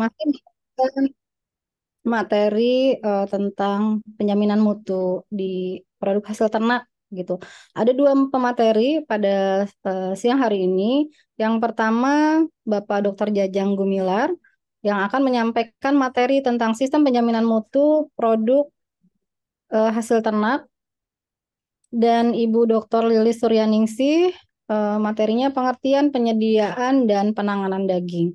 Masih materi uh, tentang penjaminan mutu di produk hasil ternak gitu. Ada dua pemateri pada uh, siang hari ini. Yang pertama Bapak Dr. Jajang Gumilar yang akan menyampaikan materi tentang sistem penjaminan mutu produk uh, hasil ternak dan Ibu Dr. Lilis Suryaningsih materinya pengertian penyediaan dan penanganan daging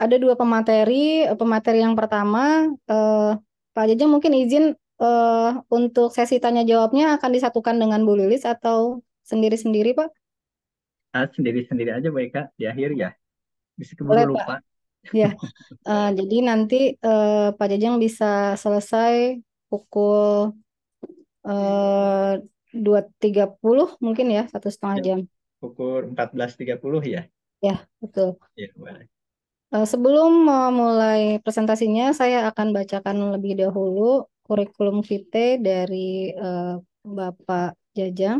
ada dua pemateri. Eh, pemateri yang pertama, eh, Pak Jajang, mungkin izin eh, untuk sesi tanya jawabnya akan disatukan dengan Bu Lilis atau sendiri-sendiri, Pak? Ah, sendiri-sendiri aja baik, Kak. Di akhir ya. Bisa keburu lupa. Ya, uh, jadi nanti uh, Pak Jajang bisa selesai pukul dua tiga puluh mungkin ya satu setengah ya, jam. Pukul empat belas tiga puluh ya. Ya betul. Ya, Eh, sebelum memulai presentasinya, saya akan bacakan lebih dahulu kurikulum vitae dari eh, Bapak Jajang.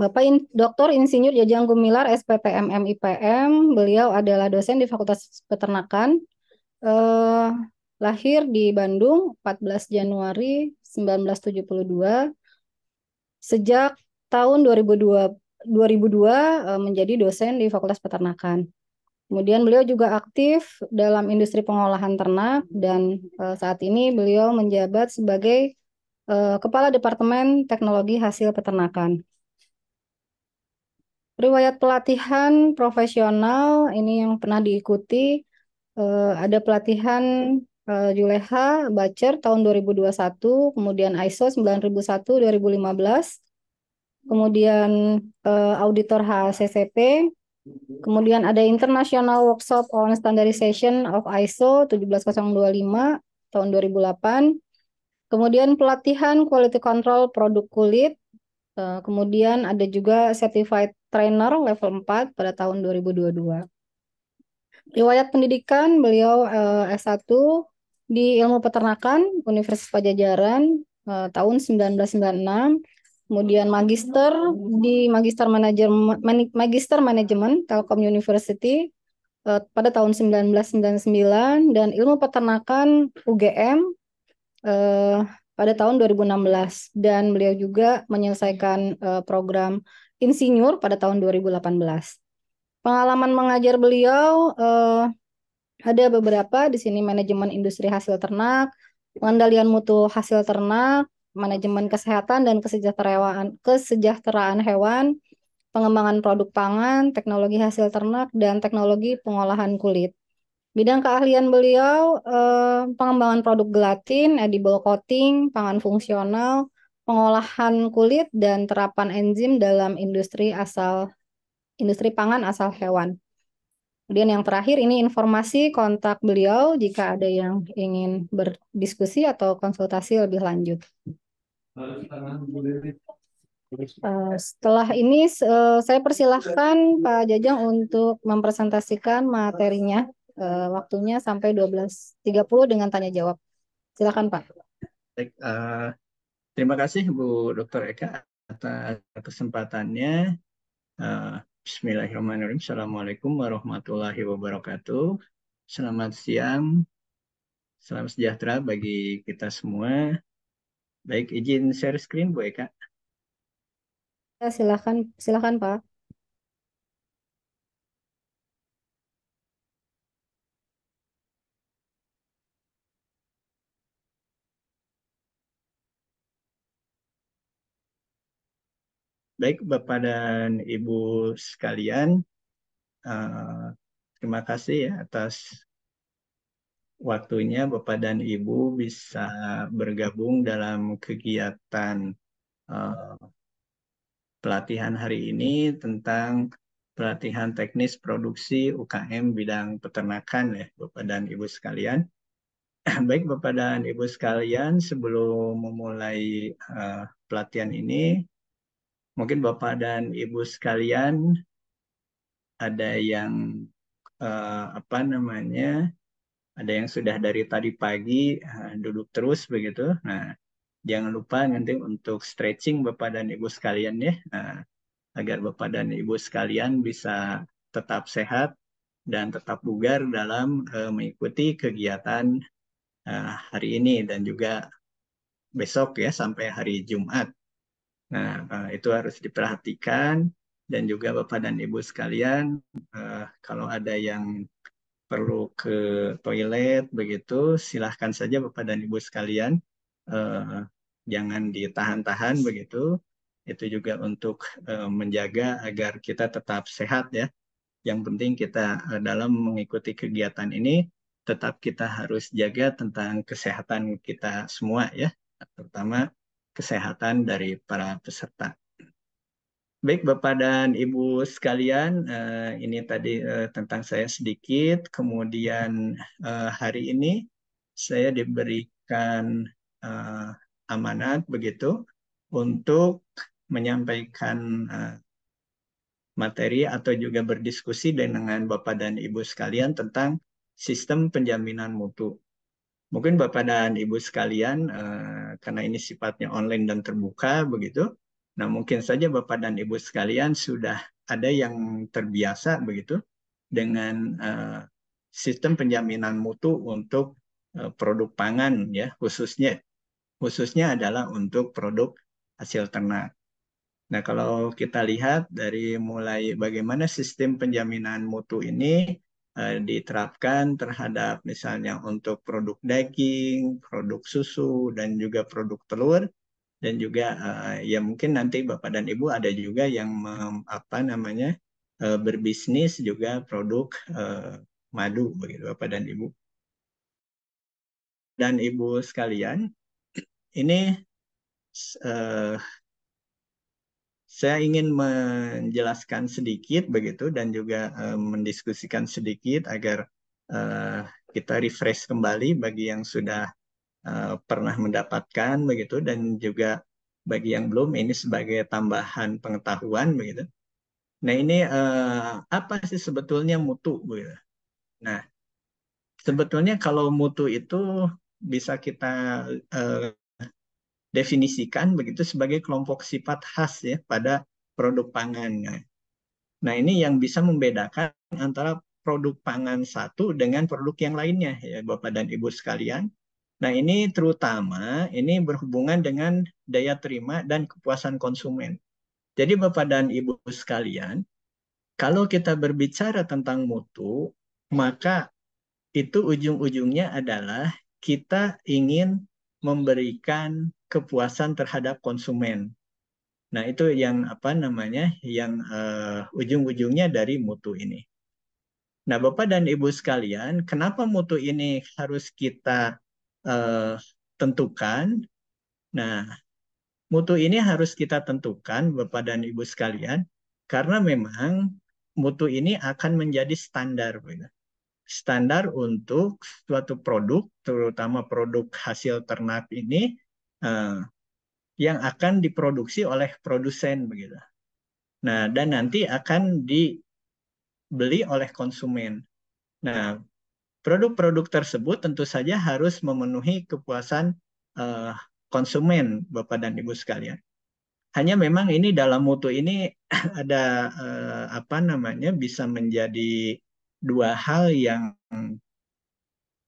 Bapak In Dr. Insinyur Jajang Gumilar, SPTM MIPM. Beliau adalah dosen di Fakultas Peternakan. Eh, lahir di Bandung 14 Januari 1972. Sejak tahun 2002, 2002 eh, menjadi dosen di Fakultas Peternakan. Kemudian beliau juga aktif dalam industri pengolahan ternak dan eh, saat ini beliau menjabat sebagai eh, Kepala Departemen Teknologi Hasil Peternakan. Riwayat pelatihan profesional ini yang pernah diikuti ada pelatihan Eh, Juleha Bacher tahun 2021, kemudian ISO 9001 2015, kemudian uh, auditor HACCP, kemudian ada International Workshop on Standardization of ISO 17025 tahun 2008, kemudian pelatihan quality control produk kulit, uh, kemudian ada juga certified trainer level 4 pada tahun 2022. Riwayat pendidikan beliau uh, S1 di ilmu peternakan Universitas Pajajaran uh, tahun 1996, kemudian magister di Magister Manajer Magister Manajemen Telkom University uh, pada tahun 1999 dan ilmu peternakan UGM uh, eh, pada tahun 2016 dan beliau juga menyelesaikan uh, program insinyur pada tahun 2018. Pengalaman mengajar beliau uh, ada beberapa di sini manajemen industri hasil ternak, pengendalian mutu hasil ternak, manajemen kesehatan dan kesejahteraan kesejahteraan hewan, pengembangan produk pangan, teknologi hasil ternak dan teknologi pengolahan kulit. Bidang keahlian beliau eh, pengembangan produk gelatin, edible coating, pangan fungsional, pengolahan kulit dan terapan enzim dalam industri asal industri pangan asal hewan. Kemudian yang terakhir ini informasi kontak beliau jika ada yang ingin berdiskusi atau konsultasi lebih lanjut. Eh, setelah ini eh, saya persilahkan Pak Jajang untuk mempresentasikan materinya. Eh, waktunya sampai 12.30 dengan tanya jawab. Silakan Pak. Baik, uh, terima kasih Bu Dr. Eka atas kesempatannya. Uh, Bismillahirrahmanirrahim. Assalamualaikum warahmatullahi wabarakatuh. Selamat siang. Salam sejahtera bagi kita semua. Baik, izin share screen Bu Eka. Ya, silakan, silakan Pak. Baik, Bapak dan Ibu sekalian, eh, terima kasih ya atas waktunya Bapak dan Ibu bisa bergabung dalam kegiatan eh, pelatihan hari ini tentang pelatihan teknis produksi UKM bidang peternakan ya Bapak dan Ibu sekalian. Baik Bapak dan Ibu sekalian, sebelum memulai uh, pelatihan ini, Mungkin Bapak dan Ibu sekalian ada yang uh, apa namanya? Ada yang sudah dari tadi pagi uh, duduk terus begitu. Nah, jangan lupa nanti untuk stretching Bapak dan Ibu sekalian ya. Nah, agar Bapak dan Ibu sekalian bisa tetap sehat dan tetap bugar dalam uh, mengikuti kegiatan hari ini dan juga besok ya sampai hari Jumat. Nah, iya. eh, itu harus diperhatikan dan juga Bapak dan Ibu sekalian, uh, kalau ada yang perlu ke toilet begitu, silahkan saja Bapak dan Ibu sekalian, uh, jangan ditahan-tahan begitu. Itu juga untuk uh, menjaga agar kita tetap sehat ya. Yang penting kita uh, dalam mengikuti kegiatan ini tetap kita harus jaga tentang kesehatan kita semua ya, terutama kesehatan dari para peserta. Baik Bapak dan Ibu sekalian, eh, ini tadi eh, tentang saya sedikit. Kemudian eh, hari ini saya diberikan amanat begitu untuk menyampaikan materi atau juga berdiskusi dengan Bapak dan Ibu sekalian tentang sistem penjaminan mutu. Mungkin Bapak dan Ibu sekalian, eh, karena ini sifatnya online dan terbuka begitu, nah mungkin saja Bapak dan Ibu sekalian sudah ada yang terbiasa begitu dengan eh, sistem penjaminan mutu untuk eh, produk pangan ya khususnya khususnya adalah untuk produk hasil ternak. Nah kalau kita lihat dari mulai bagaimana sistem penjaminan mutu ini Eh, hmm. diterapkan terhadap misalnya untuk produk daging, produk susu, dan juga produk telur. Dan juga eh, ya mungkin nanti Bapak dan Ibu ada juga yang apa namanya eh, berbisnis juga produk madu begitu Bapak dan Ibu. Dan Ibu sekalian, ini saya ingin menjelaskan sedikit begitu dan juga uh, mendiskusikan sedikit agar uh, kita refresh kembali bagi yang sudah uh, pernah mendapatkan begitu dan juga bagi yang belum ini sebagai tambahan pengetahuan begitu. Nah ini uh, apa sih sebetulnya mutu begitu? Nah sebetulnya kalau mutu itu bisa kita uh, definisikan begitu sebagai kelompok sifat khas ya pada produk pangannya. Nah, ini yang bisa membedakan antara produk pangan satu dengan produk yang lainnya ya Bapak dan Ibu sekalian. Nah, ini terutama ini berhubungan dengan daya terima dan kepuasan konsumen. Jadi Bapak dan Ibu sekalian, kalau kita berbicara tentang mutu, maka itu ujung-ujungnya adalah kita ingin memberikan kepuasan terhadap konsumen. Nah, itu yang apa namanya? yang uh, ujung-ujungnya dari mutu ini. Nah, Bapak dan Ibu sekalian, kenapa mutu ini harus kita uh, tentukan? Nah, mutu ini harus kita tentukan Bapak dan Ibu sekalian karena memang mutu ini akan menjadi standar gitu. standar untuk suatu produk terutama produk hasil ternak ini Eh, yang akan diproduksi oleh produsen begitu. Nah, dan nanti akan dibeli oleh konsumen. Nah, produk-produk tersebut tentu saja harus memenuhi kepuasan uh, konsumen, Bapak dan Ibu sekalian. Hanya memang ini dalam mutu ini ada uh, apa namanya bisa menjadi dua hal yang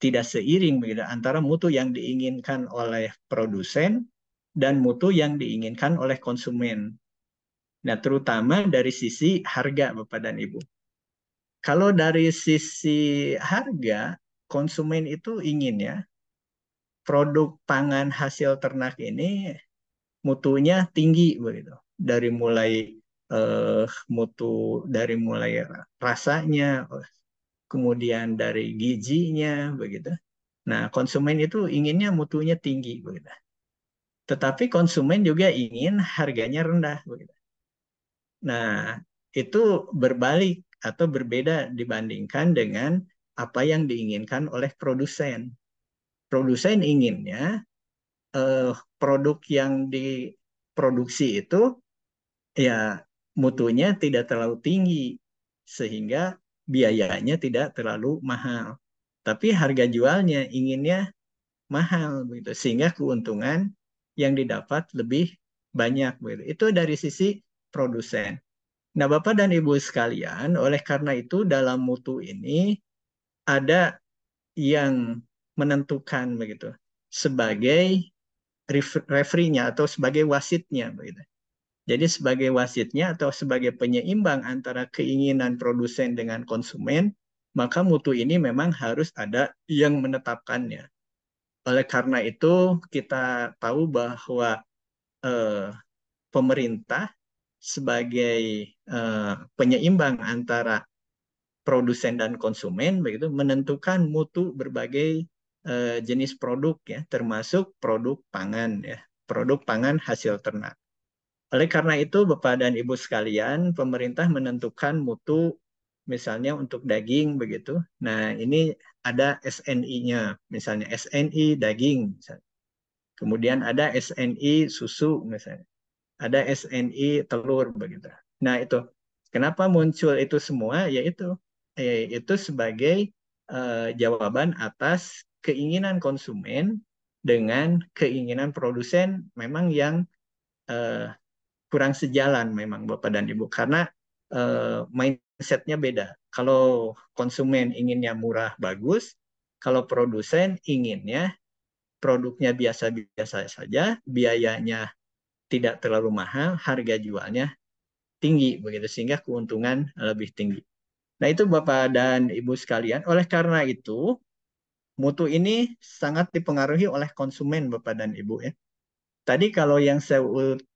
tidak seiring begitu antara mutu yang diinginkan oleh produsen dan mutu yang diinginkan oleh konsumen. Nah, terutama dari sisi harga Bapak dan Ibu. Kalau dari sisi harga, konsumen itu ingin ya produk pangan hasil ternak ini mutunya tinggi begitu. Dari mulai eh, mutu dari mulai rasanya, kemudian dari gizinya begitu. Nah, konsumen itu inginnya mutunya tinggi begitu. Tetapi konsumen juga ingin harganya rendah begitu. Nah, itu berbalik atau berbeda dibandingkan dengan apa yang diinginkan oleh produsen. Produsen inginnya eh, produk yang diproduksi itu ya mutunya tidak terlalu tinggi sehingga biayanya tidak terlalu mahal. Tapi harga jualnya inginnya mahal begitu sehingga keuntungan yang didapat lebih banyak begitu. Itu dari sisi produsen. Nah, Bapak dan Ibu sekalian, oleh karena itu dalam mutu ini ada yang menentukan begitu sebagai referinya atau sebagai wasitnya begitu. Jadi sebagai wasitnya atau sebagai penyeimbang antara keinginan produsen dengan konsumen, maka mutu ini memang harus ada yang menetapkannya. Oleh karena itu, kita tahu bahwa eh, pemerintah sebagai eh, penyeimbang antara produsen dan konsumen begitu menentukan mutu berbagai eh, jenis produk ya, termasuk produk pangan ya, produk pangan hasil ternak. Oleh karena itu, Bapak dan Ibu sekalian, pemerintah menentukan mutu misalnya untuk daging begitu. Nah, ini ada SNI-nya, misalnya SNI daging misalnya. Kemudian ada SNI susu misalnya. Ada SNI telur begitu. Nah, itu kenapa muncul itu semua yaitu yaitu sebagai uh, jawaban atas keinginan konsumen dengan keinginan produsen memang yang uh, kurang sejalan memang Bapak dan Ibu karena uh, mindsetnya beda. Kalau konsumen inginnya murah bagus, kalau produsen inginnya produknya biasa-biasa saja, biayanya tidak terlalu mahal, harga jualnya tinggi begitu sehingga keuntungan lebih tinggi. Nah, itu Bapak dan Ibu sekalian, oleh karena itu mutu ini sangat dipengaruhi oleh konsumen Bapak dan Ibu ya. Tadi kalau yang saya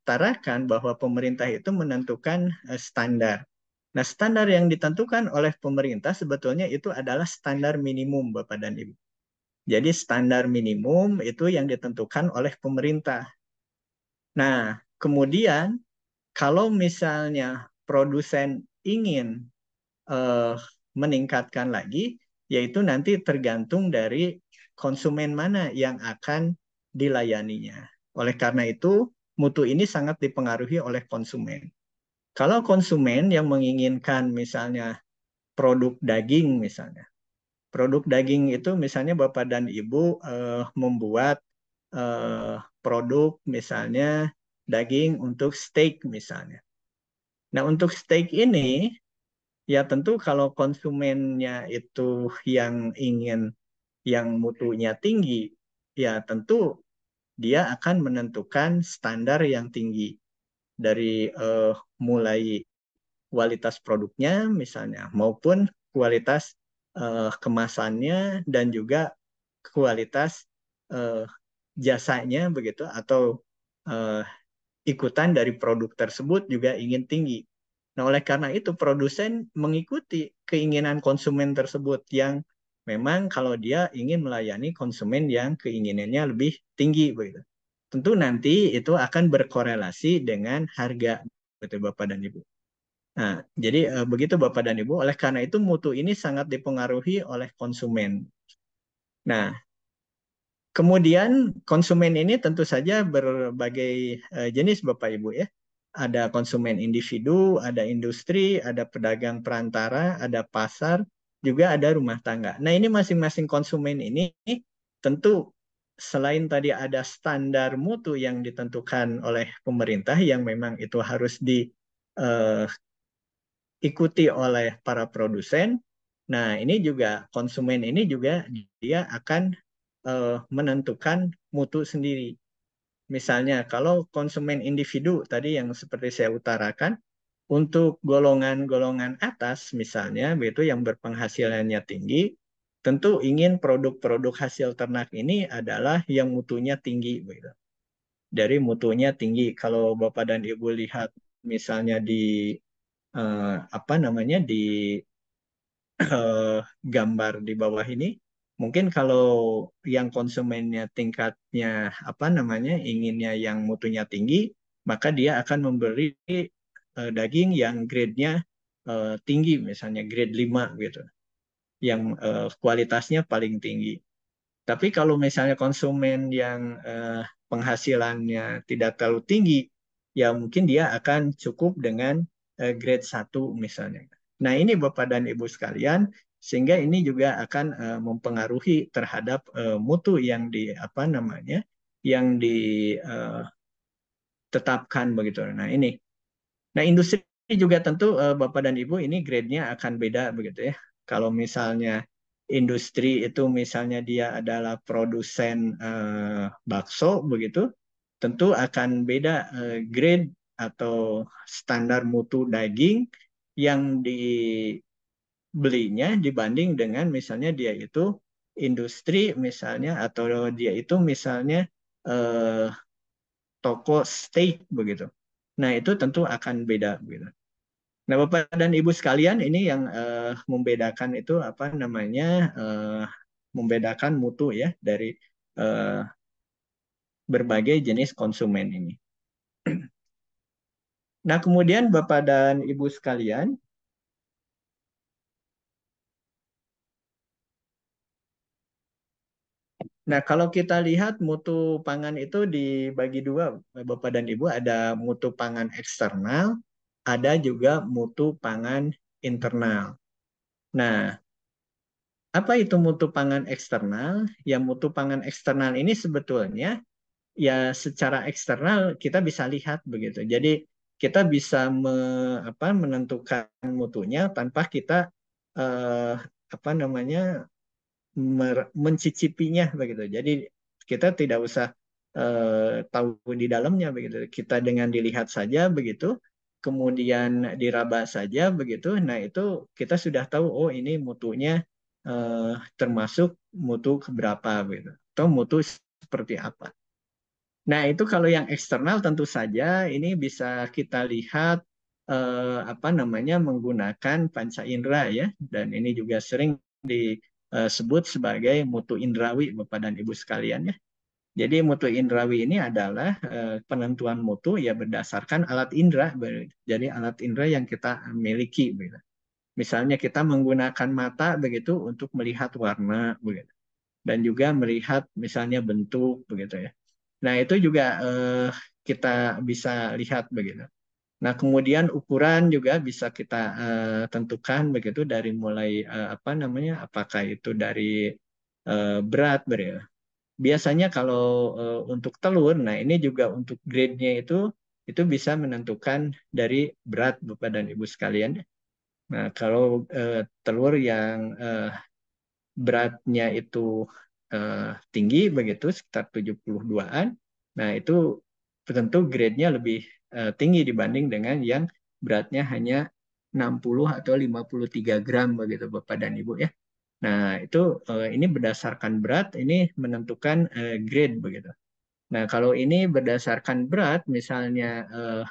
utarakan bahwa pemerintah itu menentukan eh, standar. Nah, standar yang ditentukan oleh pemerintah sebetulnya itu adalah standar minimum, Bapak dan Ibu. Jadi standar minimum itu yang ditentukan oleh pemerintah. Nah, kemudian kalau misalnya produsen ingin uh, meningkatkan lagi, yaitu nanti tergantung dari konsumen mana yang akan dilayaninya. Oleh karena itu, mutu ini sangat dipengaruhi oleh konsumen. Kalau konsumen yang menginginkan misalnya produk daging misalnya, produk daging itu misalnya bapak dan ibu eh, membuat eh, produk misalnya daging untuk steak misalnya. Nah untuk steak ini ya tentu kalau konsumennya itu yang ingin yang mutunya tinggi ya tentu dia akan menentukan standar yang tinggi dari uh, mulai kualitas produknya misalnya maupun kualitas uh, kemasannya dan juga kualitas uh, jasanya begitu atau uh, ikutan dari produk tersebut juga ingin tinggi. Nah, oleh karena itu produsen mengikuti keinginan konsumen tersebut yang memang kalau dia ingin melayani konsumen yang keinginannya lebih tinggi begitu. Tentu nanti itu akan berkorelasi dengan harga begitu Bapak dan Ibu. Nah, jadi eh, begitu Bapak dan Ibu, oleh karena itu mutu ini sangat dipengaruhi oleh konsumen. Nah, kemudian konsumen ini tentu saja berbagai eh, jenis Bapak Ibu ya. Ada konsumen individu, ada industri, ada pedagang perantara, ada pasar, juga ada rumah tangga. Nah, ini masing-masing konsumen ini tentu selain tadi ada standar mutu yang ditentukan oleh pemerintah yang memang itu harus diikuti eh, oleh para produsen. Nah, ini juga konsumen ini juga dia akan uh, menentukan mutu sendiri. Misalnya kalau konsumen individu tadi yang seperti saya utarakan, untuk golongan-golongan atas misalnya begitu yang berpenghasilannya tinggi, tentu ingin produk-produk hasil ternak ini adalah yang mutunya tinggi begitu. Dari mutunya tinggi. Kalau Bapak dan Ibu lihat misalnya di eh, apa namanya di eh, gambar di bawah ini, mungkin kalau yang konsumennya tingkatnya apa namanya inginnya yang mutunya tinggi, maka dia akan memberi uh, daging yang grade-nya uh, tinggi, misalnya grade 5 gitu, yang uh, kualitasnya paling tinggi. Tapi kalau misalnya konsumen yang uh, penghasilannya tidak terlalu tinggi, ya mungkin dia akan cukup dengan uh, grade 1 misalnya. Nah ini Bapak dan Ibu sekalian, sehingga ini juga akan uh, mempengaruhi terhadap uh, mutu yang di apa namanya yang ditetapkan begitu. Nah ini Nah, industri juga tentu uh, Bapak dan Ibu ini grade-nya akan beda begitu ya. Kalau misalnya industri itu misalnya dia adalah produsen uh, bakso begitu, tentu akan beda uh, grade atau standar mutu daging yang dibelinya dibanding dengan misalnya dia itu industri misalnya atau dia itu misalnya eh, toko steak begitu. Nah, itu tentu akan beda gitu. Nah, Bapak dan Ibu sekalian, ini yang uh, membedakan itu apa namanya? Uh, membedakan mutu ya dari uh, berbagai jenis konsumen ini. Nah, kemudian Bapak dan Ibu sekalian, Nah, kalau kita lihat mutu pangan itu dibagi dua, Bapak dan Ibu, ada mutu pangan eksternal, ada juga mutu pangan internal. Nah, apa itu mutu pangan eksternal? Ya, mutu pangan eksternal ini sebetulnya ya secara eksternal kita bisa lihat begitu. Jadi, kita bisa me, apa, menentukan mutunya tanpa kita eh, apa namanya mencicipinya begitu. Jadi kita tidak usah uh, tahu di dalamnya begitu. Kita dengan dilihat saja begitu, kemudian diraba saja begitu. Nah, itu kita sudah tahu oh ini mutunya uh, termasuk mutu keberapa begitu atau mutu seperti apa. Nah, itu kalau yang eksternal tentu saja ini bisa kita lihat eh, apa namanya menggunakan panca indera ya dan ini juga sering di Eh, sebut sebagai mutu indrawi Bapak dan Ibu sekalian ya. Jadi mutu indrawi ini adalah eh, penentuan mutu ya berdasarkan alat indra. Jadi alat indra yang kita miliki. Misalnya kita menggunakan mata begitu untuk melihat warna begitu. Dan juga melihat misalnya bentuk begitu ya. Nah itu juga eh, kita bisa lihat begitu. Nah, kemudian ukuran juga bisa kita uh, tentukan begitu dari mulai uh, apa namanya? Apakah itu dari uh, berat ber ya. Biasanya kalau uh, untuk telur, nah ini juga untuk grade-nya itu itu bisa menentukan dari berat Bapak dan Ibu sekalian. Nah, kalau uh, telur yang uh, beratnya itu uh, tinggi begitu sekitar 72-an, nah itu tentu grade-nya lebih Eh, tinggi dibanding dengan yang beratnya hanya 60 atau 53 gram begitu Bapak dan Ibu ya. Nah, itu eh, ini berdasarkan berat, ini menentukan eh, grade begitu. Nah, kalau ini berdasarkan berat misalnya uh,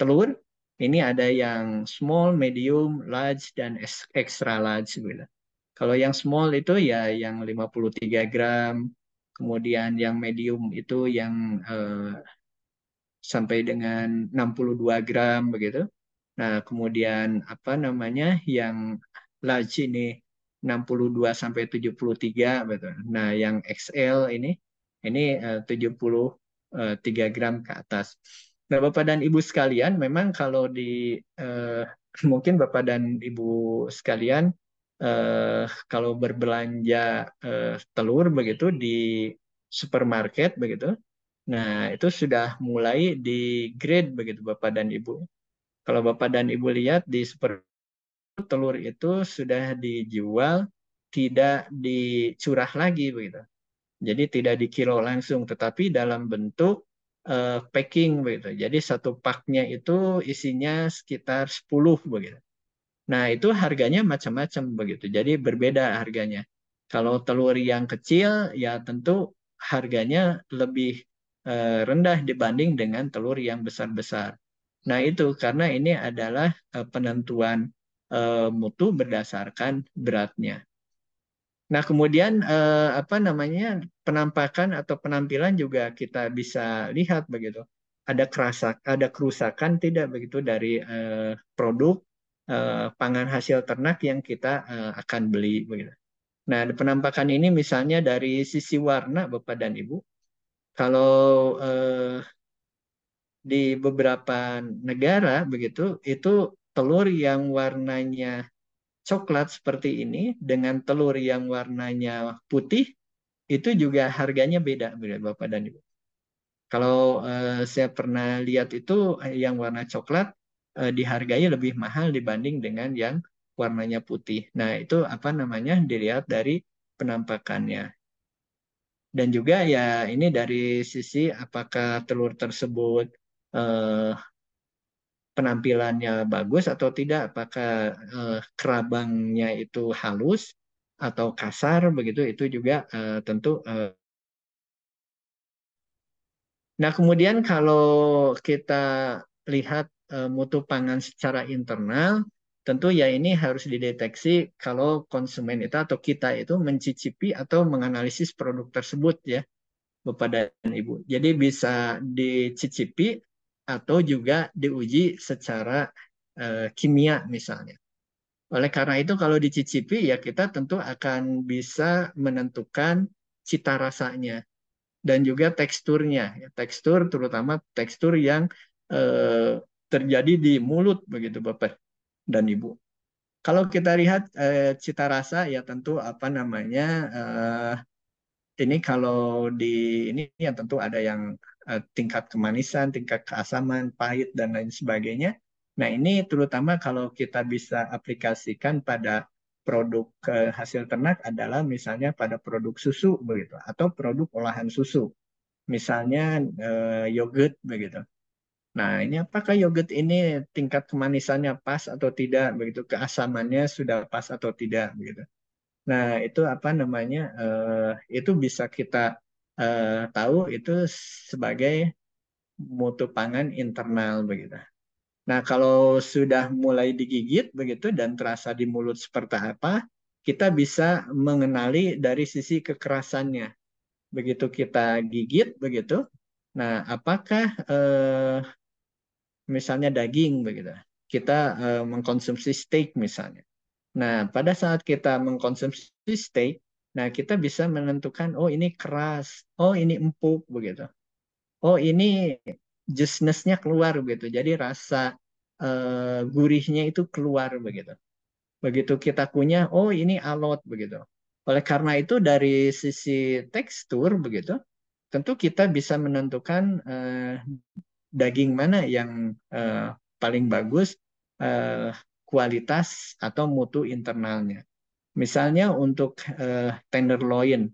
telur ini ada yang small, medium, large, dan extra large. bila. Kalau yang small itu ya yang 53 gram, kemudian yang medium itu yang eh, sampai dengan 62 gram begitu. Nah, kemudian apa namanya yang large ini 62 sampai 73 betul. Nah, yang XL ini ini eh, uh, 73 eh, gram ke atas. Nah, Bapak dan Ibu sekalian, memang kalau di uh, mungkin Bapak dan Ibu sekalian eh, kalau berbelanja eh, telur begitu di supermarket begitu Nah, itu sudah mulai di grade begitu Bapak dan Ibu. Kalau Bapak dan Ibu lihat di super telur itu sudah dijual tidak dicurah lagi begitu. Jadi tidak di kilo langsung tetapi dalam bentuk uh, packing begitu. Jadi satu paknya itu isinya sekitar 10 begitu. Nah, itu harganya macam-macam begitu. Jadi berbeda harganya. Kalau telur yang kecil ya tentu harganya lebih Eh, rendah dibanding dengan telur yang besar-besar. Nah, itu karena ini adalah eh, penentuan eh, mutu berdasarkan beratnya. Nah, kemudian apa namanya? penampakan atau penampilan juga kita bisa lihat begitu. Ada kerasak, ada kerusakan tidak begitu dari produk pangan hasil ternak yang kita akan beli begitu. Nah, penampakan ini misalnya dari sisi warna Bapak dan Ibu kalau eh, di beberapa negara begitu, itu telur yang warnanya coklat seperti ini dengan telur yang warnanya putih itu juga harganya beda, beda Bapak dan Ibu. Kalau eh, saya pernah lihat itu eh, yang warna coklat eh, dihargai lebih mahal dibanding dengan yang warnanya putih. Nah, itu apa namanya dilihat dari penampakannya dan juga ya ini dari sisi apakah telur tersebut eh, penampilannya bagus atau tidak, apakah eh, kerabangnya itu halus atau kasar begitu itu juga eh, tentu eh, Nah, kemudian kalau kita lihat e, mutu pangan secara internal, tentu ya ini harus dideteksi kalau konsumen itu atau kita itu mencicipi atau menganalisis produk tersebut ya Bapak dan Ibu. Jadi bisa dicicipi atau juga diuji secara e, kimia misalnya. Oleh karena itu kalau dicicipi ya kita tentu akan bisa menentukan cita rasanya dan juga teksturnya. Ya. tekstur terutama tekstur yang e, terjadi di mulut begitu Bapak dan ibu. Kalau kita lihat eh, cita rasa ya tentu apa namanya eh, ini kalau di ini ya tentu ada yang eh, tingkat kemanisan, tingkat keasaman, pahit dan lain sebagainya. Nah ini terutama kalau kita bisa aplikasikan pada produk eh, hasil ternak adalah misalnya pada produk susu begitu atau produk olahan susu, misalnya eh, yogurt begitu. Nah, hmm. ini apakah yogurt ini tingkat kemanisannya pas atau tidak begitu, keasamannya sudah pas atau tidak begitu. Nah, itu apa namanya? Eh, itu bisa kita eh, tahu itu sebagai mutu pangan internal begitu. Nah, kalau sudah mulai digigit begitu dan terasa di mulut seperti apa, kita bisa mengenali dari sisi kekerasannya. Begitu kita gigit begitu. Nah, apakah eh, misalnya daging begitu. Kita uh, mengkonsumsi steak misalnya. Nah, pada saat kita mengkonsumsi steak, nah kita bisa menentukan oh ini keras, oh ini empuk begitu. Oh ini jusnessnya keluar begitu. Jadi rasa uh, gurihnya itu keluar begitu. Begitu kita kunyah, oh ini alot begitu. Oleh karena itu dari sisi tekstur begitu, tentu kita bisa menentukan uh, daging mana yang uh, paling bagus uh, kualitas atau mutu internalnya. Misalnya untuk uh, tenderloin,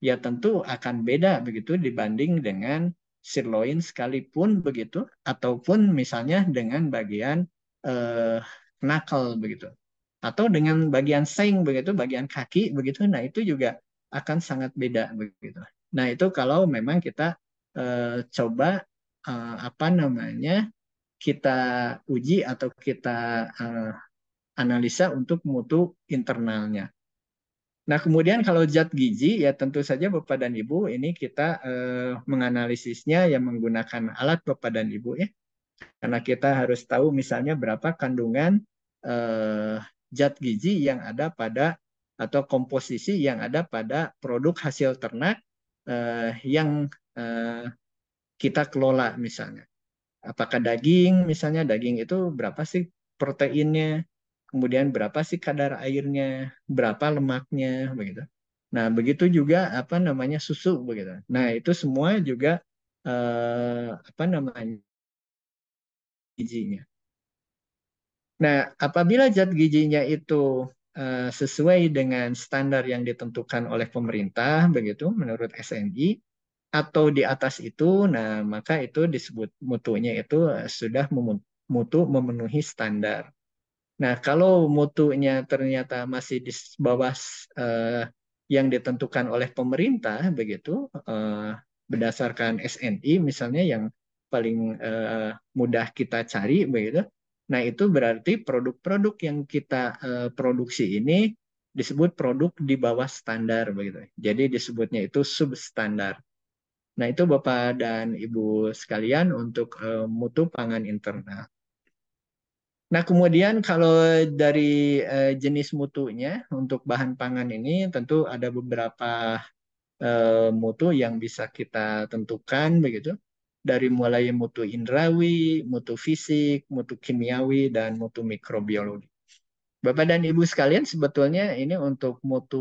ya tentu akan beda begitu dibanding dengan sirloin sekalipun begitu, ataupun misalnya dengan bagian uh, knuckle begitu, atau dengan bagian seng begitu, bagian kaki begitu. Nah itu juga akan sangat beda begitu. Nah itu kalau memang kita uh, coba uh, apa namanya kita uji atau kita uh, analisa untuk mutu internalnya. Nah kemudian kalau zat gizi ya tentu saja bapak dan ibu ini kita uh, menganalisisnya yang menggunakan alat bapak dan ibu ya karena kita harus tahu misalnya berapa kandungan uh, zat gizi yang ada pada atau komposisi yang ada pada produk hasil ternak uh, yang uh, kita kelola misalnya. Apakah daging misalnya daging itu berapa sih proteinnya, kemudian berapa sih kadar airnya, berapa lemaknya begitu. Nah, begitu juga apa namanya susu begitu. Nah, itu semua juga eh, apa namanya gizinya. Nah, apabila zat gizinya itu eh, sesuai dengan standar yang ditentukan oleh pemerintah begitu menurut SNI, atau di atas itu, nah maka itu disebut mutunya itu eh, sudah mutu memenuhi standar. Nah kalau mutunya ternyata masih di bawah eh, yang ditentukan oleh pemerintah begitu eh, berdasarkan SNI misalnya yang paling eh, mudah kita cari begitu, Nah, itu berarti produk-produk yang kita uh, produksi ini disebut produk di bawah standar begitu. Jadi disebutnya itu substandar. Nah, itu Bapak dan Ibu sekalian untuk uh, mutu pangan internal. Nah, kemudian kalau dari uh, jenis mutunya untuk bahan pangan ini tentu ada beberapa uh, mutu yang bisa kita tentukan begitu. Dari mulai mutu indrawi, mutu fisik, mutu kimiawi, dan mutu mikrobiologi. Bapak dan Ibu sekalian, sebetulnya ini untuk mutu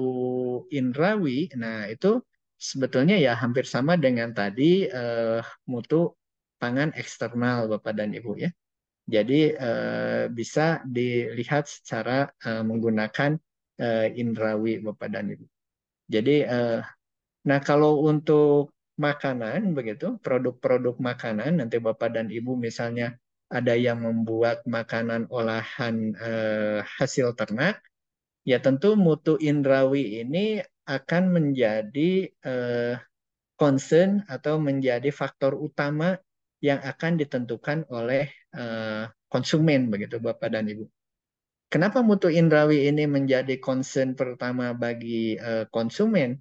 indrawi, nah itu sebetulnya ya hampir sama dengan tadi uh, mutu pangan eksternal Bapak dan Ibu ya. Jadi uh, bisa dilihat secara uh, menggunakan uh, indrawi Bapak dan Ibu. Jadi uh, nah kalau untuk makanan begitu, produk-produk makanan nanti Bapak dan Ibu misalnya ada yang membuat makanan olahan uh, hasil ternak, ya tentu mutu indrawi ini akan menjadi uh, concern atau menjadi faktor utama yang akan ditentukan oleh uh, konsumen begitu Bapak dan Ibu. Kenapa mutu indrawi ini menjadi concern pertama bagi uh, konsumen?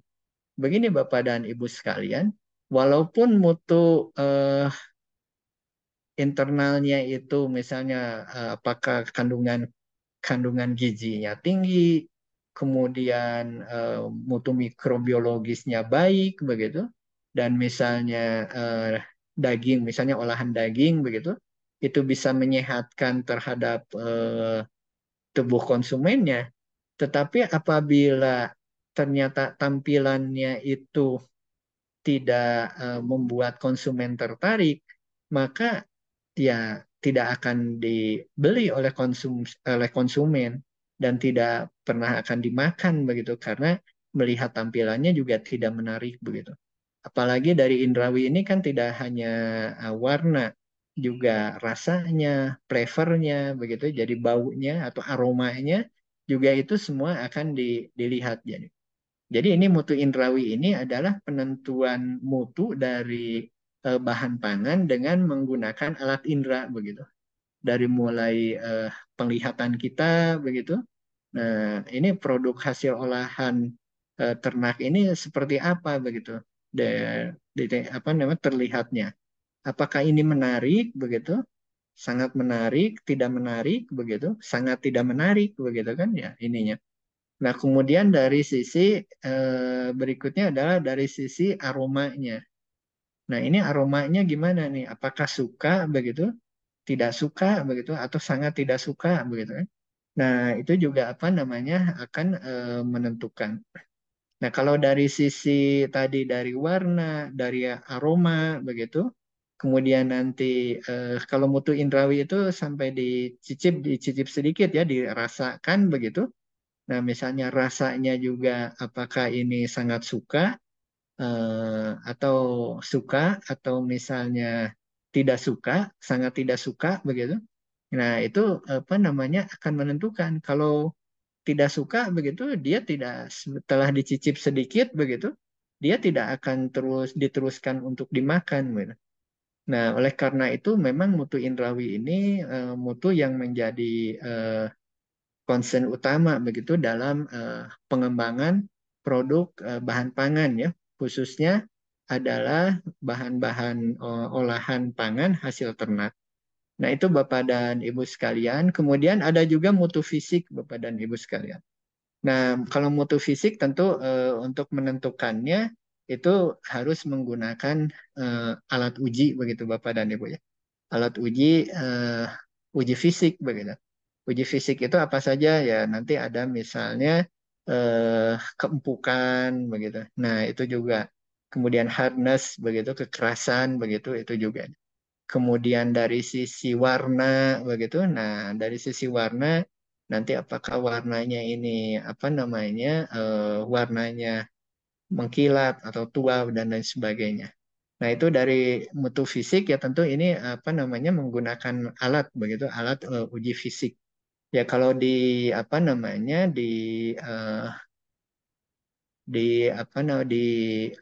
Begini Bapak dan Ibu sekalian, walaupun mutu uh, internalnya itu misalnya uh, apakah kandungan kandungan gizinya tinggi, kemudian uh, mutu mikrobiologisnya baik begitu dan misalnya uh, daging misalnya olahan daging begitu itu bisa menyehatkan terhadap uh, tubuh konsumennya tetapi apabila ternyata tampilannya itu tidak uh, membuat konsumen tertarik maka ya tidak akan dibeli oleh konsum oleh konsumen dan tidak pernah akan dimakan begitu karena melihat tampilannya juga tidak menarik begitu. Apalagi dari indrawi ini kan tidak hanya eh, warna juga rasanya, flavornya begitu, jadi baunya atau aromanya juga itu semua akan di, dilihat jadi. Jadi ini mutu indrawi ini adalah penentuan mutu dari eh, bahan pangan dengan menggunakan alat indra begitu dari mulai uh, penglihatan kita begitu. Nah, ini produk hasil olahan uh, ternak ini seperti apa begitu? Dan apa namanya terlihatnya? Apakah ini menarik begitu? Sangat menarik, tidak menarik begitu? Sangat tidak menarik begitu kan ya ininya. Nah, kemudian dari sisi eh, berikutnya adalah dari sisi aromanya. Nah, ini aromanya gimana nih? Apakah suka begitu? tidak suka begitu atau sangat tidak suka begitu kan. Nah, itu juga apa namanya akan e, menentukan. Nah, kalau dari sisi tadi dari warna, dari aroma begitu, kemudian nanti e, kalau mutu indrawi itu sampai dicicip dicicip sedikit ya dirasakan begitu. Nah, misalnya rasanya juga apakah ini sangat suka e, atau suka atau misalnya tidak suka, sangat tidak suka begitu. Nah, itu apa namanya akan menentukan kalau tidak suka begitu dia tidak setelah dicicip sedikit begitu dia tidak akan terus diteruskan untuk dimakan begitu. Nah, oleh karena itu memang mutu indrawi ini uh, mutu yang menjadi uh, concern utama begitu dalam uh, pengembangan produk uh, bahan pangan ya, khususnya adalah bahan-bahan eh, olahan pangan hasil ternak. Nah, itu Bapak dan Ibu sekalian. Kemudian ada juga mutu fisik Bapak dan Ibu sekalian. Nah, kalau mutu fisik tentu e, untuk menentukannya itu harus menggunakan e, alat uji begitu Bapak dan Ibu ya. Alat uji e, uji fisik begitu. Uji fisik itu apa saja ya nanti ada misalnya e, keempukan begitu. Nah, itu juga kemudian hardness begitu kekerasan begitu itu juga kemudian dari sisi warna begitu nah dari sisi warna nanti apakah warnanya ini apa namanya uh, warnanya mengkilat atau tua dan lain sebagainya nah itu dari mutu fisik ya tentu ini apa namanya menggunakan alat begitu alat uh, uji fisik ya kalau di apa namanya di uh, di apa namanya di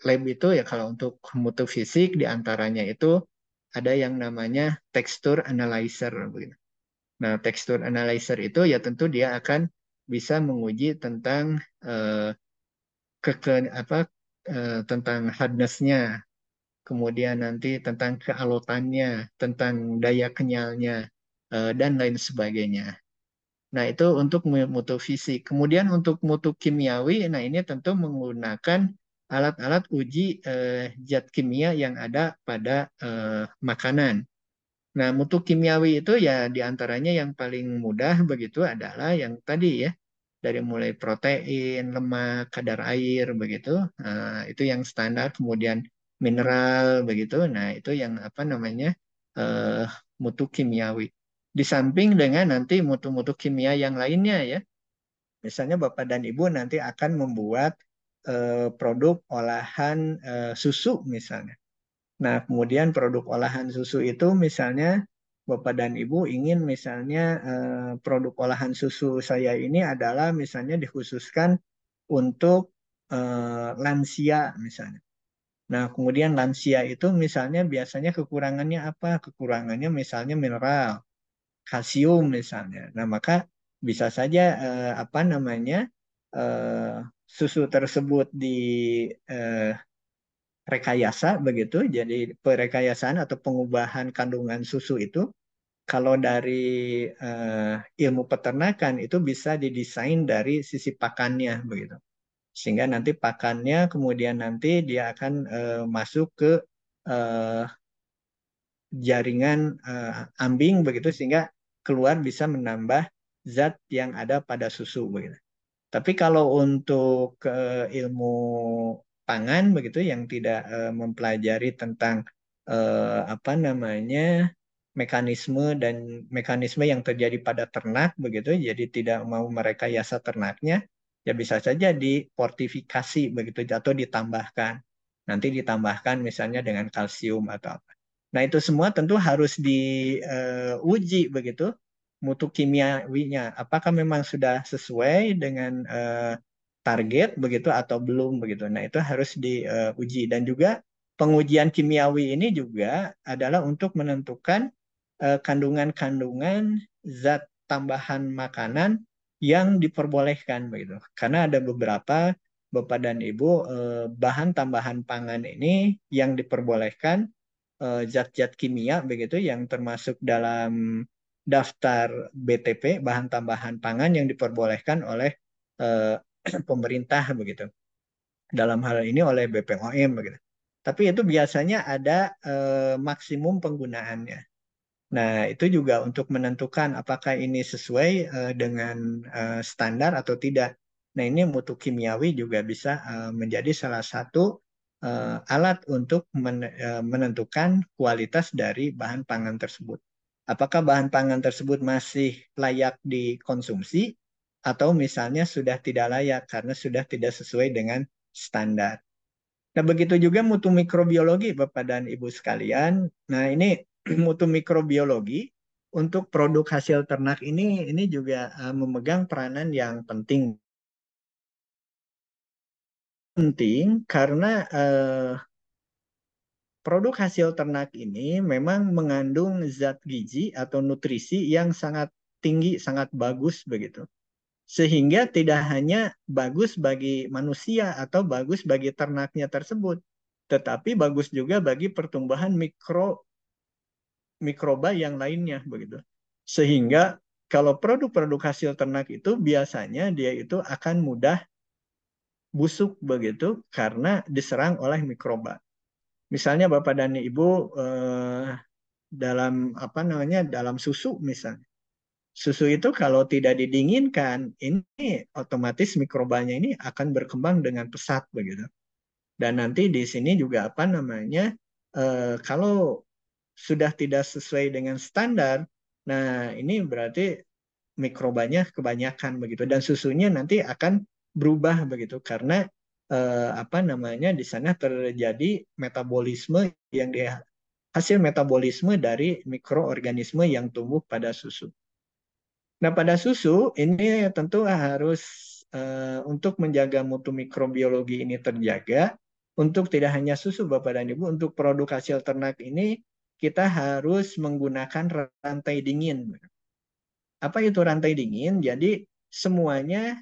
lab itu ya kalau untuk mutu fisik diantaranya itu ada yang namanya tekstur analyzer begitu. Nah tekstur analyzer itu ya tentu dia akan bisa menguji tentang eh, apa eh, tentang hardnessnya, kemudian nanti tentang kealotannya, tentang daya kenyalnya eh, dan lain sebagainya. Nah, itu untuk mutu fisik. Kemudian untuk mutu kimiawi, nah ini tentu menggunakan alat-alat uji eh, zat kimia yang ada pada eh, makanan. Nah, mutu kimiawi itu ya diantaranya yang paling mudah begitu adalah yang tadi ya, dari mulai protein, lemak, kadar air begitu, nah, itu yang standar. Kemudian mineral begitu, nah itu yang apa namanya eh, mutu kimiawi. Di samping dengan nanti mutu-mutu kimia yang lainnya ya. Misalnya Bapak dan Ibu nanti akan membuat eh, produk olahan eh, susu misalnya. Nah, kemudian produk olahan susu itu misalnya Bapak dan Ibu ingin misalnya eh, produk olahan susu saya ini adalah misalnya dikhususkan untuk eh, lansia misalnya. Nah, kemudian lansia itu misalnya biasanya kekurangannya apa? Kekurangannya misalnya mineral kalsium misalnya. Nah, maka bisa saja eh, apa namanya eh, susu tersebut di eh, rekayasa begitu. Jadi perekayasaan atau pengubahan kandungan susu itu kalau dari eh, ilmu peternakan itu bisa didesain dari sisi pakannya begitu. Sehingga nanti pakannya kemudian nanti dia akan eh, masuk ke eh, jaringan uh, ambing begitu sehingga keluar bisa menambah zat yang ada pada susu begitu. Tapi kalau untuk uh, ilmu pangan begitu yang tidak uh, mempelajari tentang uh, apa namanya mekanisme dan mekanisme yang terjadi pada ternak begitu, jadi tidak mau mereka yasa ternaknya, ya bisa saja diportifikasi begitu atau ditambahkan. Nanti ditambahkan misalnya dengan kalsium atau apa. Nah, itu semua tentu harus diuji eh, uh, begitu mutu kimiawinya. Apakah memang sudah sesuai dengan uh, target begitu atau belum begitu. Nah, itu harus diuji eh, uh, dan juga pengujian kimiawi ini juga adalah untuk menentukan kandungan-kandungan zat tambahan makanan yang diperbolehkan begitu. Karena ada beberapa Bapak dan Ibu bahan tambahan pangan ini yang diperbolehkan Eh, zat-zat uh, kimia begitu yang termasuk dalam daftar BTP bahan tambahan pangan yang diperbolehkan oleh uh, pemerintah begitu dalam hal ini oleh BPOM begitu tapi itu biasanya ada uh, maksimum penggunaannya nah itu juga untuk menentukan apakah ini sesuai uh, dengan uh, standar atau tidak nah ini mutu kimiawi juga bisa uh, menjadi salah satu Eh, alat untuk eh, menentukan kualitas dari bahan pangan tersebut. Apakah bahan pangan tersebut masih layak dikonsumsi atau misalnya sudah tidak layak karena sudah tidak sesuai dengan standar. Nah, begitu juga mutu mikrobiologi Bapak dan Ibu sekalian. Nah, ini mutu mikrobiologi untuk produk hasil ternak ini ini juga eh, memegang peranan yang penting penting karena eh, produk hasil ternak ini memang mengandung zat gizi atau nutrisi yang sangat tinggi, sangat bagus begitu. Sehingga tidak hanya bagus bagi manusia atau bagus bagi ternaknya tersebut, tetapi bagus juga bagi pertumbuhan mikro mikroba yang lainnya begitu. Sehingga kalau produk-produk hasil ternak itu biasanya dia itu akan mudah busuk begitu karena diserang oleh mikroba. Misalnya Bapak dan Ibu eh, dalam apa namanya dalam susu misalnya. Susu itu kalau tidak didinginkan, ini otomatis mikrobanya ini akan berkembang dengan pesat begitu. Dan nanti di sini juga apa namanya eh, kalau sudah tidak sesuai dengan standar, nah ini berarti mikrobanya kebanyakan begitu dan susunya nanti akan berubah begitu karena eh, apa namanya di sana terjadi metabolisme yang dia hasil metabolisme dari mikroorganisme yang tumbuh pada susu. Nah, pada susu ini tentu harus eh, untuk menjaga mutu mikrobiologi ini terjaga untuk tidak hanya susu Bapak dan Ibu, untuk produk hasil ternak ini kita harus menggunakan rantai dingin. Apa itu rantai dingin? Jadi semuanya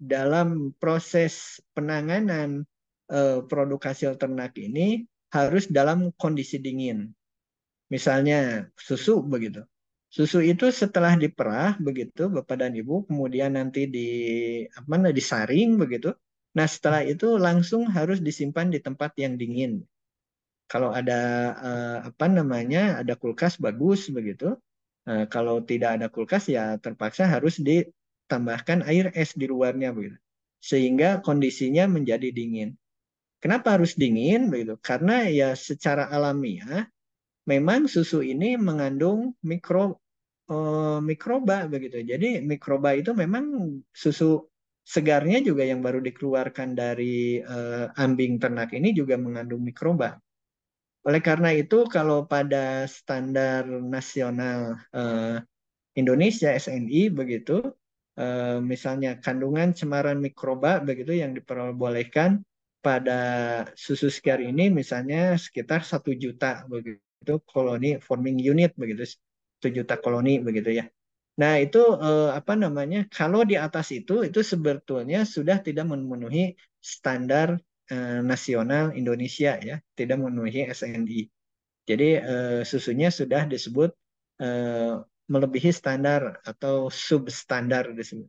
dalam proses penanganan uh, produk hasil ternak ini harus dalam kondisi dingin. Misalnya susu begitu. Susu itu setelah diperah begitu Bapak dan Ibu kemudian nanti di apa namanya disaring begitu. Nah, setelah itu langsung harus disimpan di tempat yang dingin. Kalau ada uh, apa namanya? ada kulkas bagus begitu. Nah, kalau tidak ada kulkas ya terpaksa harus di tambahkan air es di luarnya begitu. Sehingga kondisinya menjadi dingin. Kenapa harus dingin begitu? Karena ya secara alami ya memang susu ini mengandung mikro eh, mikroba begitu. Jadi mikroba itu memang susu segarnya juga yang baru dikeluarkan dari eh, ambing ternak ini juga mengandung mikroba. Oleh karena itu kalau pada standar nasional eh, Indonesia SNI begitu Eh, misalnya kandungan cemaran mikroba begitu yang diperbolehkan pada susu segar ini misalnya sekitar satu juta begitu koloni forming unit begitu satu juta koloni begitu ya. Nah itu eh, apa namanya kalau di atas itu itu sebetulnya sudah tidak memenuhi standar eh, nasional Indonesia ya tidak memenuhi SNI. Jadi susunya sudah disebut melebihi standar atau substandar di sini.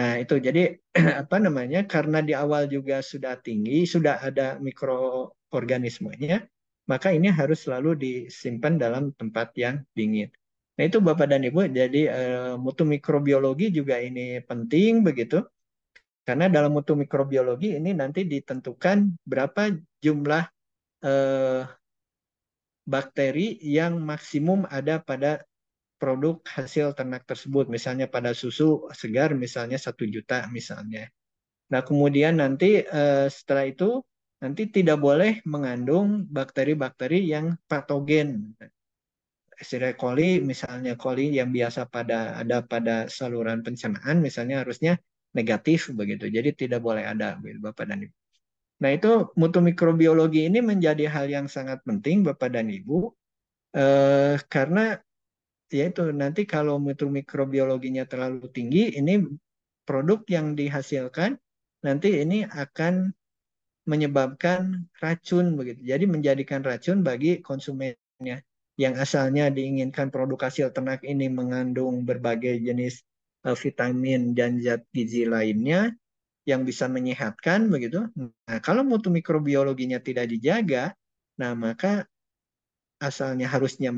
Nah, itu jadi apa namanya? Karena di awal juga sudah tinggi, sudah ada mikroorganismenya, maka ini harus selalu disimpan dalam tempat yang dingin. Nah, itu Bapak dan Ibu, jadi uh, mutu mikrobiologi juga ini penting begitu. Karena dalam mutu mikrobiologi ini nanti ditentukan berapa jumlah uh, bakteri yang maksimum ada pada produk hasil ternak tersebut, misalnya pada susu segar misalnya satu juta misalnya. Nah kemudian nanti eh, setelah itu nanti tidak boleh mengandung bakteri-bakteri yang patogen. Escherichia coli misalnya coli yang biasa pada ada pada saluran pencernaan misalnya harusnya negatif begitu. Jadi tidak boleh ada gitu, Bapak dan Ibu. Nah itu mutu mikrobiologi ini menjadi hal yang sangat penting Bapak dan Ibu eh, karena yaitu nanti kalau mutu mikrobiologinya terlalu tinggi ini produk yang dihasilkan nanti ini akan menyebabkan racun begitu. Jadi menjadikan racun bagi konsumennya yang asalnya diinginkan produk hasil ternak ini mengandung berbagai jenis eh, vitamin dan zat gizi lainnya yang bisa menyehatkan begitu. Nah, kalau mutu mikrobiologinya tidak dijaga, nah maka asalnya harusnya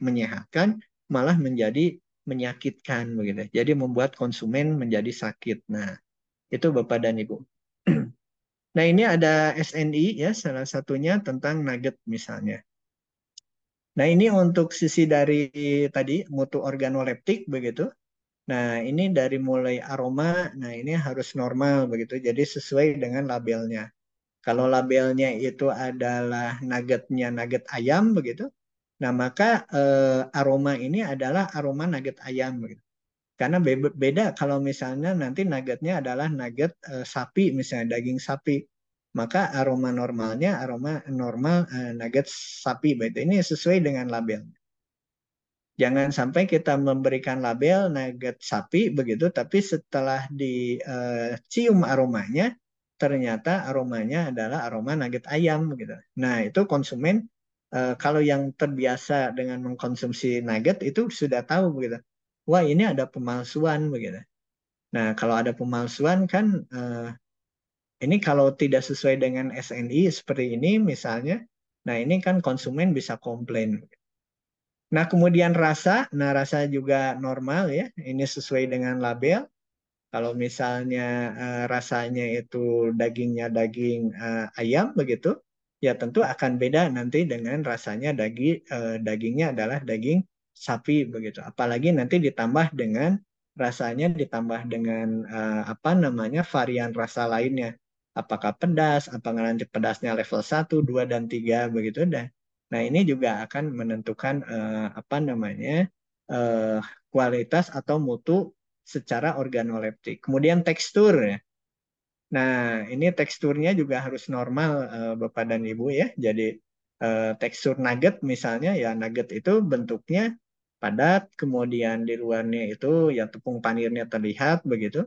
menyehatkan malah menjadi menyakitkan begitu. Ya. Jadi membuat konsumen menjadi sakit. Nah, itu Bapak dan Ibu. nah, ini ada SNI ya salah satunya tentang nugget misalnya. Nah, ini untuk sisi dari tadi mutu organoleptik begitu. Nah, ini dari mulai aroma, nah ini harus normal begitu. Jadi sesuai dengan labelnya. Kalau labelnya itu adalah nuggetnya nugget ayam begitu, Nah, maka eh, aroma ini adalah aroma nugget ayam. Gitu. Karena be beda kalau misalnya nanti nuggetnya adalah nugget eh, sapi, misalnya daging sapi. Maka aroma normalnya aroma normal eh, nugget sapi. Begitu. Ini sesuai dengan label. Jangan sampai kita memberikan label nugget sapi begitu, tapi setelah dicium eh, aromanya, ternyata aromanya adalah aroma nugget ayam. Gitu. Nah, itu konsumen Eh, kalau yang terbiasa dengan mengkonsumsi nugget itu sudah tahu begitu. Wah ini ada pemalsuan begitu. Nah kalau ada pemalsuan kan uh, ini kalau tidak sesuai dengan SNI seperti ini misalnya, nah ini kan konsumen bisa komplain. Nah kemudian rasa, nah rasa juga normal ya, ini sesuai dengan label. Kalau misalnya uh, rasanya itu dagingnya daging uh, ayam begitu, ya tentu akan beda nanti dengan rasanya daging eh, dagingnya adalah daging sapi begitu. Apalagi nanti ditambah dengan rasanya ditambah dengan eh, apa namanya varian rasa lainnya. Apakah pedas, apakah nanti pedasnya level 1, 2 dan 3 begitu dan Nah, ini juga akan menentukan eh, apa namanya? eh, kualitas atau mutu secara organoleptik. Kemudian tekstur ya. Nah, ini teksturnya juga harus normal uh, Bapak dan Ibu ya. Jadi uh, tekstur nugget misalnya ya nugget itu bentuknya padat, kemudian di luarnya itu ya tepung panirnya terlihat begitu.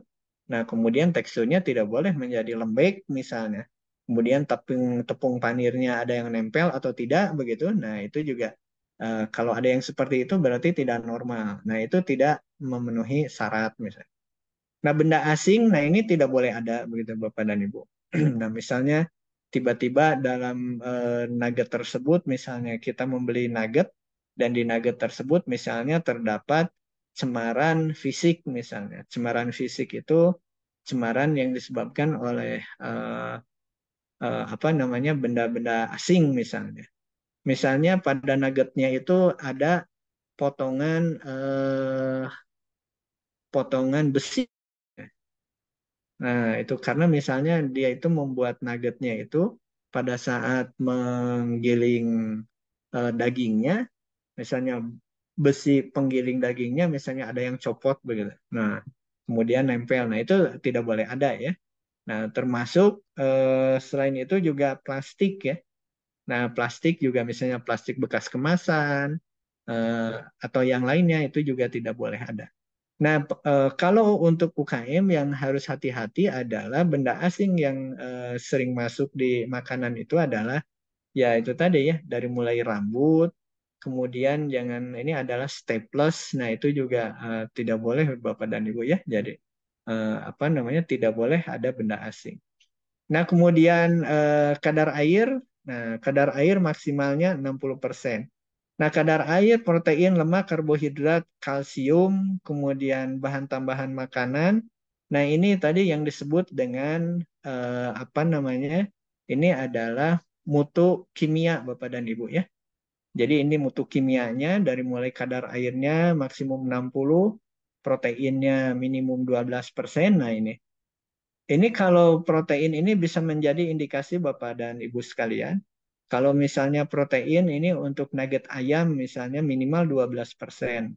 Nah, kemudian teksturnya tidak boleh menjadi lembek misalnya. Kemudian tepung tepung panirnya ada yang nempel atau tidak begitu. Nah, itu juga uh, kalau ada yang seperti itu berarti tidak normal. Nah, itu tidak memenuhi syarat misalnya. Nah, benda asing, nah ini tidak boleh ada begitu Bapak dan Ibu. nah, misalnya tiba-tiba dalam e, nugget tersebut misalnya kita membeli nugget dan di nugget tersebut misalnya terdapat cemaran fisik misalnya. Cemaran fisik itu cemaran yang disebabkan oleh e, e, apa namanya benda-benda asing misalnya. Misalnya pada nuggetnya itu ada potongan eh, potongan besi Nah, itu karena misalnya dia itu membuat nuggetnya itu pada saat menggiling eh, dagingnya, misalnya besi penggiling dagingnya misalnya ada yang copot begitu. Nah, kemudian nempel. Nah, itu tidak boleh ada ya. Nah, termasuk eh, selain itu juga plastik ya. Nah, plastik juga misalnya plastik bekas kemasan eh, atau yang lainnya itu juga tidak boleh ada. Nah, e, kalau untuk UKM yang harus hati-hati adalah benda asing yang e, sering masuk di makanan itu adalah ya itu tadi ya dari mulai rambut, kemudian jangan ini adalah staples. Nah, itu juga e, tidak boleh Bapak dan Ibu ya. Jadi e, apa namanya? tidak boleh ada benda asing. Nah, kemudian e, kadar air Nah, kadar air maksimalnya 60%. Nah, kadar air, protein, lemak, karbohidrat, kalsium, kemudian bahan tambahan makanan. Nah, ini tadi yang disebut dengan eh, apa namanya? Ini adalah mutu kimia Bapak dan Ibu ya. Jadi ini mutu kimianya dari mulai kadar airnya maksimum 60, proteinnya minimum 12%. Nah, ini. Ini kalau protein ini bisa menjadi indikasi Bapak dan Ibu sekalian kalau misalnya protein ini untuk nugget ayam misalnya minimal 12%.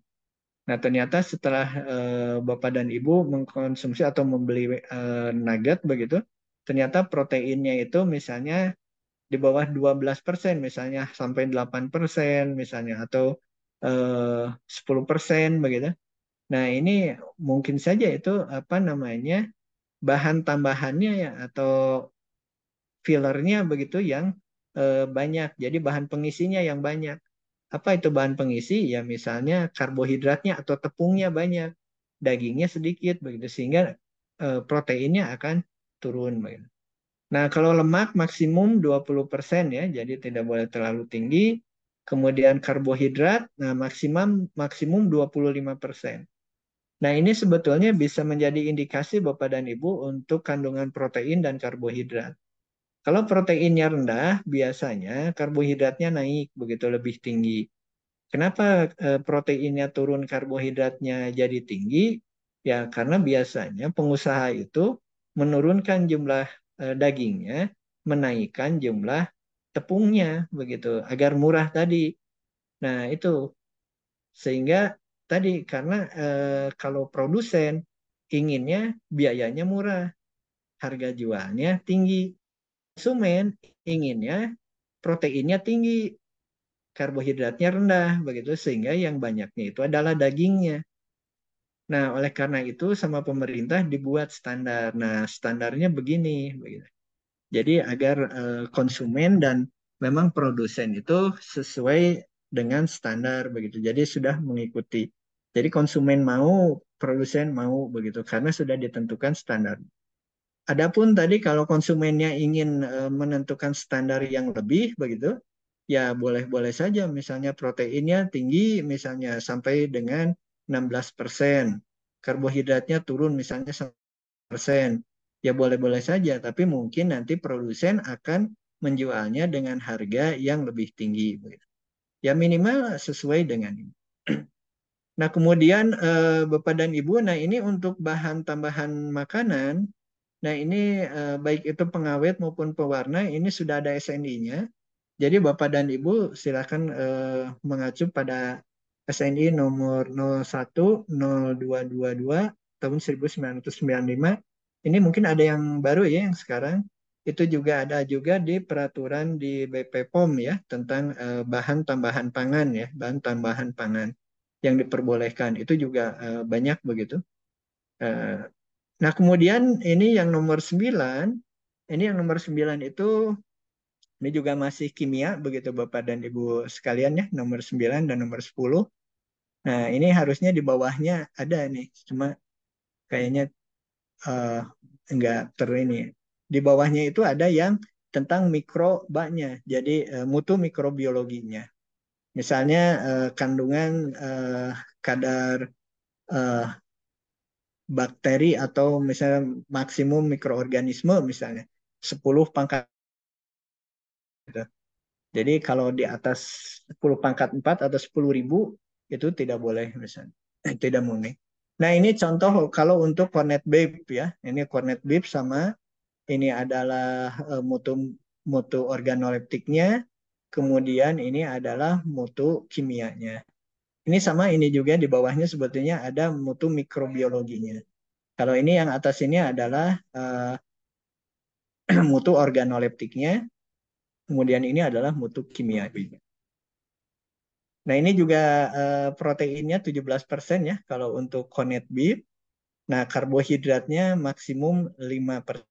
Nah, ternyata setelah eh, Bapak dan Ibu mengkonsumsi atau membeli eh, nugget begitu, ternyata proteinnya itu misalnya di bawah 12%, misalnya sampai 8%, misalnya atau eh, sepuluh 10% begitu. Nah, ini mungkin saja itu apa namanya? bahan tambahannya ya atau fillernya begitu yang Eh, banyak. Jadi bahan pengisinya yang banyak. Apa itu bahan pengisi? Ya misalnya karbohidratnya atau tepungnya banyak, dagingnya sedikit begitu sehingga eh, proteinnya akan turun Nah, kalau lemak maksimum 20% ya, jadi tidak boleh terlalu tinggi. Kemudian karbohidrat, nah maksimum maksimum 25%. Nah, ini sebetulnya bisa menjadi indikasi Bapak dan Ibu untuk kandungan protein dan karbohidrat. Kalau proteinnya rendah, biasanya karbohidratnya naik begitu lebih tinggi. Kenapa eh, proteinnya turun, karbohidratnya jadi tinggi? Ya karena biasanya pengusaha itu menurunkan jumlah eh, dagingnya, menaikkan jumlah tepungnya begitu agar murah tadi. Nah, itu sehingga tadi karena e, kalau produsen inginnya biayanya murah, harga jualnya tinggi konsumen inginnya proteinnya tinggi, karbohidratnya rendah, begitu sehingga yang banyaknya itu adalah dagingnya. Nah, oleh karena itu sama pemerintah dibuat standar. Nah, standarnya begini, begitu. Jadi agar uh, konsumen dan memang produsen itu sesuai dengan standar begitu. Jadi sudah mengikuti. Jadi konsumen mau, produsen mau begitu karena sudah ditentukan standar. Adapun tadi kalau konsumennya ingin eh, menentukan standar yang lebih begitu, ya boleh-boleh saja misalnya proteinnya tinggi misalnya sampai dengan 16%, karbohidratnya turun misalnya 1%. Ya boleh-boleh saja, tapi mungkin nanti produsen akan menjualnya dengan harga yang lebih tinggi. Ya minimal sesuai dengan ini. Nah kemudian eh, Bapak dan Ibu, nah ini untuk bahan tambahan makanan Nah ini eh, baik itu pengawet maupun pewarna ini sudah ada SNI-nya. Jadi Bapak dan Ibu silakan eh, mengacu pada SNI nomor 010222 tahun 1995. Ini mungkin ada yang baru ya yang sekarang. Itu juga ada juga di peraturan di BP ya tentang eh, bahan tambahan pangan ya, bahan tambahan pangan yang diperbolehkan. Itu juga eh, banyak begitu. Eh, Nah, kemudian ini yang nomor 9. Ini yang nomor 9 itu ini juga masih kimia begitu Bapak dan Ibu sekalian ya, nomor 9 dan nomor 10. Nah, ini harusnya di bawahnya ada nih, cuma kayaknya uh, enggak ter ini. Di bawahnya itu ada yang tentang mikrobanya, jadi uh, mutu mikrobiologinya. Misalnya uh, kandungan uh, kadar uh, bakteri atau misalnya maksimum mikroorganisme misalnya 10 pangkat Jadi kalau di atas 10 pangkat 4 atau 10 ribu itu tidak boleh misalnya eh, tidak murni. Nah ini contoh kalau untuk cornet babe ya ini cornet babe sama ini adalah eh, mutu mutu organoleptiknya kemudian ini adalah mutu kimianya. Ini sama ini juga di bawahnya sebetulnya ada mutu mikrobiologinya. Kalau ini yang atas ini adalah uh, mutu organoleptiknya, kemudian ini adalah mutu kimiawinya. Nah ini juga uh, proteinnya 17% ya kalau untuk Connect Beef. Nah karbohidratnya maksimum 5%.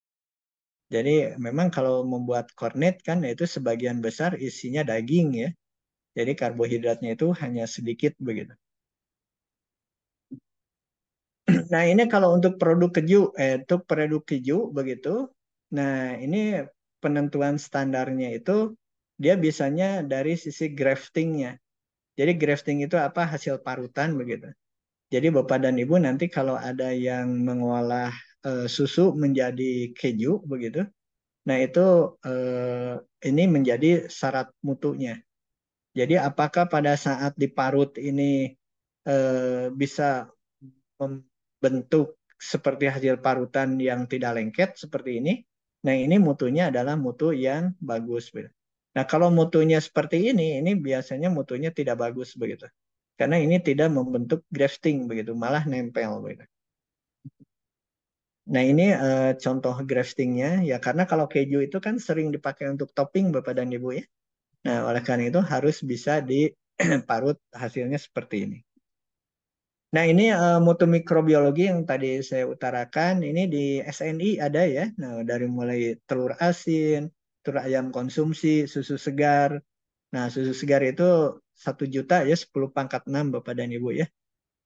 Jadi memang kalau membuat kornet kan itu sebagian besar isinya daging ya. Jadi karbohidratnya itu hanya sedikit begitu. Nah ini kalau untuk produk keju, eh, untuk produk keju begitu, nah ini penentuan standarnya itu dia biasanya dari sisi graftingnya. Jadi grafting itu apa hasil parutan begitu. Jadi bapak dan ibu nanti kalau ada yang mengolah eh, susu menjadi keju begitu, nah itu eh, ini menjadi syarat mutunya. Jadi apakah pada saat diparut ini eh, bisa membentuk seperti hasil parutan yang tidak lengket seperti ini? Nah ini mutunya adalah mutu yang bagus. Nah kalau mutunya seperti ini, ini biasanya mutunya tidak bagus begitu. Karena ini tidak membentuk grafting begitu, malah nempel begitu. Nah ini uh, contoh graftingnya ya karena kalau keju itu kan sering dipakai untuk topping Bapak dan Ibu ya. Nah, oleh karena itu harus bisa diparut hasilnya seperti ini. Nah, ini uh, eh, mutu mikrobiologi yang tadi saya utarakan, ini di SNI ada ya. Nah, dari mulai telur asin, telur ayam konsumsi, susu segar. Nah, susu segar itu satu juta ya, 10 pangkat 6 Bapak dan Ibu ya.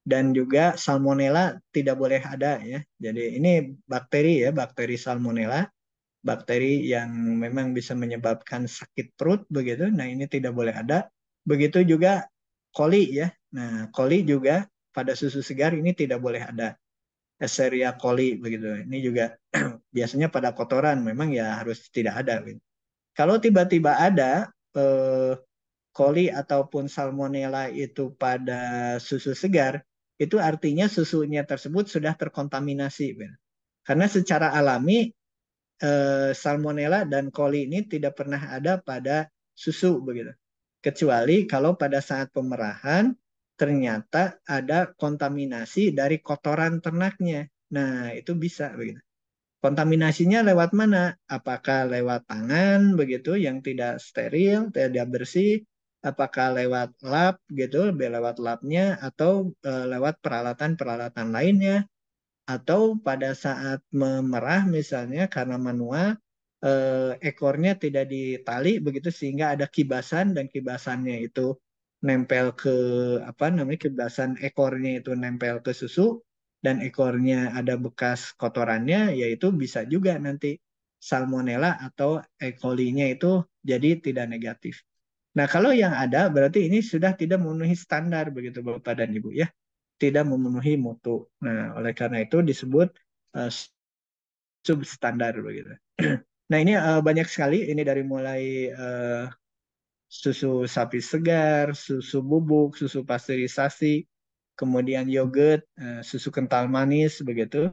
Dan juga salmonella tidak boleh ada ya. Jadi ini bakteri ya, bakteri salmonella bakteri yang memang bisa menyebabkan sakit perut begitu. Nah, ini tidak boleh ada. Begitu juga koli ya. Nah, koli juga pada susu segar ini tidak boleh ada. Escherichia coli begitu. Ini juga biasanya pada kotoran memang ya harus tidak ada. Begitu. Kalau tiba-tiba ada eh, koli ataupun salmonella itu pada susu segar, itu artinya susunya tersebut sudah terkontaminasi. Begitu. Karena secara alami Eh, salmonella dan coli ini tidak pernah ada pada susu begitu. Kecuali kalau pada saat pemerahan ternyata ada kontaminasi dari kotoran ternaknya. Nah, itu bisa begitu. Kontaminasinya lewat mana? Apakah lewat tangan begitu yang tidak steril, tidak bersih, apakah lewat lab gitu, lewat lapnya atau e, lewat peralatan-peralatan lainnya atau pada saat memerah misalnya karena manual eh, ekornya tidak ditali begitu sehingga ada kibasan dan kibasannya itu nempel ke apa namanya kibasan ekornya itu nempel ke susu dan ekornya ada bekas kotorannya yaitu bisa juga nanti salmonella atau E. coli-nya itu jadi tidak negatif. Nah, kalau yang ada berarti ini sudah tidak memenuhi standar begitu Bapak dan Ibu ya tidak memenuhi mutu. Nah, oleh karena itu disebut uh, substandar begitu. nah, ini uh, banyak sekali ini dari mulai uh, susu sapi segar, susu bubuk, susu pasteurisasi, kemudian yogurt, uh, susu kental manis begitu.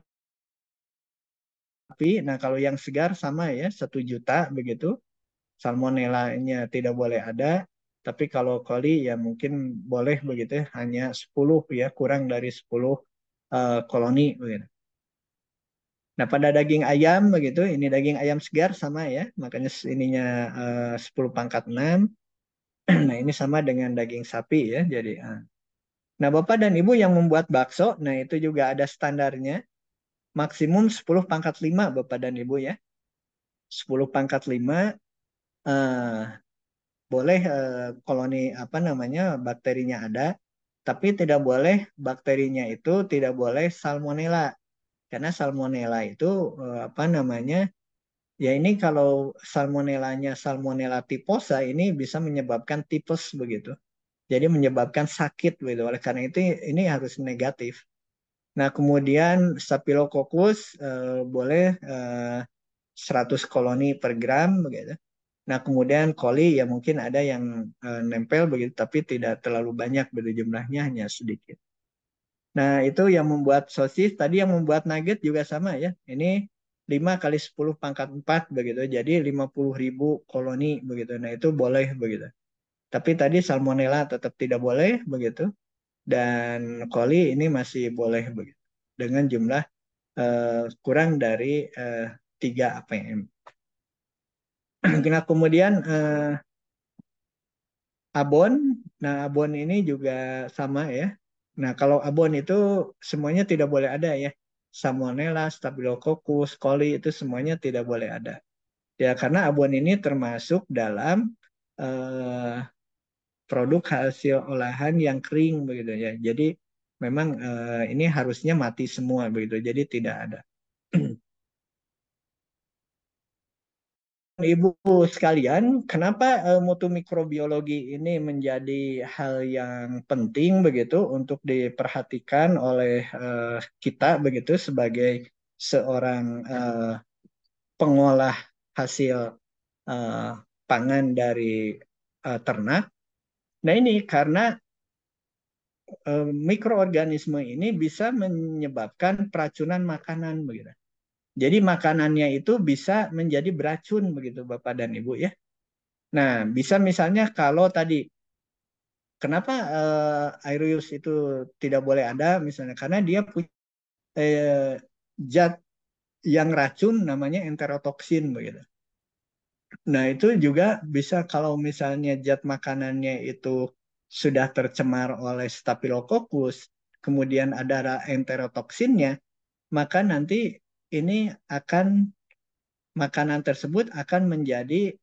Tapi, nah kalau yang segar sama ya satu juta begitu, salmonellanya tidak boleh ada, tapi kalau koli ya mungkin boleh begitu ya, hanya 10 ya, kurang dari 10 uh, eh, koloni begitu. Nah, pada daging ayam begitu, ini daging ayam segar sama ya, makanya ininya eh, uh, 10 pangkat 6. nah, ini sama dengan daging sapi ya, jadi uh. Nah, Bapak dan Ibu yang membuat bakso, nah itu juga ada standarnya. Maksimum 10 pangkat 5 Bapak dan Ibu ya. 10 pangkat 5 uh, boleh eh, koloni apa namanya bakterinya ada, tapi tidak boleh bakterinya itu tidak boleh salmonella karena salmonella itu eh, apa namanya ya ini kalau salmonellanya salmonella typhosa ini bisa menyebabkan tipes begitu jadi menyebabkan sakit begitu oleh karena itu ini harus negatif nah kemudian staphylococcus eh, boleh 100 eh, koloni per gram begitu Nah, kemudian koli ya mungkin ada yang e, nempel begitu, tapi tidak terlalu banyak dari jumlahnya hanya sedikit. Nah, itu yang membuat sosis. Tadi yang membuat nugget juga sama ya. Ini 5 kali 10 pangkat 4 begitu. Jadi 50 ribu koloni begitu. Nah, itu boleh begitu. Tapi tadi salmonella tetap tidak boleh begitu. Dan koli ini masih boleh begitu. Dengan jumlah e, kurang dari e, eh, 3 APM. Kena kemudian eh, abon. Nah, abon ini juga sama ya. Nah, kalau abon itu semuanya tidak boleh ada ya. Salmonella, Staphylococcus, coli itu semuanya tidak boleh ada. Ya, karena abon ini termasuk dalam eh, produk hasil olahan yang kering begitu ya. Jadi memang eh, ini harusnya mati semua begitu. Jadi tidak ada. Ibu sekalian, kenapa eh, mutu mikrobiologi ini menjadi hal yang penting begitu untuk diperhatikan oleh uh, kita begitu sebagai seorang uh, pengolah hasil uh, pangan dari uh, ternak. Nah ini karena uh, mikroorganisme ini bisa menyebabkan peracunan makanan begitu. Jadi makanannya itu bisa menjadi beracun begitu Bapak dan Ibu ya. Nah, bisa misalnya kalau tadi kenapa eh, itu tidak boleh ada misalnya karena dia punya eh, zat yang racun namanya enterotoksin begitu. Nah, itu juga bisa kalau misalnya zat makanannya itu sudah tercemar oleh Staphylococcus, kemudian ada enterotoksinnya, maka nanti ini akan makanan tersebut akan menjadi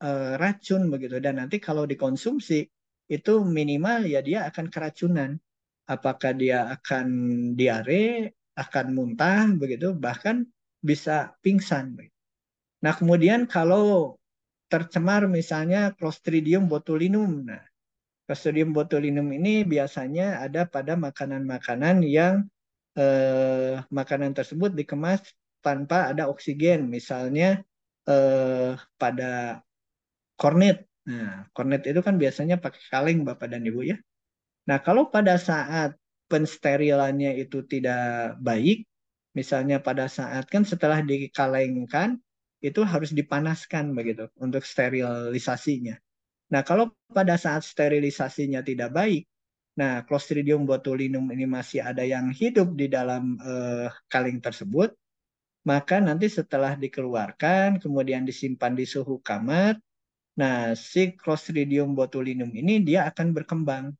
uh, racun begitu dan nanti kalau dikonsumsi itu minimal ya dia akan keracunan apakah dia akan diare akan muntah begitu bahkan bisa pingsan nah kemudian kalau tercemar misalnya Clostridium botulinum nah Clostridium botulinum ini biasanya ada pada makanan-makanan yang eh, makanan tersebut dikemas tanpa ada oksigen, misalnya eh, pada kornet. Nah, kornet itu kan biasanya pakai kaleng Bapak dan Ibu ya. Nah, kalau pada saat pensterilannya itu tidak baik, misalnya pada saat kan setelah dikalengkan itu harus dipanaskan begitu untuk sterilisasinya. Nah, kalau pada saat sterilisasinya tidak baik, Nah, Clostridium botulinum ini masih ada yang hidup di dalam eh, kaleng tersebut, maka nanti setelah dikeluarkan kemudian disimpan di suhu kamar, nah si Clostridium botulinum ini dia akan berkembang.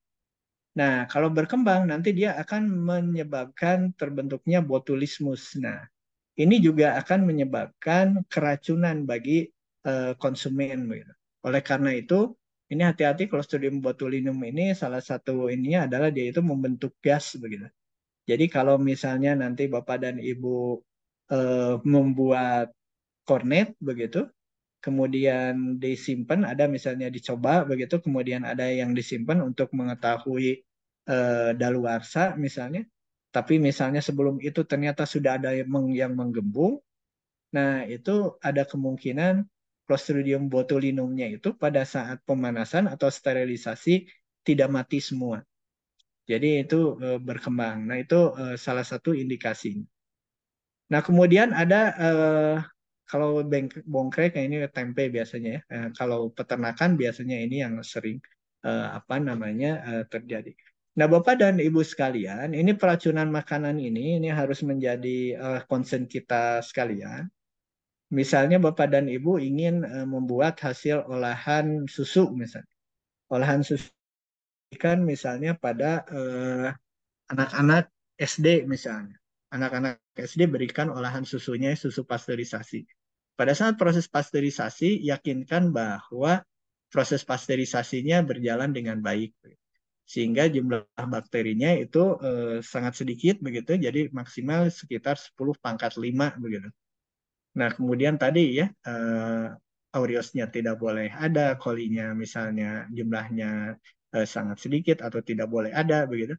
Nah, kalau berkembang nanti dia akan menyebabkan terbentuknya botulismus. Nah, ini juga akan menyebabkan keracunan bagi eh, konsumen. Gitu. Oleh karena itu, ini hati-hati kalau studium botulinum ini salah satu ininya adalah dia itu membentuk gas begitu. Jadi kalau misalnya nanti Bapak dan Ibu eh, membuat kornet begitu, kemudian disimpan ada misalnya dicoba begitu, kemudian ada yang disimpan untuk mengetahui eh, daluarsa misalnya, tapi misalnya sebelum itu ternyata sudah ada yang, yang menggembung, nah itu ada kemungkinan Clostridium botulinumnya itu pada saat pemanasan atau sterilisasi tidak mati semua. Jadi itu e, berkembang. Nah itu e, salah satu indikasi. Nah kemudian ada e, kalau bongkrek nah, ini tempe biasanya ya. kalau peternakan biasanya ini yang sering apa namanya terjadi. Nah, Bapak dan Ibu sekalian, ini peracunan makanan ini ini harus menjadi konsen concern kita sekalian. Misalnya Bapak dan Ibu ingin eh, membuat hasil olahan susu misalnya. Olahan susu ikan misalnya pada eh, anak-anak eh, SD misalnya. Anak-anak SD berikan olahan susunya susu pasteurisasi. Pada saat proses pasteurisasi, yakinkan bahwa proses pasteurisasinya berjalan dengan baik. Sehingga jumlah bakterinya itu eh, sangat sedikit begitu, jadi maksimal sekitar 10 pangkat 5 begitu. Nah, kemudian tadi ya, uh, eh, aureusnya tidak boleh ada, kolinya misalnya jumlahnya uh, sangat sedikit atau tidak boleh ada begitu.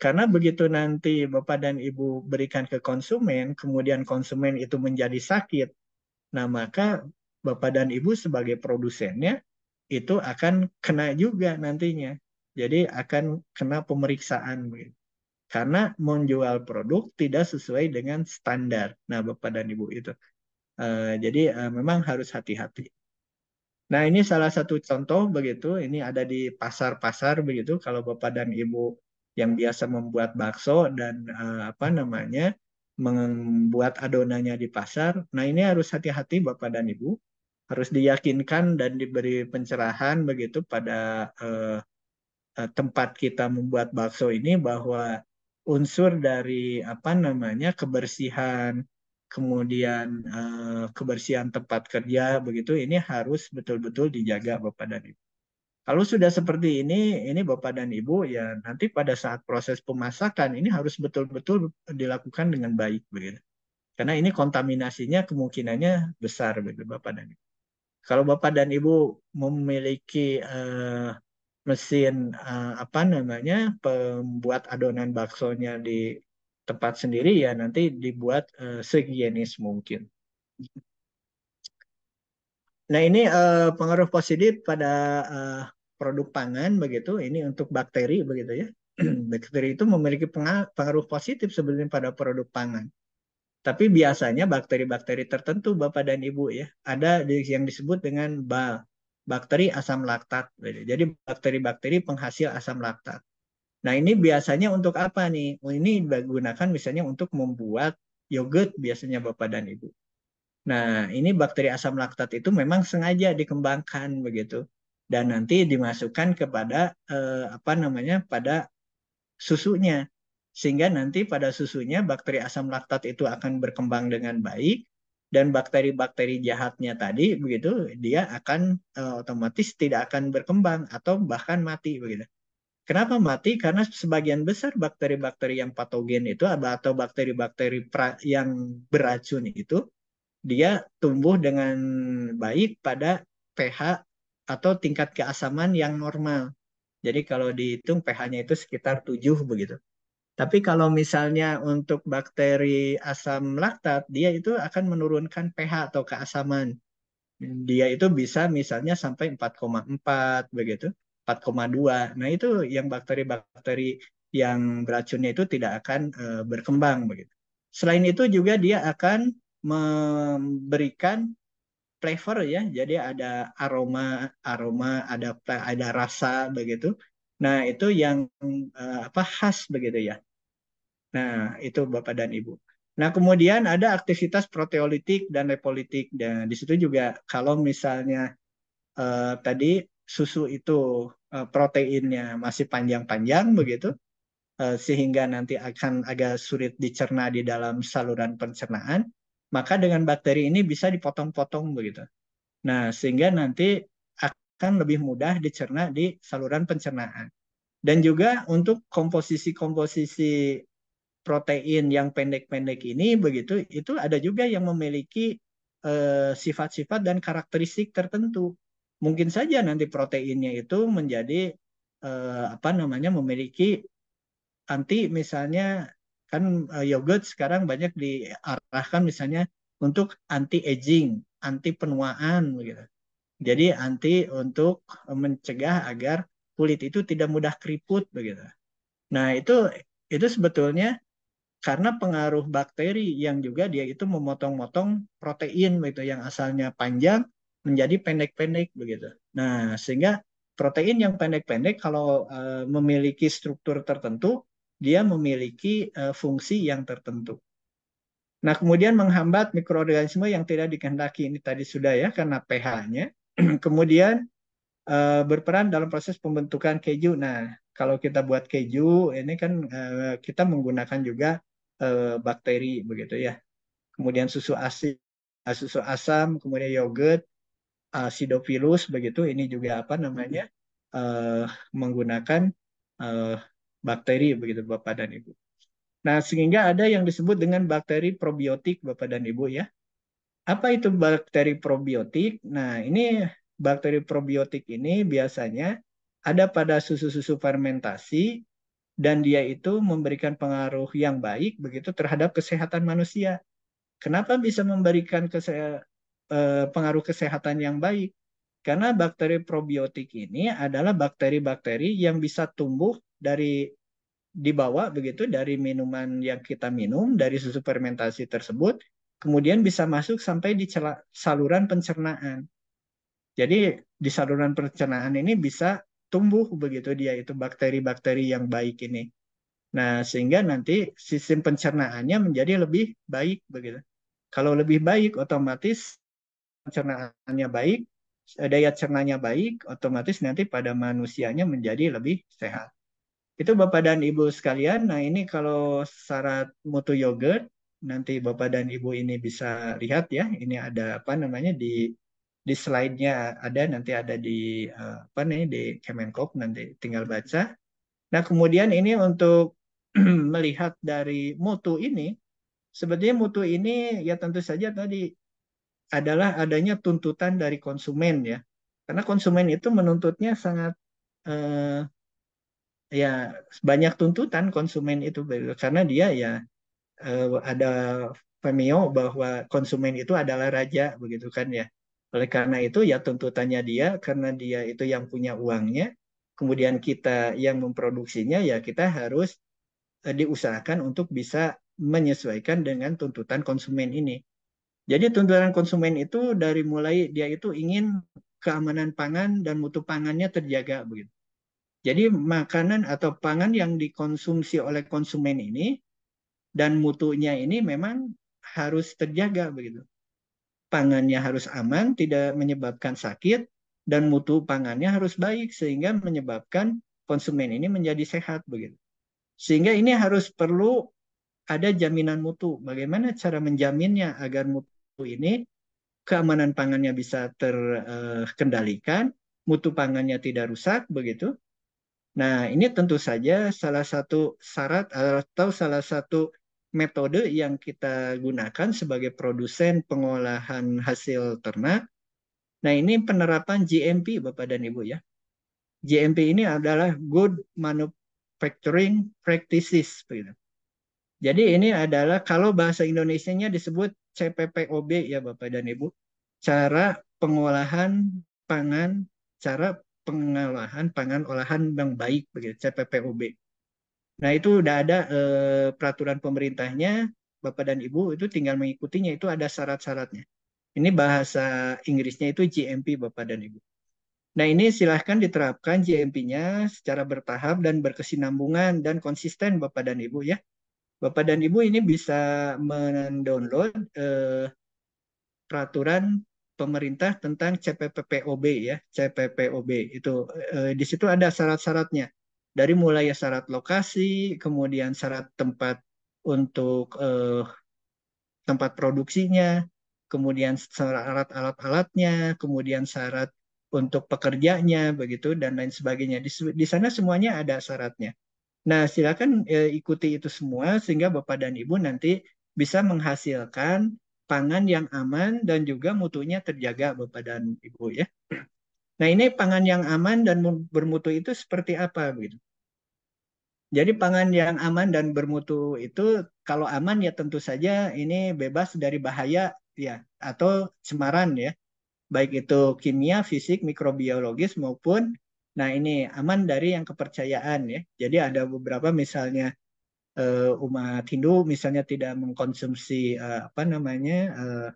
Karena begitu nanti Bapak dan Ibu berikan ke konsumen, kemudian konsumen itu menjadi sakit, nah maka Bapak dan Ibu sebagai produsennya itu akan kena juga nantinya. Jadi akan kena pemeriksaan. Karena menjual produk tidak sesuai dengan standar. Nah Bapak dan Ibu itu. Eh, jadi uh, memang harus hati-hati. Nah, ini salah satu contoh begitu. Ini ada di pasar-pasar begitu. Kalau Bapak dan Ibu yang biasa membuat bakso dan uh, apa namanya membuat adonannya di pasar. Nah, ini harus hati-hati Bapak dan Ibu. Harus diyakinkan dan diberi pencerahan begitu pada uh, tempat kita membuat bakso ini bahwa unsur dari apa namanya kebersihan, kemudian eh, kebersihan tempat kerja begitu ini harus betul-betul dijaga Bapak dan Ibu. Kalau sudah seperti ini, ini Bapak dan Ibu ya nanti pada saat proses pemasakan ini harus betul-betul dilakukan dengan baik begitu. Karena ini kontaminasinya kemungkinannya besar begitu Bapak dan Ibu. Kalau Bapak dan Ibu memiliki eh, mesin eh, apa namanya pembuat adonan baksonya di tempat sendiri ya nanti dibuat uh, segienis mungkin. Nah ini uh, pengaruh positif pada uh, produk pangan begitu. Ini untuk bakteri begitu ya. bakteri itu memiliki pengaruh positif sebenarnya pada produk pangan. Tapi biasanya bakteri-bakteri tertentu Bapak dan Ibu ya ada yang disebut dengan BAL, bakteri asam laktat. Jadi bakteri-bakteri penghasil asam laktat. Nah ini biasanya untuk apa nih? Ini digunakan misalnya untuk membuat yogurt biasanya Bapak dan Ibu. Nah ini bakteri asam laktat itu memang sengaja dikembangkan begitu dan nanti dimasukkan kepada eh, apa namanya pada susunya sehingga nanti pada susunya bakteri asam laktat itu akan berkembang dengan baik dan bakteri-bakteri jahatnya tadi begitu dia akan uh, otomatis tidak akan berkembang atau bahkan mati begitu. Kenapa mati? Karena sebagian besar bakteri-bakteri yang patogen itu atau bakteri-bakteri yang beracun itu dia tumbuh dengan baik pada pH atau tingkat keasaman yang normal. Jadi kalau dihitung pH-nya itu sekitar 7 begitu. Tapi kalau misalnya untuk bakteri asam laktat, dia itu akan menurunkan pH atau keasaman. Dia itu bisa misalnya sampai 4,4 begitu. 4,2. Nah, itu yang bakteri-bakteri yang beracunnya itu tidak akan uh, berkembang begitu. Selain itu juga dia akan memberikan flavor ya. Jadi ada aroma, aroma, ada ada rasa begitu. Nah, itu yang uh, apa khas begitu ya. Nah, itu Bapak dan Ibu. Nah, kemudian ada aktivitas proteolitik dan lepolitik. Dan nah, di situ juga kalau misalnya eh, tadi susu itu Eh, proteinnya masih panjang-panjang begitu eh, sehingga nanti akan agak sulit dicerna di dalam saluran pencernaan, maka dengan bakteri ini bisa dipotong-potong begitu. Nah, sehingga nanti akan lebih mudah dicerna di saluran pencernaan. Dan juga untuk komposisi-komposisi protein yang pendek-pendek ini begitu, itu ada juga yang memiliki eh, sifat-sifat eh, dan karakteristik tertentu mungkin saja nanti proteinnya itu menjadi eh, apa namanya memiliki anti misalnya kan eh, yogurt sekarang banyak diarahkan misalnya untuk anti aging, anti penuaan begitu. Jadi anti untuk mencegah agar kulit itu tidak mudah keriput begitu. Nah, itu itu sebetulnya karena pengaruh bakteri yang juga dia itu memotong-motong protein begitu yang asalnya panjang menjadi pendek-pendek begitu. Nah, sehingga protein yang pendek-pendek kalau uh, memiliki struktur tertentu, dia memiliki uh, fungsi yang tertentu. Nah, kemudian menghambat mikroorganisme yang tidak dikehendaki ini tadi sudah ya karena pH-nya. kemudian uh, berperan dalam proses pembentukan keju. Nah, kalau kita buat keju ini kan uh, kita menggunakan juga uh, bakteri begitu ya. Kemudian susu asin, susu asam, kemudian yogurt, acidophilus eh, begitu ini juga apa namanya uh, menggunakan uh, bakteri begitu Bapak dan Ibu. Nah, sehingga ada yang disebut dengan bakteri probiotik Bapak dan Ibu ya. Apa itu bakteri probiotik? Nah, ini bakteri probiotik ini biasanya ada pada susu-susu fermentasi dan dia itu memberikan pengaruh yang baik begitu terhadap kesehatan manusia. Kenapa bisa memberikan kesehatan Eh, pengaruh kesehatan yang baik. Karena bakteri probiotik ini adalah bakteri-bakteri yang bisa tumbuh dari dibawa begitu dari minuman yang kita minum dari susu fermentasi tersebut kemudian bisa masuk sampai di saluran pencernaan. Jadi di saluran pencernaan ini bisa tumbuh begitu dia itu bakteri-bakteri yang baik ini. Nah, sehingga nanti sistem pencernaannya menjadi lebih baik begitu. Kalau lebih baik otomatis pencernaannya baik, eh, daya cernanya baik, otomatis nanti pada manusianya menjadi lebih sehat. Itu Bapak dan Ibu sekalian, nah ini kalau syarat mutu yogurt, nanti Bapak dan Ibu ini bisa lihat ya, ini ada apa namanya di di slide-nya ada nanti ada di eh, apa nih di Kemenkop nanti tinggal baca. Nah, kemudian ini untuk melihat dari mutu ini sebetulnya mutu ini ya tentu saja tadi adalah adanya tuntutan dari konsumen ya. Karena konsumen itu menuntutnya sangat eh, ya banyak tuntutan konsumen itu karena dia ya eh, ada pemio bahwa konsumen itu adalah raja begitu kan ya. Oleh karena itu ya tuntutannya dia karena dia itu yang punya uangnya, kemudian kita yang memproduksinya ya kita harus eh, diusahakan untuk bisa menyesuaikan dengan tuntutan konsumen ini. Jadi tuntutan konsumen itu dari mulai dia itu ingin keamanan pangan dan mutu pangannya terjaga begitu. Jadi makanan atau pangan yang dikonsumsi oleh konsumen ini dan mutunya ini memang harus terjaga begitu. Pangannya harus aman, tidak menyebabkan sakit dan mutu pangannya harus baik sehingga menyebabkan konsumen ini menjadi sehat begitu. Sehingga ini harus perlu ada jaminan mutu. Bagaimana cara menjaminnya agar mutu ini keamanan pangannya bisa terkendalikan, eh, mutu pangannya tidak rusak begitu. Nah, ini tentu saja salah satu syarat atau salah satu metode yang kita gunakan sebagai produsen pengolahan hasil ternak. Nah, ini penerapan GMP Bapak dan Ibu ya. GMP ini adalah Good Manufacturing Practices begitu. Jadi ini adalah kalau bahasa Indonesianya disebut CPPOB ya Bapak dan Ibu, cara pengolahan pangan, cara pengolahan pangan olahan yang baik begitu CPPOB. Nah itu udah ada eh, peraturan pemerintahnya, Bapak dan Ibu itu tinggal mengikutinya itu ada syarat-syaratnya. Ini bahasa Inggrisnya itu GMP Bapak dan Ibu. Nah ini silahkan diterapkan GMP-nya secara bertahap dan berkesinambungan dan konsisten Bapak dan Ibu ya. Bapak dan Ibu ini bisa mendownload eh, peraturan pemerintah tentang CPPPOB ya, CPPOB itu eh, di situ ada syarat-syaratnya. Dari mulai ya syarat lokasi, kemudian syarat tempat untuk eh, tempat produksinya, kemudian syarat alat-alatnya, kemudian syarat untuk pekerjanya begitu dan lain sebagainya. Di, di sana semuanya ada syaratnya. Nah, silakan e, ikuti itu semua sehingga Bapak dan Ibu nanti bisa menghasilkan pangan yang aman dan juga mutunya terjaga Bapak dan Ibu ya. Nah, ini pangan yang aman dan bermutu itu seperti apa begitu? Jadi pangan yang aman dan bermutu itu kalau aman ya tentu saja ini bebas dari bahaya ya atau cemaran ya. Baik itu kimia, fisik, mikrobiologis maupun Nah ini aman dari yang kepercayaan ya. Jadi ada beberapa misalnya uh, umat Hindu misalnya tidak mengkonsumsi uh, apa namanya uh,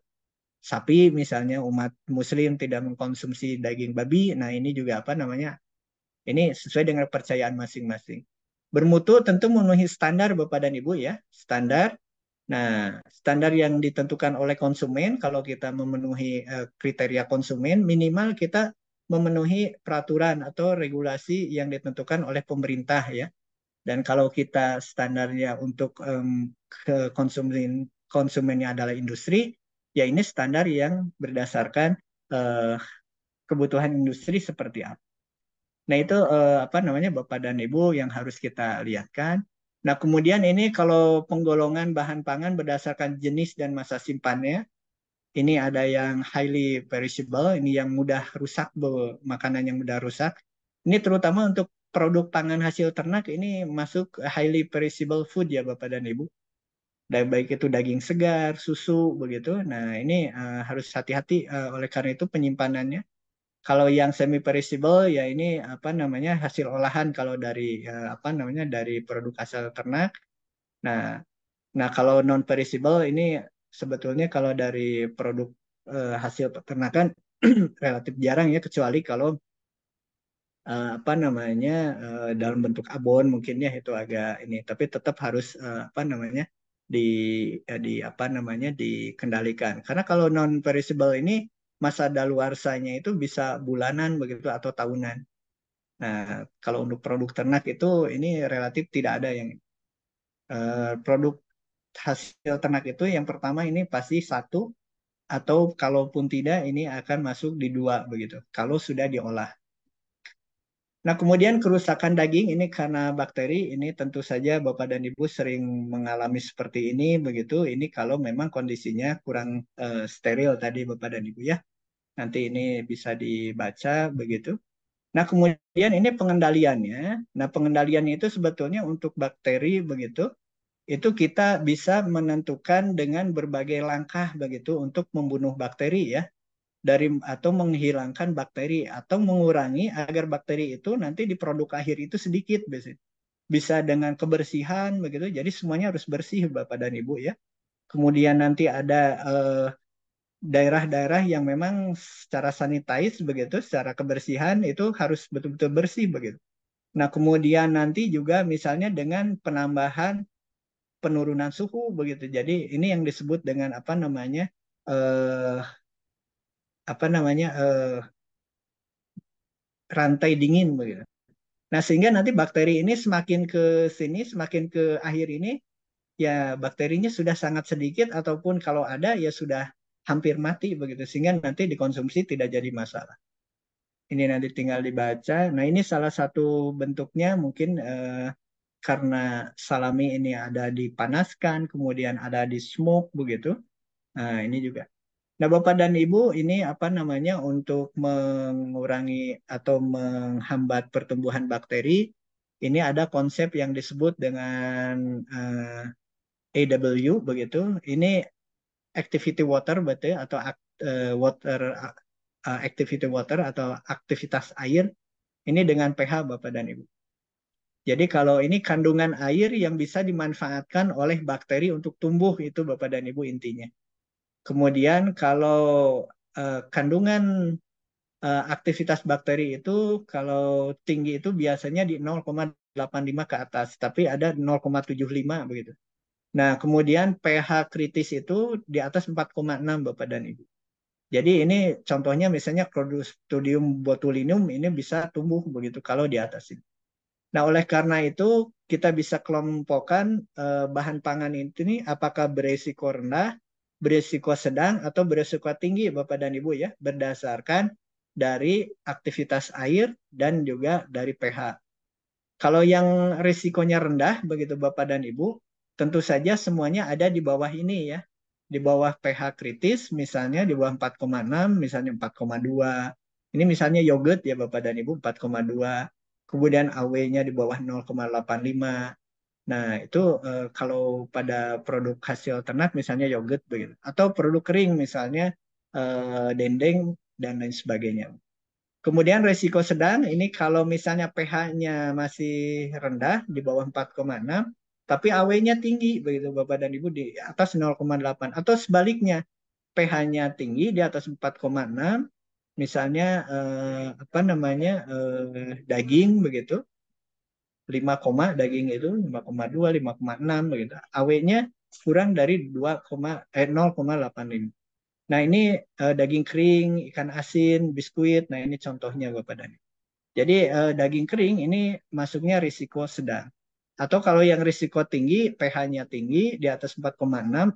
sapi misalnya umat Muslim tidak mengkonsumsi daging babi. Nah ini juga apa namanya ini sesuai dengan kepercayaan masing-masing. Bermutu tentu memenuhi standar bapak dan ibu ya standar. Nah standar yang ditentukan oleh konsumen kalau kita memenuhi uh, kriteria konsumen minimal kita memenuhi peraturan atau regulasi yang ditentukan oleh pemerintah ya. Dan kalau kita standarnya untuk um, ke konsumen konsumennya adalah industri, ya ini standar yang berdasarkan uh, kebutuhan industri seperti apa. Nah itu uh, apa namanya bapak dan ibu yang harus kita lihatkan. Nah kemudian ini kalau penggolongan bahan pangan berdasarkan jenis dan masa simpannya, ini ada yang highly perishable, ini yang mudah rusak, bu, makanan yang mudah rusak. Ini terutama untuk produk pangan hasil ternak ini masuk highly perishable food ya Bapak dan Ibu. Dan baik itu daging segar, susu begitu. Nah, ini uh, harus hati-hati uh, oleh karena itu penyimpanannya. Kalau yang semi perishable ya ini apa namanya hasil olahan kalau dari uh, apa namanya dari produk asal ternak. Nah, nah kalau non perishable ini sebetulnya kalau dari produk eh, hasil peternakan relatif jarang ya kecuali kalau eh, apa namanya eh, dalam bentuk abon mungkin ya itu agak ini tapi tetap harus eh, apa namanya di eh, di apa namanya dikendalikan karena kalau non perishable ini masa daluarsanya itu bisa bulanan begitu atau tahunan Nah, kalau untuk produk ternak itu ini relatif tidak ada yang uh, produk hasil ternak itu yang pertama ini pasti satu atau kalaupun tidak ini akan masuk di dua begitu kalau sudah diolah. Nah kemudian kerusakan daging ini karena bakteri ini tentu saja bapak dan ibu sering mengalami seperti ini begitu ini kalau memang kondisinya kurang uh, steril tadi bapak dan ibu ya nanti ini bisa dibaca begitu. Nah kemudian ini pengendaliannya. Nah pengendaliannya itu sebetulnya untuk bakteri begitu itu kita bisa menentukan dengan berbagai langkah begitu untuk membunuh bakteri ya dari atau menghilangkan bakteri atau mengurangi agar bakteri itu nanti di produk akhir itu sedikit Bisa dengan kebersihan begitu. Jadi semuanya harus bersih Bapak dan Ibu ya. Kemudian nanti ada eh, daerah-daerah yang memang secara sanitasi begitu, secara kebersihan itu harus betul-betul bersih begitu. Nah, kemudian nanti juga misalnya dengan penambahan penurunan suhu begitu. Jadi ini yang disebut dengan apa namanya eh, apa namanya eh, rantai dingin begitu. Nah sehingga nanti bakteri ini semakin ke sini, semakin ke akhir ini ya bakterinya sudah sangat sedikit ataupun kalau ada ya sudah hampir mati begitu sehingga nanti dikonsumsi tidak jadi masalah. Ini nanti tinggal dibaca. Nah ini salah satu bentuknya mungkin eh, karena salami ini ada dipanaskan, kemudian ada di smoke begitu. Nah, ini juga. Nah, Bapak dan Ibu, ini apa namanya untuk mengurangi atau menghambat pertumbuhan bakteri, ini ada konsep yang disebut dengan uh, eh, AW begitu. Ini activity water betul? atau uh, water uh, activity water atau aktivitas air ini dengan pH Bapak dan Ibu. Jadi kalau ini kandungan air yang bisa dimanfaatkan oleh bakteri untuk tumbuh itu Bapak dan Ibu intinya. Kemudian kalau eh, kandungan eh, aktivitas bakteri itu kalau tinggi itu biasanya di 0,85 ke atas, tapi ada 0,75 begitu. Nah, kemudian pH kritis itu di atas 4,6 Bapak dan Ibu. Jadi ini contohnya misalnya Clostridium botulinum ini bisa tumbuh begitu kalau di atas ini. Nah, oleh karena itu kita bisa kelompokkan eh, bahan pangan ini apakah beresiko rendah, beresiko sedang, atau beresiko tinggi, Bapak dan Ibu ya, berdasarkan dari aktivitas air dan juga dari pH. Kalau yang risikonya rendah, begitu Bapak dan Ibu, tentu saja semuanya ada di bawah ini ya. Di bawah pH kritis, misalnya di bawah 4,6, misalnya 4,2. Ini misalnya yogurt ya Bapak dan Ibu, 4,2 kemudian AW-nya di bawah 0,85. Nah, itu eh, kalau pada produk hasil ternak misalnya yogurt begitu atau produk kering misalnya eh, dendeng dan lain sebagainya. Kemudian risiko sedang ini kalau misalnya pH-nya masih rendah di bawah 4,6 tapi AW-nya tinggi begitu Bapak dan Ibu di atas 0,8 atau sebaliknya pH-nya tinggi di atas 4,6 misalnya eh, apa namanya eh, daging begitu 5, daging itu 5,2, 5,6 begitu. awenya kurang dari 2, eh, 0,85. Nah, ini eh, daging kering, ikan asin, biskuit. Nah, ini contohnya Bapak Dani. Jadi eh, daging kering ini masuknya risiko sedang. Atau kalau yang risiko tinggi, pH-nya tinggi di atas 4,6,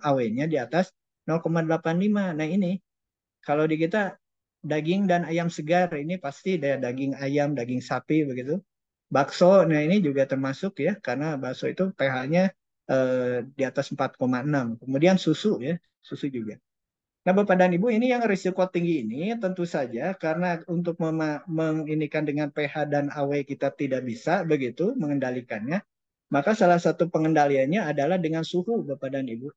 AW-nya di atas 0,85. Nah, ini kalau di kita daging dan ayam segar ini pasti ada daging ayam, daging sapi begitu. Bakso, nah ini juga termasuk ya karena bakso itu pH-nya eh, di atas 4,6. Kemudian susu ya, susu juga. Nah Bapak dan Ibu ini yang risiko tinggi ini tentu saja karena untuk menginikan dengan pH dan AW kita tidak bisa begitu mengendalikannya. Maka salah satu pengendaliannya adalah dengan suhu Bapak dan Ibu.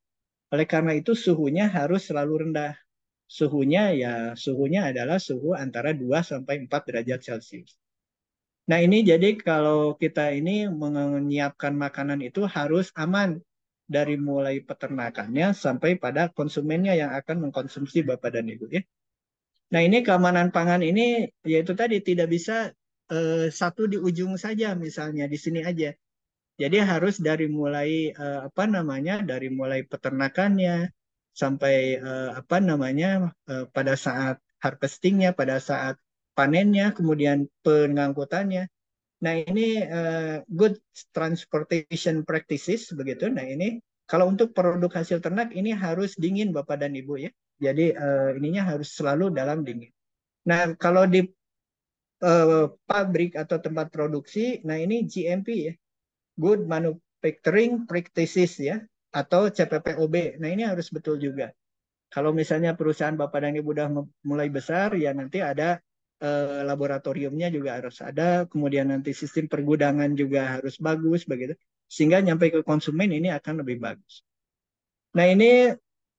Oleh karena itu suhunya harus selalu rendah suhunya ya suhunya adalah suhu antara 2 sampai 4 derajat Celcius. Nah, ini jadi kalau kita ini menyiapkan makanan itu harus aman dari mulai peternakannya sampai pada konsumennya yang akan mengkonsumsi Bapak dan Ibu ya. Nah, ini keamanan pangan ini yaitu tadi tidak bisa eh, satu di ujung saja misalnya di sini aja. Jadi harus dari mulai eh, apa namanya? dari mulai peternakannya, sampai uh, apa namanya uh, pada saat harvestingnya, pada saat panennya, kemudian pengangkutannya. Nah ini uh, good transportation practices begitu. Nah ini kalau untuk produk hasil ternak ini harus dingin Bapak dan Ibu ya. Jadi uh, ininya harus selalu dalam dingin. Nah kalau di uh, pabrik atau tempat produksi, nah ini GMP ya, good manufacturing practices ya atau CPPOB. Nah ini harus betul juga. Kalau misalnya perusahaan Bapak dan Ibu sudah mulai besar, ya nanti ada eh, laboratoriumnya juga harus ada, kemudian nanti sistem pergudangan juga harus bagus, begitu. Sehingga nyampe ke konsumen ini akan lebih bagus. Nah ini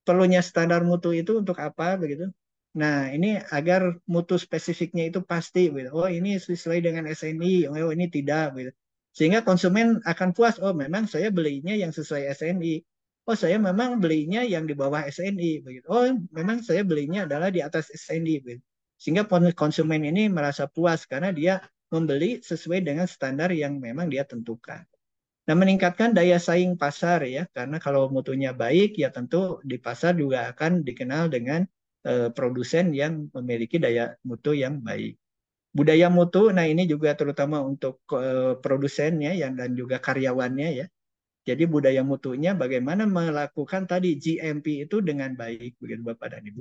perlunya standar mutu itu untuk apa, begitu? Nah, ini agar mutu spesifiknya itu pasti. Begitu. Oh, ini sesuai dengan SNI. Oh, ini tidak. Begitu. Sehingga konsumen akan puas, oh memang saya belinya yang sesuai SNI. Oh saya memang belinya yang di bawah SNI. Begitu. Oh memang saya belinya adalah di atas SNI. Begitu. Sehingga konsumen ini merasa puas karena dia membeli sesuai dengan standar yang memang dia tentukan. Nah, meningkatkan daya saing pasar ya, karena kalau mutunya baik ya tentu di pasar juga akan dikenal dengan eh, produsen yang memiliki daya mutu yang baik budaya mutu nah ini juga terutama untuk eh, produsennya ya dan juga karyawannya ya jadi budaya mutunya bagaimana melakukan tadi GMP itu dengan baik begitu Bapak dan Ibu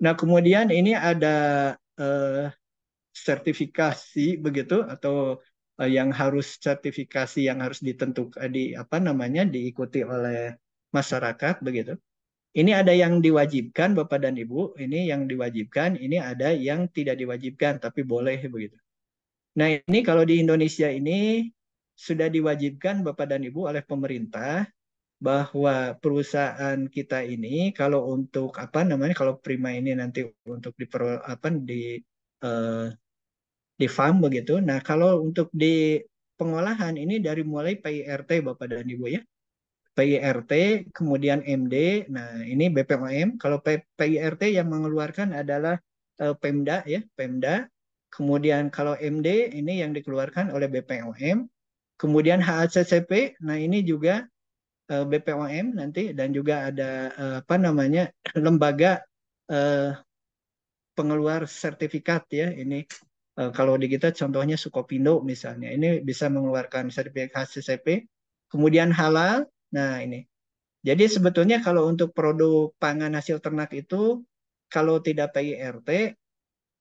nah kemudian ini ada uh, sertifikasi begitu atau eh, yang harus sertifikasi yang harus ditentukan di apa namanya diikuti oleh masyarakat begitu. Ini ada yang diwajibkan Bapak dan Ibu, ini yang diwajibkan, ini ada yang tidak diwajibkan tapi boleh begitu. Nah, ini kalau di Indonesia ini sudah diwajibkan Bapak dan Ibu oleh pemerintah bahwa perusahaan kita ini kalau untuk apa namanya kalau prima ini nanti untuk di apa di eh, di farm begitu. Nah, kalau untuk di pengolahan ini dari mulai PIRT Bapak dan Ibu ya. PIRT, kemudian MD. Nah, ini BPOM. Kalau PIRT yang mengeluarkan adalah uh, Pemda ya, Pemda. Kemudian kalau MD ini yang dikeluarkan oleh BPOM. Kemudian HACCP, nah ini juga uh, eh, BPOM nanti dan juga ada uh, apa namanya lembaga uh, pengeluar sertifikat ya ini kalau di kita contohnya Sukopindo misalnya ini bisa mengeluarkan sertifikat HACCP. kemudian halal Nah, ini. Jadi sebetulnya kalau untuk produk pangan hasil ternak itu kalau tidak PIRT,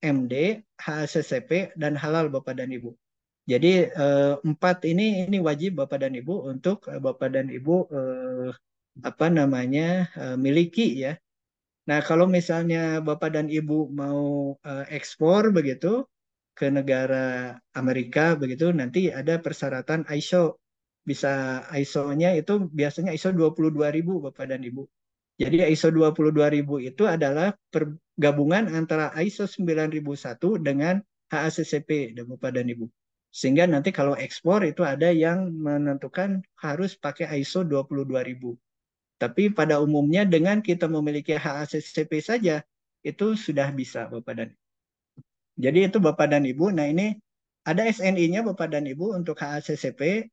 MD, HACCP dan halal Bapak dan Ibu. Jadi eh, empat ini ini wajib Bapak dan Ibu untuk eh, Bapak dan Ibu eh, apa namanya eh, miliki ya. Nah, kalau misalnya Bapak dan Ibu mau eh, ekspor begitu ke negara Amerika begitu nanti ada persyaratan ISO bisa ISO-nya itu biasanya ISO 22000 Bapak dan Ibu. Jadi ISO 22000 itu adalah pergabungan antara ISO 9001 dengan HACCP Bapak dan Ibu. Sehingga nanti kalau ekspor itu ada yang menentukan harus pakai ISO 22000. Tapi pada umumnya dengan kita memiliki HACCP saja itu sudah bisa Bapak dan Ibu. Jadi itu Bapak dan Ibu. Nah ini ada SNI-nya Bapak dan Ibu untuk HACCP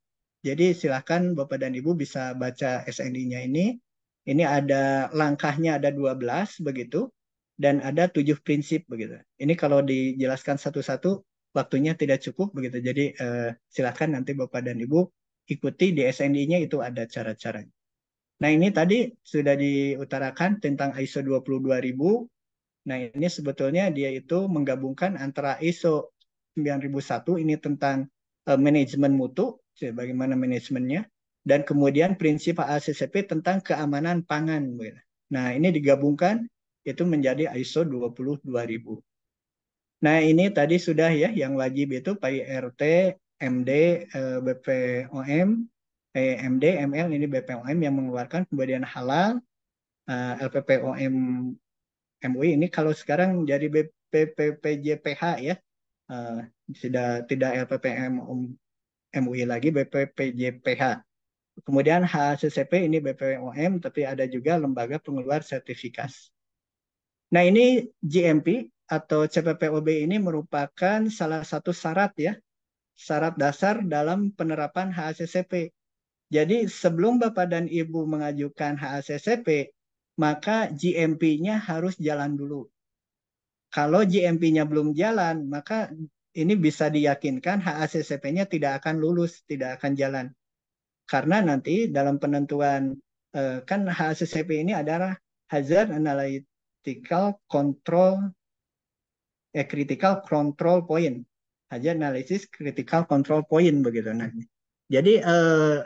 jadi silahkan Bapak dan Ibu bisa baca SNI-nya ini. Ini ada langkahnya ada 12 begitu dan ada tujuh prinsip begitu. Ini kalau dijelaskan satu-satu waktunya tidak cukup begitu. Jadi eh, silahkan nanti Bapak dan Ibu ikuti di SND-nya itu ada cara-caranya. Nah ini tadi sudah diutarakan tentang ISO 22000. Nah ini sebetulnya dia itu menggabungkan antara ISO 9001 ini tentang eh, manajemen mutu bagaimana manajemennya, dan kemudian prinsip ACCP tentang keamanan pangan. Nah, ini digabungkan itu menjadi ISO 22000. Nah, ini tadi sudah ya yang wajib itu RT, MD, eh, BPOM, eh, MD, ML ini BPOM yang mengeluarkan kemudian halal eh, LPPOM MUI ini kalau sekarang jadi BPPJPH ya. Uh, tidak tidak LPPM MUI lagi BPPJPH. Kemudian HACCP ini BPOM, tapi ada juga lembaga pengeluar sertifikat Nah ini GMP atau CPPOB ini merupakan salah satu syarat ya, syarat dasar dalam penerapan HACCP. Jadi sebelum Bapak dan Ibu mengajukan HACCP, maka GMP-nya harus jalan dulu. Kalau GMP-nya belum jalan, maka ini bisa diyakinkan HACCP-nya tidak akan lulus, tidak akan jalan. Karena nanti dalam penentuan eh, kan HACCP ini adalah Hazard Analytical Control eh, Critical Control Point. Hazard Analysis Critical Control Point begitu nanti. Jadi eh,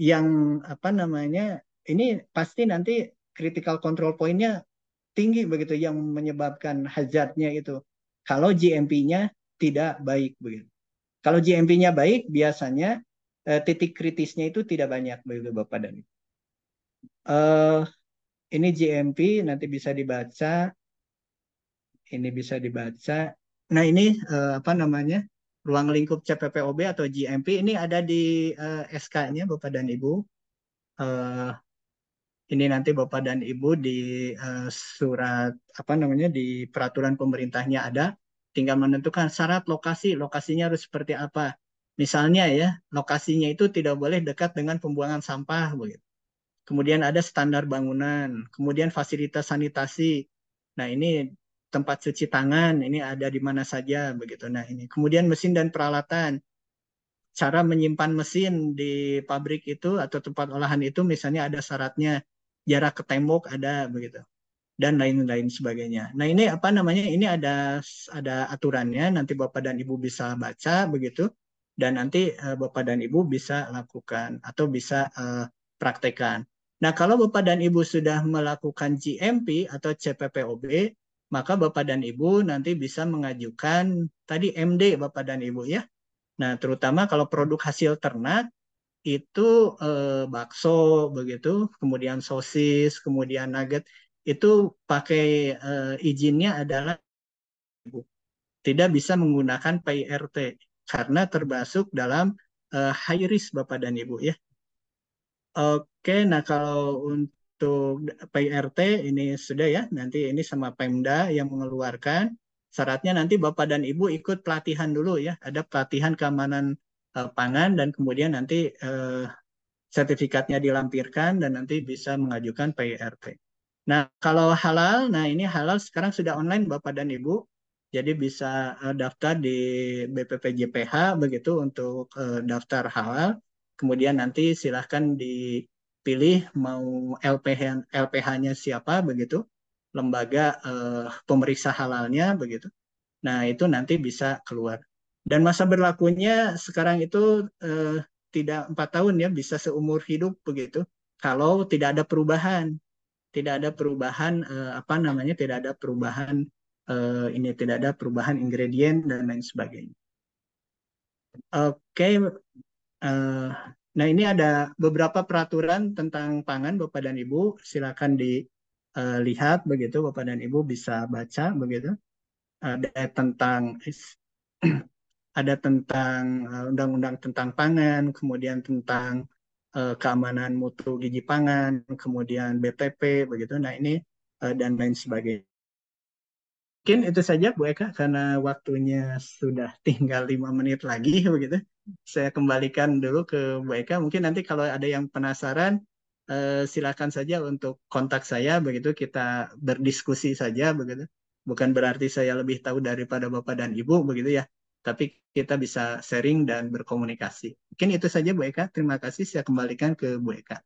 yang apa namanya ini pasti nanti critical control point-nya tinggi begitu yang menyebabkan hazardnya itu. Kalau GMP-nya tidak baik begitu. Kalau GMP-nya baik biasanya eh, titik kritisnya itu tidak banyak begitu Bapak dan Ibu. Eh, ini GMP nanti bisa dibaca ini bisa dibaca. Nah ini eh, apa namanya ruang lingkup CPPOB atau GMP ini ada di eh, SK-nya Bapak dan Ibu. Eh, ini nanti Bapak dan Ibu di uh, surat apa namanya di peraturan pemerintahnya ada tinggal menentukan syarat lokasi, lokasinya harus seperti apa. Misalnya ya, lokasinya itu tidak boleh dekat dengan pembuangan sampah begitu. Kemudian ada standar bangunan, kemudian fasilitas sanitasi. Nah, ini tempat cuci tangan, ini ada di mana saja begitu. Nah, ini kemudian mesin dan peralatan. Cara menyimpan mesin di pabrik itu atau tempat olahan itu misalnya ada syaratnya jarak ke tembok ada begitu dan lain-lain sebagainya. Nah ini apa namanya? Ini ada ada aturannya. Nanti bapak dan ibu bisa baca begitu, dan nanti uh, bapak dan ibu bisa lakukan atau bisa uh, praktekkan. Nah kalau bapak dan ibu sudah melakukan GMP atau CPPOB, maka bapak dan ibu nanti bisa mengajukan tadi MD bapak dan ibu ya. Nah terutama kalau produk hasil ternak itu eh, bakso begitu, kemudian sosis, kemudian nugget itu pakai uh, izinnya adalah tidak bisa menggunakan PIRT karena termasuk dalam uh, high risk Bapak dan Ibu ya. Oke, nah kalau untuk PIRT ini sudah ya, nanti ini sama Pemda yang mengeluarkan. Syaratnya nanti Bapak dan Ibu ikut pelatihan dulu ya, ada pelatihan keamanan uh, pangan dan kemudian nanti uh, sertifikatnya dilampirkan dan nanti bisa mengajukan PIRT. Nah, kalau halal, nah ini halal sekarang sudah online Bapak dan Ibu. Jadi bisa eh, daftar di BPPJPH begitu untuk eh, daftar halal. Kemudian nanti silahkan dipilih mau LPH nya siapa begitu, lembaga eh, pemeriksa halalnya begitu. Nah, itu nanti bisa keluar. Dan masa berlakunya sekarang itu eh, tidak empat tahun ya, bisa seumur hidup begitu. Kalau tidak ada perubahan, tidak ada perubahan uh, apa namanya tidak ada perubahan uh, ini tidak ada perubahan ingredient dan lain sebagainya. Oke, okay. uh, eh, nah ini ada beberapa peraturan tentang pangan Bapak dan Ibu silakan dilihat begitu Bapak dan Ibu bisa baca begitu ada tentang ada tentang undang-undang tentang pangan kemudian tentang uh, eh, keamanan mutu gigi pangan, kemudian BTP begitu. Nah ini uh, dan lain sebagainya. Mungkin itu saja Bu Eka karena waktunya sudah tinggal lima menit lagi begitu. Saya kembalikan dulu ke Bu Eka. Mungkin nanti kalau ada yang penasaran eh, silakan saja untuk kontak saya begitu kita berdiskusi saja begitu. Bukan berarti saya lebih tahu daripada Bapak dan Ibu begitu ya tapi kita bisa sharing dan berkomunikasi. Mungkin itu saja Bu Eka. Terima kasih. Saya kembalikan ke Bu Eka.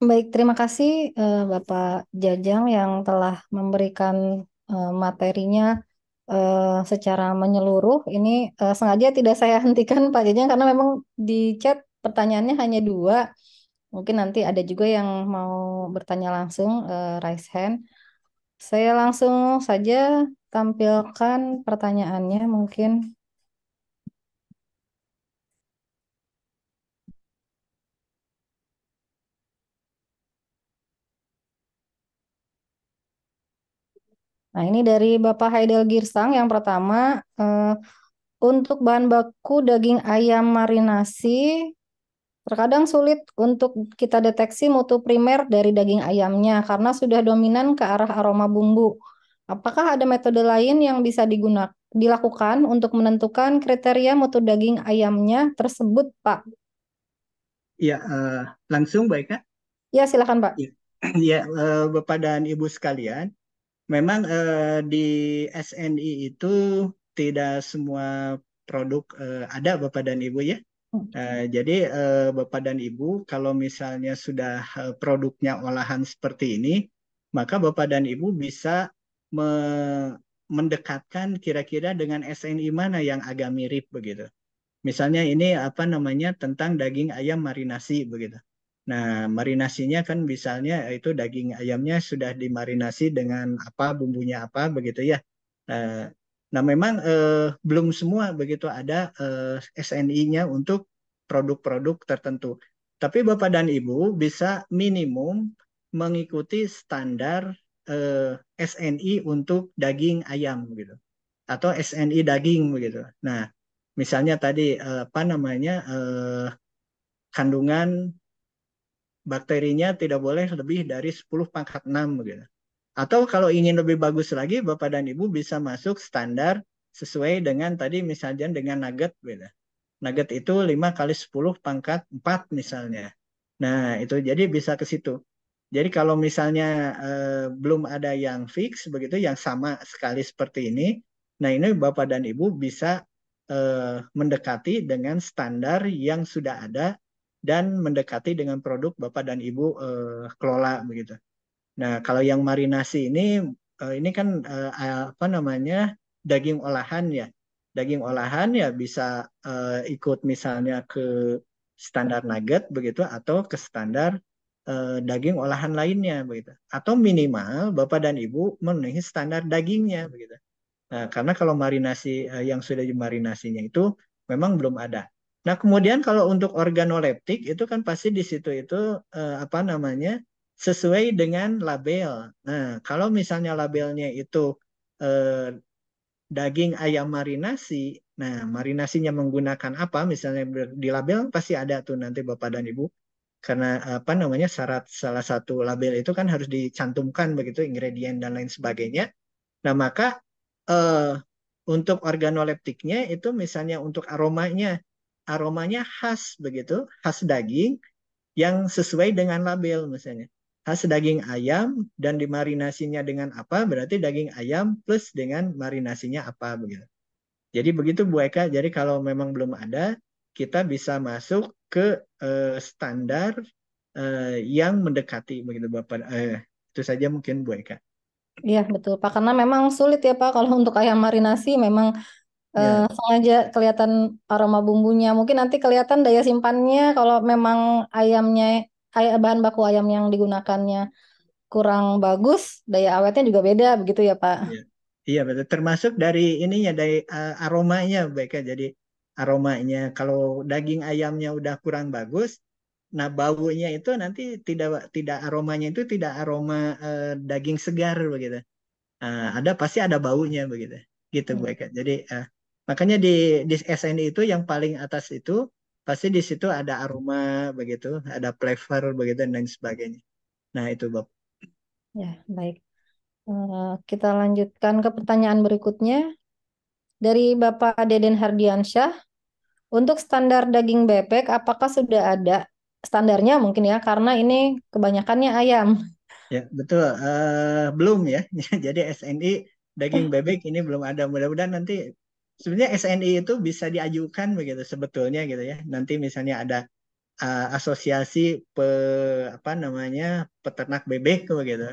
Baik, terima kasih uh, Bapak Jajang yang telah memberikan uh, materinya uh, secara menyeluruh. Ini uh, sengaja tidak saya hentikan Pak Jajang karena memang di chat pertanyaannya hanya dua. Mungkin nanti ada juga yang mau bertanya langsung, uh, raise hand. Saya langsung saja tampilkan pertanyaannya mungkin. Nah, ini dari Bapak Haidel Girsang yang pertama, eh, untuk bahan baku daging ayam marinasi terkadang sulit untuk kita deteksi mutu primer dari daging ayamnya karena sudah dominan ke arah aroma bumbu. Apakah ada metode lain yang bisa digunakan dilakukan untuk menentukan kriteria mutu daging ayamnya tersebut, Pak? Ya, uh, langsung baik, Kak. Ya, silakan, Pak. Ya, ya uh, Bapak dan Ibu sekalian, memang uh, di SNI itu tidak semua produk uh, ada, Bapak dan Ibu ya. Uh, jadi uh, Bapak dan Ibu kalau misalnya sudah uh, produknya olahan seperti ini, maka Bapak dan Ibu bisa me mendekatkan kira-kira dengan SNI mana yang agak mirip begitu. Misalnya ini apa namanya tentang daging ayam marinasi begitu. Nah, marinasinya kan misalnya itu daging ayamnya sudah dimarinasi dengan apa bumbunya apa begitu ya. Eh, nah, memang eh, belum semua begitu ada eh, SNI-nya untuk produk-produk tertentu. Tapi Bapak dan Ibu bisa minimum mengikuti standar eh, SNI untuk daging ayam gitu atau SNI daging begitu. Nah, misalnya tadi eh, apa namanya eh, kandungan bakterinya tidak boleh lebih dari 10 pangkat 6 begitu. Atau kalau ingin lebih bagus lagi Bapak dan Ibu bisa masuk standar sesuai dengan tadi misalnya dengan nugget beda. Gitu. Nugget itu 5 kali 10 pangkat 4 misalnya. Nah, itu jadi bisa ke situ. Jadi kalau misalnya eh, belum ada yang fix begitu yang sama sekali seperti ini, nah ini Bapak dan Ibu bisa eh, mendekati dengan standar yang sudah ada dan mendekati dengan produk Bapak dan Ibu eh, kelola begitu. Nah, kalau yang marinasi ini eh, ini kan eh, apa namanya? daging olahan ya. Daging olahan ya bisa eh, ikut misalnya ke standar nugget begitu atau ke standar eh, daging olahan lainnya begitu. Atau minimal Bapak dan Ibu memenuhi standar dagingnya begitu. Nah, karena kalau marinasi eh, yang sudah dimarinasinya itu memang belum ada. Nah, kemudian kalau untuk organoleptik itu kan pasti di situ itu eh, apa namanya? sesuai dengan label. Nah, kalau misalnya labelnya itu eh, daging ayam marinasi, nah marinasinya menggunakan apa? Misalnya di label pasti ada tuh nanti Bapak dan Ibu karena apa namanya syarat salah satu label itu kan harus dicantumkan begitu ingredient dan lain sebagainya. Nah maka eh, untuk organoleptiknya itu misalnya untuk aromanya aromanya khas begitu khas daging yang sesuai dengan label misalnya khas daging ayam dan dimarinasinya dengan apa berarti daging ayam plus dengan marinasinya apa begitu. Jadi begitu Bu Eka. Jadi kalau memang belum ada kita bisa masuk ke uh, standar uh, yang mendekati begitu Bapak. uh, itu saja mungkin Bu Eka. Iya betul Pak, karena memang sulit ya Pak kalau untuk ayam marinasi memang Ya. sengaja kelihatan aroma bumbunya. Mungkin nanti kelihatan daya simpannya kalau memang ayamnya ayam bahan baku ayam yang digunakannya kurang bagus, daya awetnya juga beda begitu ya, Pak. Iya, ya, betul. Termasuk dari ininya dari uh, aromanya baik ya. Jadi aromanya. Kalau daging ayamnya udah kurang bagus, nah baunya itu nanti tidak tidak aromanya itu tidak aroma eh, daging segar begitu. Nah, ada pasti ada baunya begitu. Gitu hmm. Bu Eka. Jadi eh, makanya di di SNI itu yang paling atas itu pasti di situ ada aroma begitu, ada flavor begitu dan lain sebagainya. Nah, itu Bapak. Ya, baik. Eh, kita lanjutkan ke pertanyaan berikutnya dari Bapak Deden Hardiansyah. Untuk standar daging bebek, apakah sudah ada standarnya mungkin ya? Karena ini kebanyakannya ayam. Ya betul, uh, belum ya. Jadi SNI daging bebek ini belum ada. Mudah-mudahan nanti sebenarnya SNI itu bisa diajukan begitu sebetulnya gitu ya. Nanti misalnya ada uh, asosiasi pe, apa namanya peternak bebek begitu.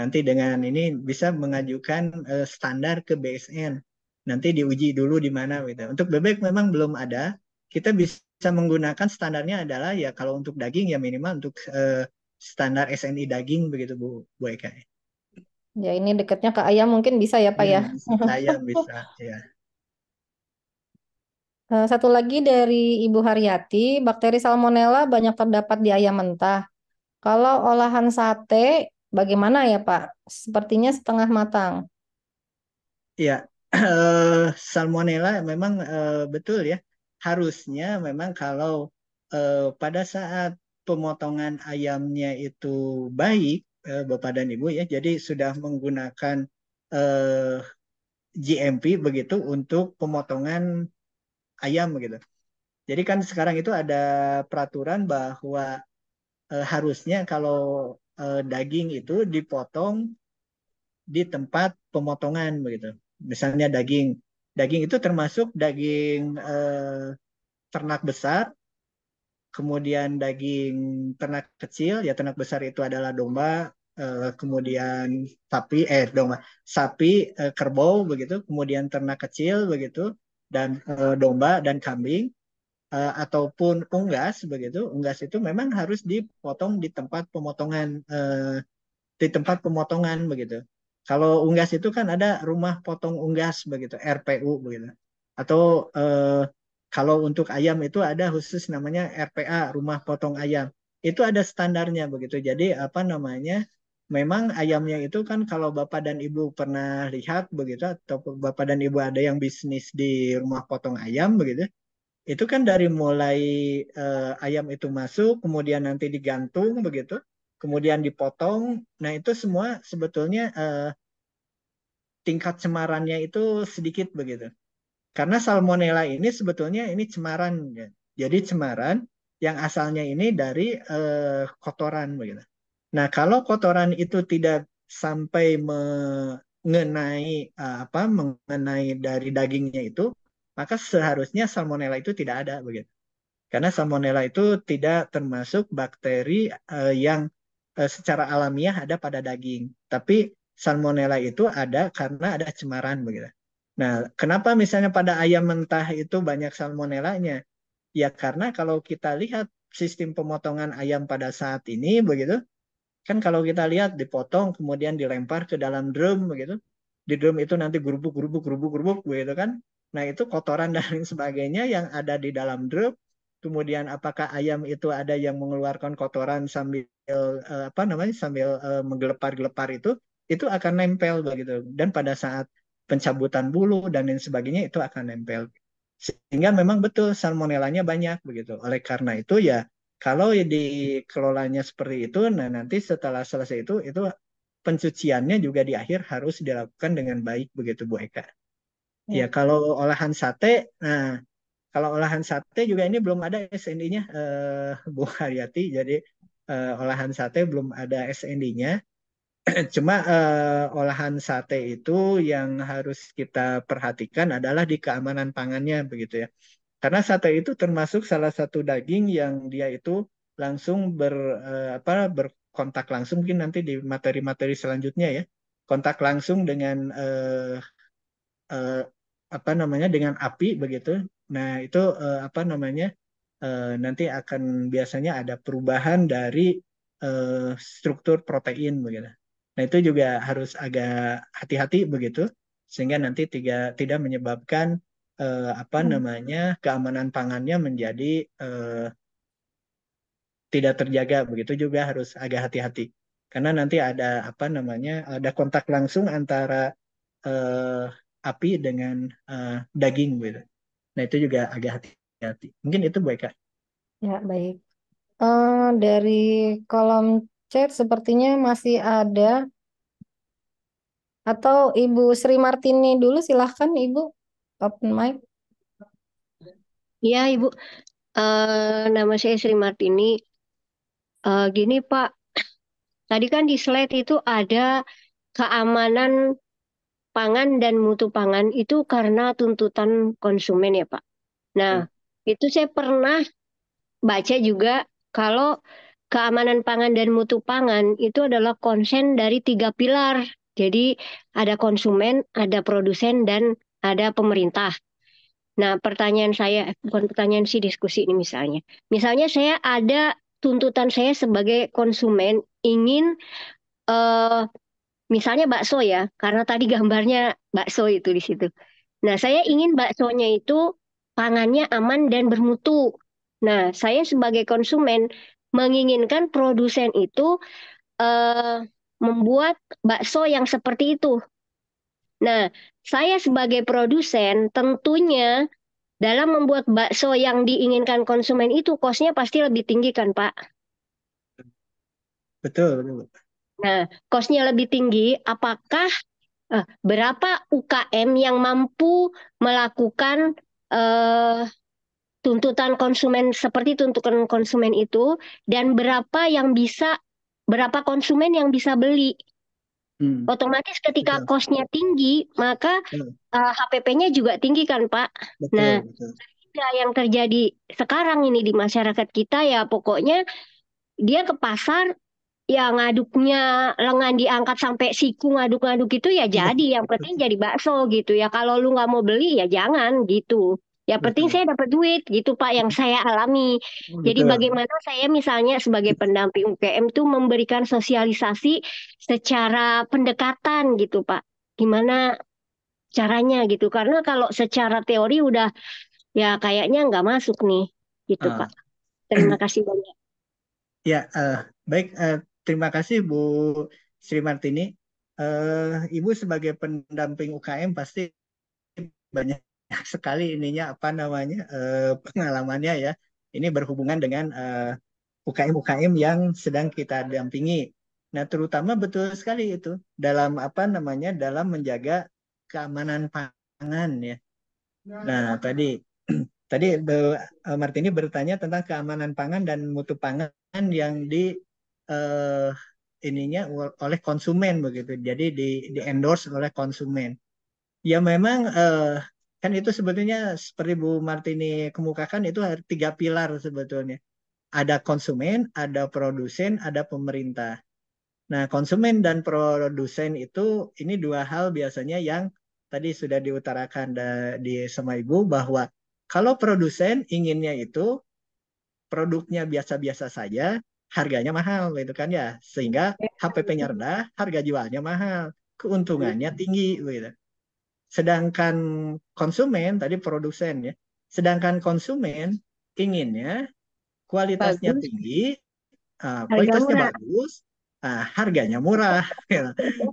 Nanti dengan ini bisa mengajukan uh, standar ke BSN. Nanti diuji dulu di mana gitu. Untuk bebek memang belum ada kita bisa menggunakan standarnya adalah ya kalau untuk daging ya minimal untuk eh, standar SNI daging begitu Bu Bu Eka. Ya ini dekatnya ke ayam mungkin bisa ya Pak ya. ya. Ayam bisa ya. Satu lagi dari Ibu Haryati, bakteri salmonella banyak terdapat di ayam mentah. Kalau olahan sate, bagaimana ya Pak? Sepertinya setengah matang. Ya, salmonella memang eh, betul ya harusnya memang kalau eh, pada saat pemotongan ayamnya itu baik eh, Bapak dan Ibu ya jadi sudah menggunakan eh, GMP begitu untuk pemotongan ayam begitu. Jadi kan sekarang itu ada peraturan bahwa eh, harusnya kalau eh, daging itu dipotong di tempat pemotongan begitu. Misalnya daging Daging itu termasuk daging eh, ternak besar, kemudian daging ternak kecil, ya ternak besar itu adalah domba, eh, kemudian sapi, eh domba, sapi, eh, kerbau begitu, kemudian ternak kecil begitu, dan eh, domba dan kambing Uh, ataupun unggas begitu, unggas itu memang harus dipotong di tempat pemotongan uh, di tempat pemotongan begitu. Kalau unggas itu kan ada rumah potong unggas begitu, RPU begitu. Atau eh, kalau untuk ayam itu ada khusus namanya RPA, rumah potong ayam. Itu ada standarnya begitu. Jadi apa namanya? Memang ayamnya itu kan kalau bapak dan ibu pernah lihat begitu atau bapak dan ibu ada yang bisnis di rumah potong ayam begitu itu kan dari mulai eh, ayam itu masuk kemudian nanti digantung begitu kemudian dipotong. Nah, itu semua sebetulnya eh, tingkat cemarannya itu sedikit begitu. Karena salmonella ini sebetulnya ini cemaran. Ya. Jadi cemaran yang asalnya ini dari eh, kotoran begitu. Nah, kalau kotoran itu tidak sampai mengenai eh, apa mengenai dari dagingnya itu, maka seharusnya salmonella itu tidak ada begitu. Karena salmonella itu tidak termasuk bakteri uh, yang Eh, secara alamiah ada pada daging, tapi salmonella itu ada karena ada cemaran begitu. Nah, kenapa misalnya pada ayam mentah itu banyak salmonellanya? Ya karena kalau kita lihat sistem pemotongan ayam pada saat ini begitu, kan kalau kita lihat dipotong kemudian dilempar ke dalam drum begitu, di drum itu nanti gerubuk gerubuk gerubuk gerubuk begitu kan? Nah itu kotoran dan lain sebagainya yang ada di dalam drum. Kemudian apakah ayam itu ada yang mengeluarkan kotoran sambil uh, apa namanya sambil uh, menggelepar-gelepar itu itu akan nempel begitu dan pada saat pencabutan bulu dan lain sebagainya itu akan nempel sehingga memang betul salmonelanya banyak begitu oleh karena itu ya kalau dikelolanya seperti itu nah nanti setelah selesai itu itu pencuciannya juga di akhir harus dilakukan dengan baik begitu Bu Eka ya, ya kalau olahan sate nah kalau olahan sate juga ini belum ada SNI-nya eh, Bu Haryati jadi uh, olahan sate belum ada SND-nya. Cuma uh, olahan sate itu yang harus kita perhatikan adalah di keamanan pangannya begitu ya. Karena sate itu termasuk salah satu daging yang dia itu langsung ber uh, apa berkontak langsung mungkin nanti di materi-materi selanjutnya ya. Kontak langsung dengan uh, uh, apa namanya dengan api begitu. Nah, itu uh, apa namanya? eh, nanti akan biasanya ada perubahan dari eh, struktur protein begitu. Nah itu juga harus agak hati-hati begitu sehingga nanti tiga, tidak menyebabkan eh, apa hmm. namanya keamanan pangannya menjadi eh, tidak terjaga begitu juga harus agak hati-hati karena nanti ada apa namanya ada kontak langsung antara eh, api dengan eh, daging gitu. Nah itu juga agak hati hati. Mungkin itu baik Kak. Ya, baik. Uh, dari kolom chat sepertinya masih ada atau Ibu Sri Martini dulu silahkan Ibu open mic. Iya Ibu, uh, nama saya Sri Martini. Uh, gini Pak, tadi kan di slide itu ada keamanan pangan dan mutu pangan itu karena tuntutan konsumen ya Pak. Nah, hmm. Itu saya pernah baca juga kalau keamanan pangan dan mutu pangan itu adalah konsen dari tiga pilar. Jadi ada konsumen, ada produsen, dan ada pemerintah. Nah, pertanyaan saya eh, bukan pertanyaan sih diskusi ini misalnya. Misalnya saya ada tuntutan saya sebagai konsumen ingin uh, misalnya bakso ya, karena tadi gambarnya bakso itu di situ. Nah, saya ingin baksonya itu pangannya aman dan bermutu. Nah, saya sebagai konsumen menginginkan produsen itu uh, membuat bakso yang seperti itu. Nah, saya sebagai produsen tentunya dalam membuat bakso yang diinginkan konsumen itu kosnya pasti lebih tinggi kan, Pak? Betul. betul. Nah, kosnya lebih tinggi. Apakah eh, berapa UKM yang mampu melakukan uh, tuntutan konsumen seperti tuntutan konsumen itu dan berapa yang bisa berapa konsumen yang bisa beli. Hmm. Otomatis ketika kosnya tinggi, maka uh, eh, HPP-nya juga tinggi kan, Pak. Betul, nah, betul. Nah, yang terjadi sekarang ini di masyarakat kita ya pokoknya dia ke pasar ya ngaduknya lengan diangkat sampai siku ngaduk-ngaduk itu ya iya. jadi yang penting jadi bakso gitu ya kalau lu nggak mau beli ya jangan gitu ya penting saya dapat duit gitu Pak yang iya. saya alami. Hmm, jadi bagaimana saya misalnya sebagai pendamping UKM tuh memberikan sosialisasi secara pendekatan gitu Pak. Gimana caranya gitu karena kalau secara teori udah ya kayaknya nggak masuk nih gitu uh. Pak. Terima kasih banyak. Ya, uh, baik. Uh, terima kasih Bu Sri Martini. Uh, Ibu sebagai pendamping UKM pasti banyak sekali ininya apa namanya uh, pengalamannya ya. Ini berhubungan dengan eh, ukm UKM-UKM yang sedang kita dampingi. Nah, terutama betul sekali itu dalam apa namanya dalam menjaga keamanan pangan ya. Nah, tadi tadi Martini bertanya tentang keamanan pangan dan mutu pangan yang di uh, ininya oleh konsumen begitu. Jadi di di ya. endorse oleh konsumen. Ya memang uh, kan itu sebetulnya seperti Bu Martini kemukakan itu ada tiga pilar sebetulnya. Ada konsumen, ada produsen, ada pemerintah. Nah, konsumen dan produsen itu ini dua hal biasanya yang tadi sudah diutarakan di sama Ibu bahwa kalau produsen inginnya itu produknya biasa-biasa saja, harganya mahal gitu kan ya sehingga iya, iya. HPP-nya rendah harga jualnya mahal keuntungannya iya. tinggi gitu sedangkan konsumen tadi produsen ya sedangkan konsumen inginnya kualitasnya bagus. tinggi uh, kualitasnya murah. bagus uh, harganya murah gitu.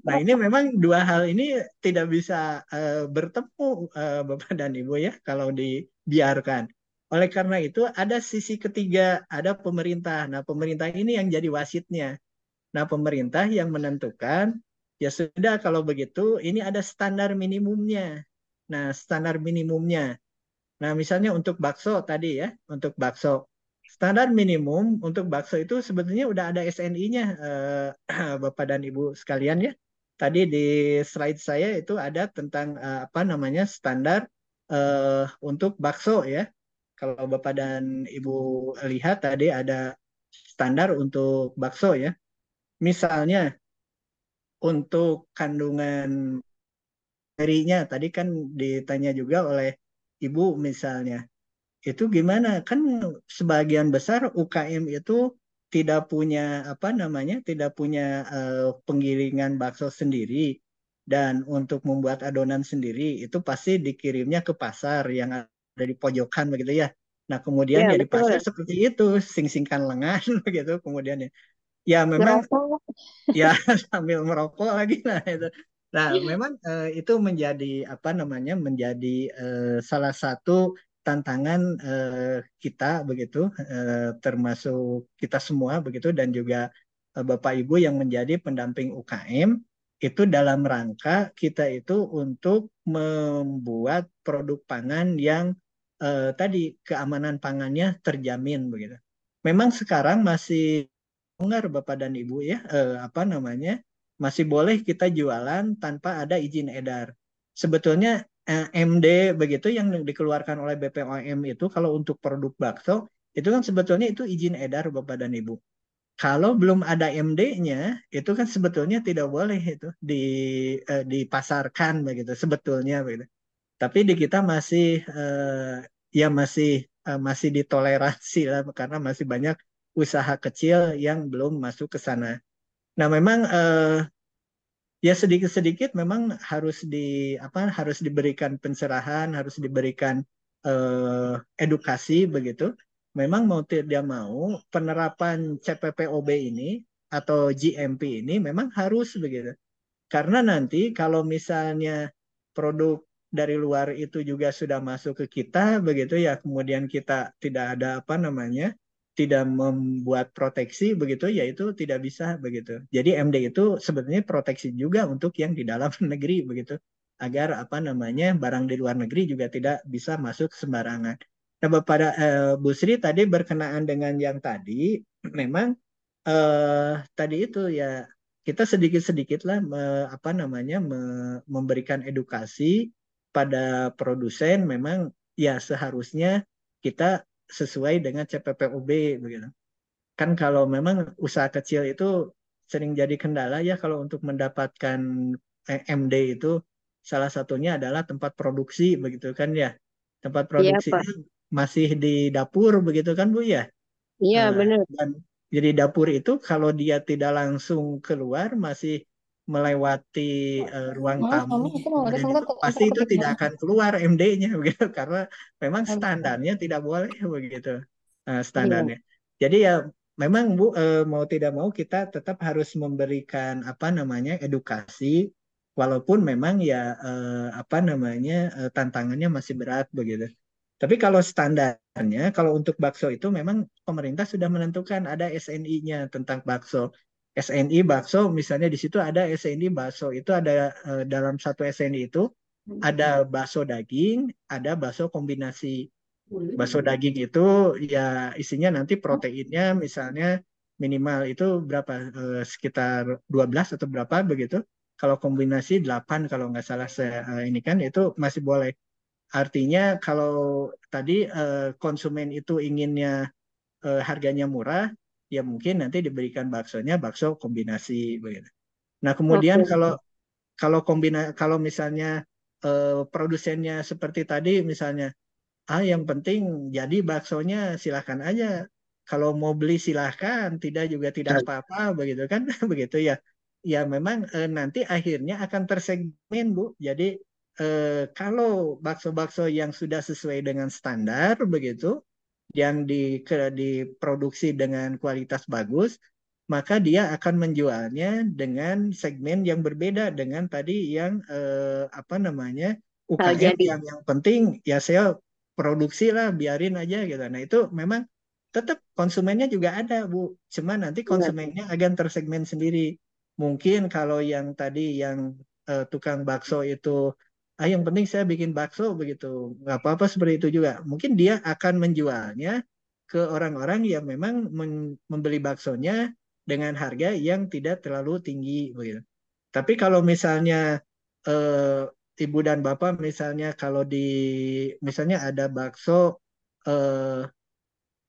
nah ini memang dua hal ini tidak bisa uh, bertemu uh, bapak dan ibu ya kalau dibiarkan oleh karena itu ada sisi ketiga, ada pemerintah. Nah, pemerintah ini yang jadi wasitnya. Nah, pemerintah yang menentukan ya sudah kalau begitu ini ada standar minimumnya. Nah, standar minimumnya. Nah, misalnya untuk bakso tadi ya, untuk bakso. Standar minimum untuk bakso itu sebetulnya udah ada SNI-nya eh, Bapak dan Ibu sekalian ya. Tadi di slide saya itu ada tentang eh, apa namanya standar eh, untuk bakso ya. Kalau Bapak dan Ibu lihat tadi ada standar untuk bakso ya. Misalnya untuk kandungan serinya tadi kan ditanya juga oleh Ibu misalnya. Itu gimana? Kan sebagian besar UKM itu tidak punya apa namanya? tidak punya uh, penggilingan bakso sendiri dan untuk membuat adonan sendiri itu pasti dikirimnya ke pasar yang dari pojokan begitu ya. Nah kemudian iya, ya, ya dipasar seperti itu, sing-singkan lengan begitu kemudian ya. Ya memang merokok. ya sambil merokok lagi nah itu. Nah memang eh, itu menjadi apa namanya menjadi eh, salah satu tantangan eh, kita begitu eh, termasuk kita semua begitu dan juga eh, Bapak Ibu yang menjadi pendamping UKM itu dalam rangka kita itu untuk membuat produk pangan yang eh, tadi keamanan pangannya terjamin begitu. Memang sekarang masih dengar Bapak dan Ibu ya eh, apa namanya masih boleh kita jualan tanpa ada izin edar. Sebetulnya eh, MD begitu yang dikeluarkan oleh BPOM itu kalau untuk produk bakso itu kan sebetulnya itu izin edar Bapak dan Ibu. Kalau belum ada MD-nya itu kan sebetulnya tidak boleh itu di eh, dipasarkan begitu sebetulnya begitu tapi di kita masih eh, ya masih eh, masih ditoleransi lah karena masih banyak usaha kecil yang belum masuk ke sana. Nah, memang eh, ya sedikit-sedikit memang harus di apa harus diberikan pencerahan, harus diberikan eh, edukasi begitu. Memang mau tidak mau penerapan CPPOB ini atau GMP ini memang harus begitu. Karena nanti kalau misalnya produk dari luar itu juga sudah masuk ke kita begitu ya kemudian kita tidak ada apa namanya tidak membuat proteksi begitu ya itu tidak bisa begitu jadi MD itu sebetulnya proteksi juga untuk yang di dalam negeri begitu agar apa namanya barang di luar negeri juga tidak bisa masuk sembarangan nah pada eh, Bu Sri tadi berkenaan dengan yang tadi memang eh, tadi itu ya kita sedikit-sedikit lah me, apa namanya me, memberikan edukasi pada produsen memang ya seharusnya kita sesuai dengan CPPOB begitu. Kan kalau memang usaha kecil itu sering jadi kendala ya kalau untuk mendapatkan eh, MD itu salah satunya adalah tempat produksi begitu kan ya. Tempat iya, produksi ya, masih di dapur begitu kan Bu ya? Iya, nah, benar. Dan jadi dapur itu kalau dia tidak langsung keluar masih melewati uh, ruang tamu itu, pasti itu tidak akan keluar MD-nya begitu karena memang standarnya tidak boleh begitu uh, standarnya. Jadi ya memang Bu uh, mau tidak mau kita tetap harus memberikan apa namanya edukasi walaupun memang ya uh, apa namanya uh, tantangannya masih berat begitu. Tapi kalau standarnya, kalau untuk bakso itu memang pemerintah sudah menentukan ada SNI-nya tentang bakso. SNI bakso misalnya di situ ada SNI bakso itu ada eh, dalam satu SNI itu hmm. ada bakso daging, ada bakso kombinasi. Bakso daging itu ya isinya nanti proteinnya misalnya minimal itu berapa eh, sekitar sekitar 12 atau berapa begitu. Kalau kombinasi 8 kalau nggak salah saya eh, ini kan itu masih boleh. Artinya kalau tadi konsumen itu inginnya harganya murah, ya mungkin nanti diberikan baksonya bakso kombinasi begitu. Nah kemudian okay. kalau kalau kombina kalau misalnya eh, produsennya seperti tadi misalnya ah yang penting jadi baksonya silahkan aja kalau mau beli silahkan tidak juga tidak nah. apa-apa begitu kan begitu ya ya memang eh, nanti akhirnya akan tersegmen bu jadi eh, kalau bakso-bakso yang sudah sesuai dengan standar begitu yang di, ke, diproduksi dengan kualitas bagus, maka dia akan menjualnya dengan segmen yang berbeda dengan tadi yang eh, apa namanya UKM oh, jadi. yang yang penting ya saya produksi lah biarin aja gitu. Nah itu memang tetap konsumennya juga ada bu, cuma nanti iya. konsumennya akan tersegmen sendiri. Mungkin kalau yang tadi yang eh, tukang bakso itu ah yang penting saya bikin bakso begitu nggak apa-apa seperti itu juga mungkin dia akan menjualnya ke orang-orang yang memang membeli baksonya dengan harga yang tidak terlalu tinggi begitu tapi kalau misalnya eh, ibu dan bapak misalnya kalau di misalnya ada bakso eh,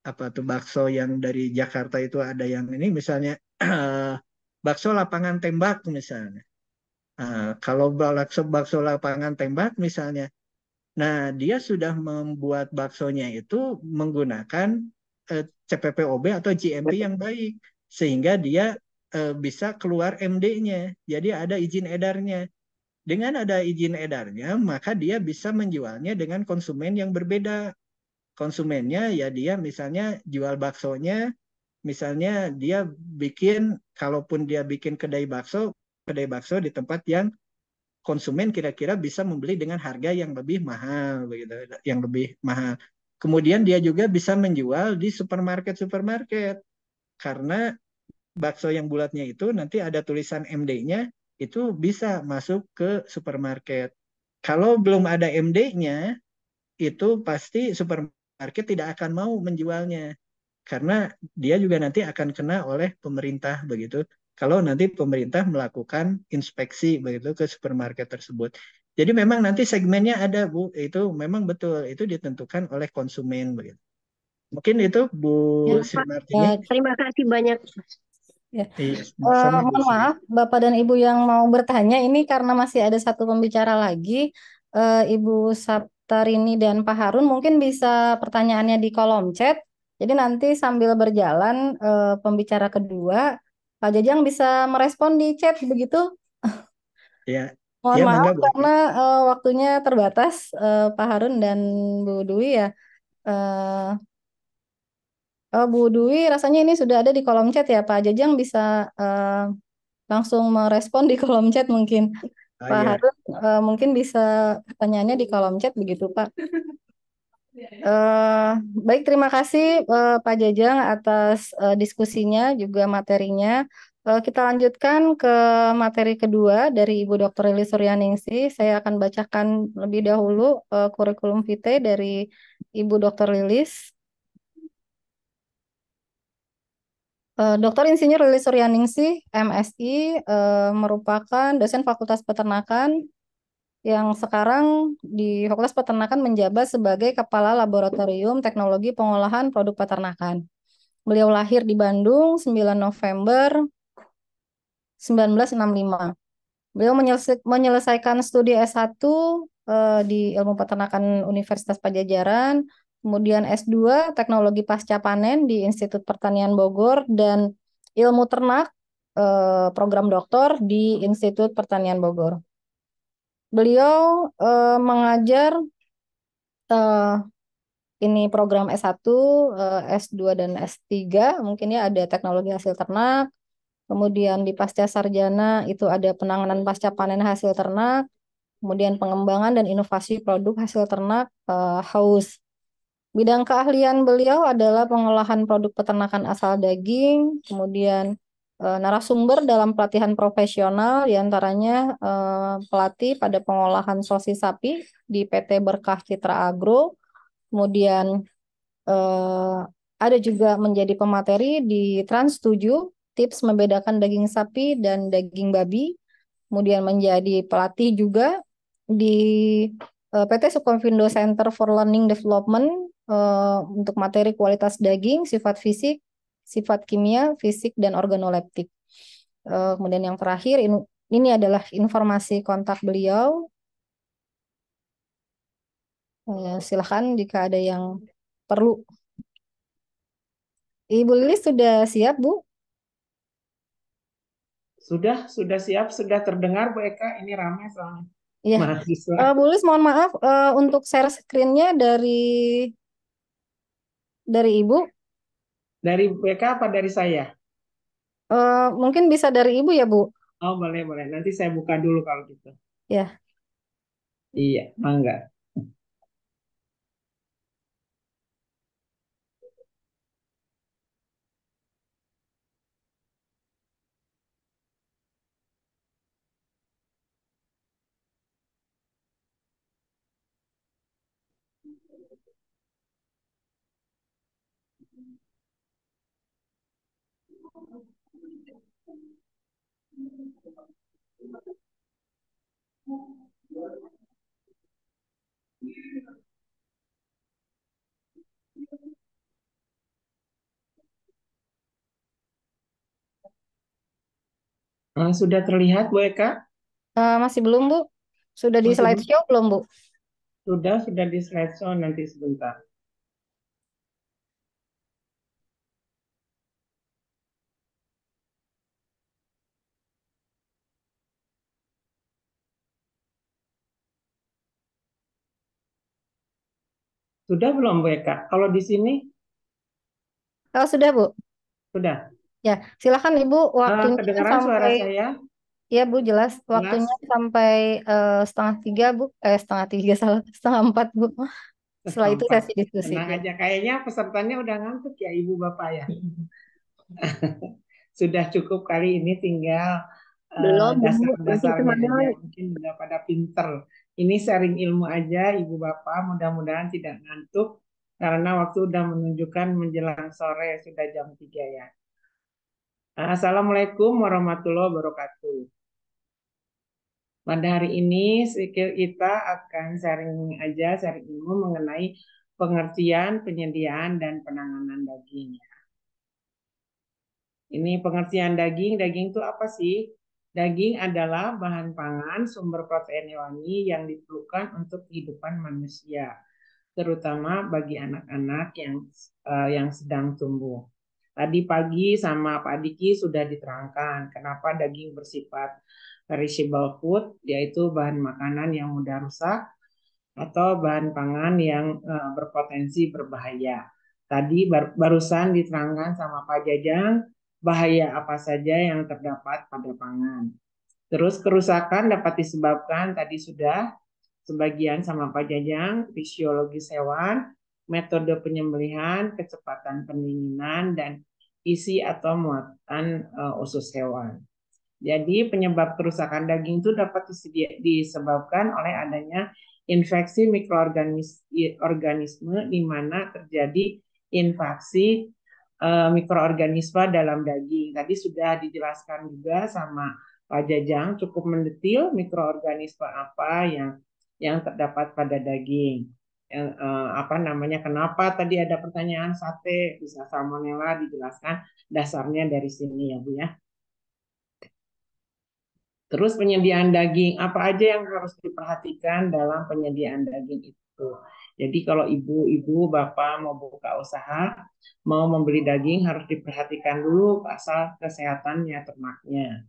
apa tuh bakso yang dari Jakarta itu ada yang ini misalnya bakso lapangan tembak misalnya Nah, kalau bakso, bakso lapangan tembak misalnya, nah dia sudah membuat baksonya itu menggunakan eh, CPPOB atau GMP yang baik sehingga dia eh, bisa keluar MD-nya. Jadi ada izin edarnya. Dengan ada izin edarnya, maka dia bisa menjualnya dengan konsumen yang berbeda. Konsumennya ya dia misalnya jual baksonya, misalnya dia bikin, kalaupun dia bikin kedai bakso, kedai bakso di tempat yang konsumen kira-kira bisa membeli dengan harga yang lebih mahal begitu yang lebih mahal kemudian dia juga bisa menjual di supermarket supermarket karena bakso yang bulatnya itu nanti ada tulisan MD-nya itu bisa masuk ke supermarket kalau belum ada MD-nya itu pasti supermarket tidak akan mau menjualnya karena dia juga nanti akan kena oleh pemerintah begitu kalau nanti pemerintah melakukan inspeksi begitu ke supermarket tersebut. Jadi memang nanti segmennya ada Bu, itu memang betul itu ditentukan oleh konsumen begitu. Mungkin itu Bu ya, Sri Ya, terima kasih banyak. Ya. uh, mohon maaf Bapak dan Ibu yang mau bertanya ini karena masih ada satu pembicara lagi uh, Ibu Saptarini dan Pak Harun mungkin bisa pertanyaannya di kolom chat. Jadi nanti sambil berjalan uh, pembicara kedua Pak Jajang bisa merespon di chat begitu. Ya. Mohon ya, maaf mangga, karena uh, waktunya terbatas uh, Pak Harun dan Bu Dwi ya. Uh, uh, Bu Dwi rasanya ini sudah ada di kolom chat ya Pak Jajang bisa uh, langsung merespon di kolom chat mungkin. Ah, Pak ya. Harun uh, mungkin bisa pertanyaannya di kolom chat begitu Pak. Eh, baik, terima kasih uh, Pak Jajang atas uh, diskusinya juga materinya. Uh, kita lanjutkan ke materi kedua dari Ibu Dr. Eli Suryaningsi. Saya akan bacakan lebih dahulu uh, kurikulum vitae dari Ibu Dr. Lilis. Dr. Insinyur Lili Suryaningsi, MSI, merupakan dosen Fakultas Peternakan yang sekarang di Fakultas Peternakan menjabat sebagai Kepala Laboratorium Teknologi Pengolahan Produk Peternakan. Beliau lahir di Bandung 9 November 1965. Beliau menyelesaikan studi S1 eh, di Ilmu Peternakan Universitas Pajajaran, kemudian S2 Teknologi Pasca Panen di Institut Pertanian Bogor dan Ilmu Ternak eh, program doktor di Institut Pertanian Bogor beliau uh, mengajar uh, ini program S1, uh, S2 dan S3. Mungkin ya ada teknologi hasil ternak. Kemudian di pasca sarjana itu ada penanganan pasca panen hasil ternak, kemudian pengembangan dan inovasi produk hasil ternak uh, haus. Bidang keahlian beliau adalah pengolahan produk peternakan asal daging, kemudian Eh, narasumber dalam pelatihan profesional diantaranya eh, pelatih pada pengolahan sosis sapi di PT Berkah Citra Agro, kemudian eh, ada juga menjadi pemateri di Trans 7, tips membedakan daging sapi dan daging babi, kemudian menjadi pelatih juga di eh, PT Sukonvindo Center for Learning Development eh, untuk materi kualitas daging, sifat fisik, sifat kimia, fisik, dan organoleptik. Uh, kemudian yang terakhir, in, ini adalah informasi kontak beliau. Uh, eh, silahkan jika ada yang perlu. Ibu Lili sudah siap, Bu? Sudah, sudah siap, sudah terdengar, Bu Eka. Ini ramai soalnya. Iya. Uh, Bu Lilis, mohon maaf uh, untuk share screen-nya dari dari Ibu. Dari BK apa dari saya? Uh, mungkin bisa dari Ibu ya, Bu. Oh, boleh, boleh. Nanti saya buka dulu kalau gitu. Ya. Iya, mangga. Eh, sudah terlihat Bu Eka? Uh, masih belum Bu. Sudah di slideshow belum Bu? Sudah, sudah di slideshow nanti sebentar. Sudah belum Bu Eka? Kalau di sini? Oh, sudah Bu. Sudah. Ya, silakan Ibu waktunya uh, kedengaran sampai suara saya. Iya Bu, jelas. jelas. Waktunya sampai uh, setengah tiga Bu, eh setengah tiga salah, setengah empat Bu. Setelah itu saya diskusi. Tenang aja, kayaknya pesertanya udah ngantuk ya Ibu Bapak ya. Sudah cukup kali ini tinggal eh, belum uh, dasar-dasarnya mungkin udah pada pinter ini sharing ilmu aja Ibu Bapak, mudah-mudahan tidak ngantuk karena waktu sudah menunjukkan menjelang sore sudah jam 3 ya. Assalamualaikum warahmatullahi wabarakatuh. Pada hari ini kita akan sharing aja sharing ilmu mengenai pengertian, penyediaan dan penanganan dagingnya. Ini pengertian daging, daging itu apa sih? Daging adalah bahan pangan sumber protein hewani yang diperlukan untuk kehidupan manusia, terutama bagi anak-anak yang uh, yang sedang tumbuh. Tadi pagi sama Pak Diki sudah diterangkan kenapa daging bersifat perishable food, yaitu bahan makanan yang mudah rusak atau bahan pangan yang uh, berpotensi berbahaya. Tadi bar barusan diterangkan sama Pak Jajang bahaya apa saja yang terdapat pada pangan. Terus kerusakan dapat disebabkan tadi sudah sebagian sama Pak Jajang, fisiologi hewan, metode penyembelihan, kecepatan pendinginan, dan isi atau muatan uh, usus hewan. Jadi penyebab kerusakan daging itu dapat disebabkan oleh adanya infeksi mikroorganisme di mana terjadi infeksi uh, mikroorganisme dalam daging. Tadi sudah dijelaskan juga sama Pak Jajang cukup mendetil mikroorganisme apa yang yang terdapat pada daging. Yang, uh, apa namanya? Kenapa tadi ada pertanyaan sate bisa salmonella dijelaskan dasarnya dari sini ya Bu ya. Terus penyediaan daging apa aja yang harus diperhatikan dalam penyediaan daging itu? Jadi kalau ibu-ibu, bapak mau buka usaha, mau membeli daging harus diperhatikan dulu asal kesehatannya ternaknya.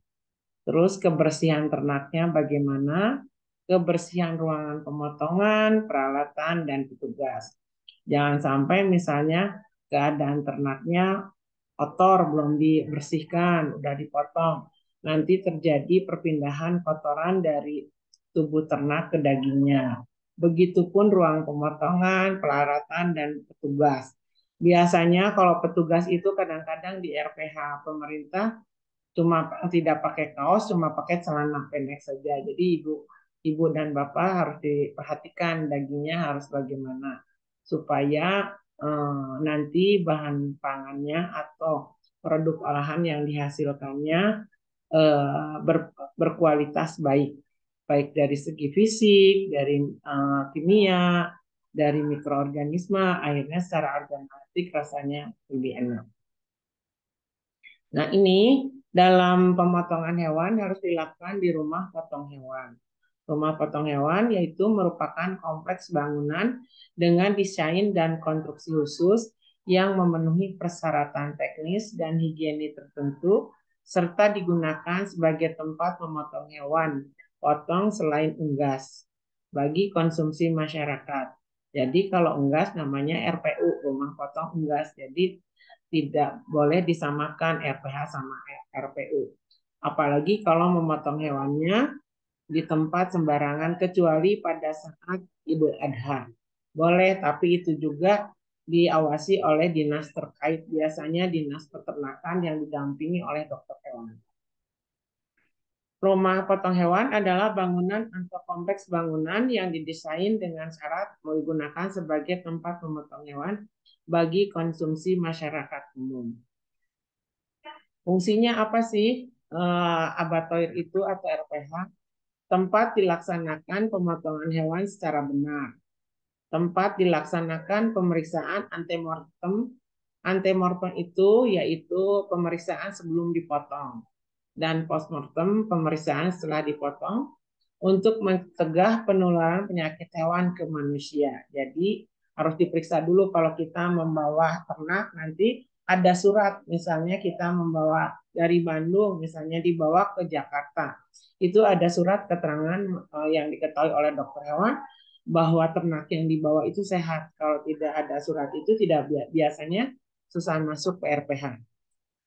Terus kebersihan ternaknya bagaimana, kebersihan ruangan pemotongan, peralatan, dan petugas. Jangan sampai misalnya keadaan ternaknya kotor, belum dibersihkan, udah dipotong. Nanti terjadi perpindahan kotoran dari tubuh ternak ke dagingnya Begitupun ruang pemotongan, pelaratan, dan petugas. Biasanya kalau petugas itu kadang-kadang di RPH pemerintah cuma tidak pakai kaos, cuma pakai celana pendek saja. Jadi ibu ibu dan bapak harus diperhatikan dagingnya harus bagaimana supaya eh, nanti bahan pangannya atau produk olahan yang dihasilkannya eh, ber, berkualitas baik baik dari segi fisik, dari uh, kimia, dari mikroorganisme, akhirnya secara organoleptik rasanya lebih enak. Nah ini dalam pemotongan hewan harus dilakukan di rumah potong hewan. Rumah potong hewan yaitu merupakan kompleks bangunan dengan desain dan konstruksi khusus yang memenuhi persyaratan teknis dan higieni tertentu serta digunakan sebagai tempat memotong hewan potong selain unggas bagi konsumsi masyarakat. Jadi kalau unggas namanya RPU, rumah potong unggas. Jadi tidak boleh disamakan RPH sama RPU. Apalagi kalau memotong hewannya di tempat sembarangan kecuali pada saat Idul Adha. Boleh, tapi itu juga diawasi oleh dinas terkait, biasanya dinas peternakan yang didampingi oleh dokter hewan. Rumah potong hewan adalah bangunan atau kompleks bangunan yang didesain dengan syarat menggunakan sebagai tempat memotong hewan bagi konsumsi masyarakat umum. Fungsinya apa sih eh, abatoir itu atau RPH? Tempat dilaksanakan pemotongan hewan secara benar. Tempat dilaksanakan pemeriksaan antemortem. Antemortem itu yaitu pemeriksaan sebelum dipotong dan postmortem pemeriksaan setelah dipotong untuk mencegah penularan penyakit hewan ke manusia. Jadi harus diperiksa dulu kalau kita membawa ternak nanti ada surat misalnya kita membawa dari Bandung misalnya dibawa ke Jakarta. Itu ada surat keterangan eh, yang diketahui oleh dokter hewan bahwa ternak yang dibawa itu sehat. Kalau tidak ada surat itu tidak biasanya susah masuk ke RPH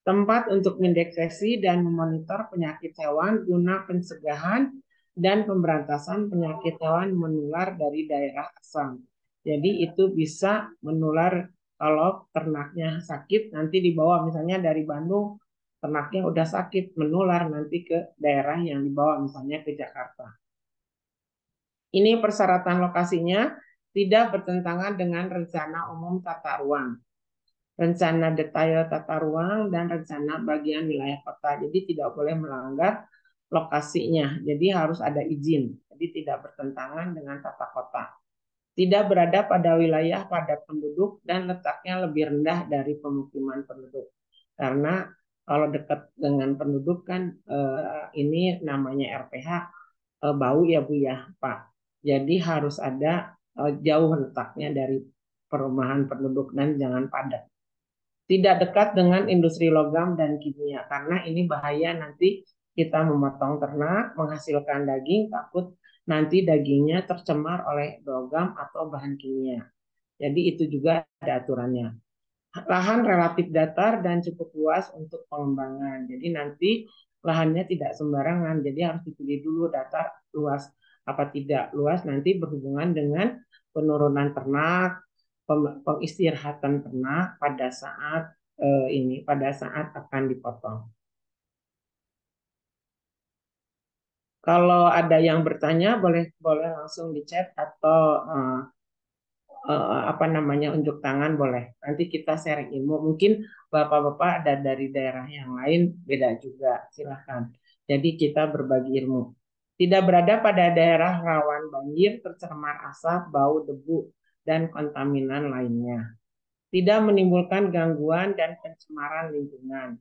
tempat untuk mendeteksi dan memonitor penyakit hewan guna pencegahan dan pemberantasan penyakit hewan menular dari daerah asal. Jadi itu bisa menular kalau ternaknya sakit nanti dibawa misalnya dari Bandung ternaknya udah sakit menular nanti ke daerah yang dibawa misalnya ke Jakarta. Ini persyaratan lokasinya tidak bertentangan dengan rencana umum tata ruang rencana detail tata ruang dan rencana bagian wilayah kota. Jadi tidak boleh melanggar lokasinya. Jadi harus ada izin. Jadi tidak bertentangan dengan tata kota. Tidak berada pada wilayah padat penduduk dan letaknya lebih rendah dari pemukiman penduduk. Karena kalau dekat dengan penduduk kan eh, ini namanya RPH eh, bau ya Bu ya Pak. Jadi harus ada eh, jauh letaknya dari perumahan penduduk dan jangan padat tidak dekat dengan industri logam dan kimia karena ini bahaya nanti kita memotong ternak menghasilkan daging takut nanti dagingnya tercemar oleh logam atau bahan kimia. Jadi itu juga ada aturannya. Lahan relatif datar dan cukup luas untuk pengembangan. Jadi nanti lahannya tidak sembarangan. Jadi harus dipilih dulu datar luas apa tidak luas nanti berhubungan dengan penurunan ternak pengistirahatan ternak pada saat eh, ini pada saat akan dipotong. Kalau ada yang bertanya boleh boleh langsung di chat atau eh, eh, apa namanya unjuk tangan boleh. Nanti kita sharing ilmu. Mungkin bapak-bapak ada dari daerah yang lain beda juga. Silahkan. Jadi kita berbagi ilmu. Tidak berada pada daerah rawan banjir, tercemar asap, bau debu, dan kontaminan lainnya. Tidak menimbulkan gangguan dan pencemaran lingkungan.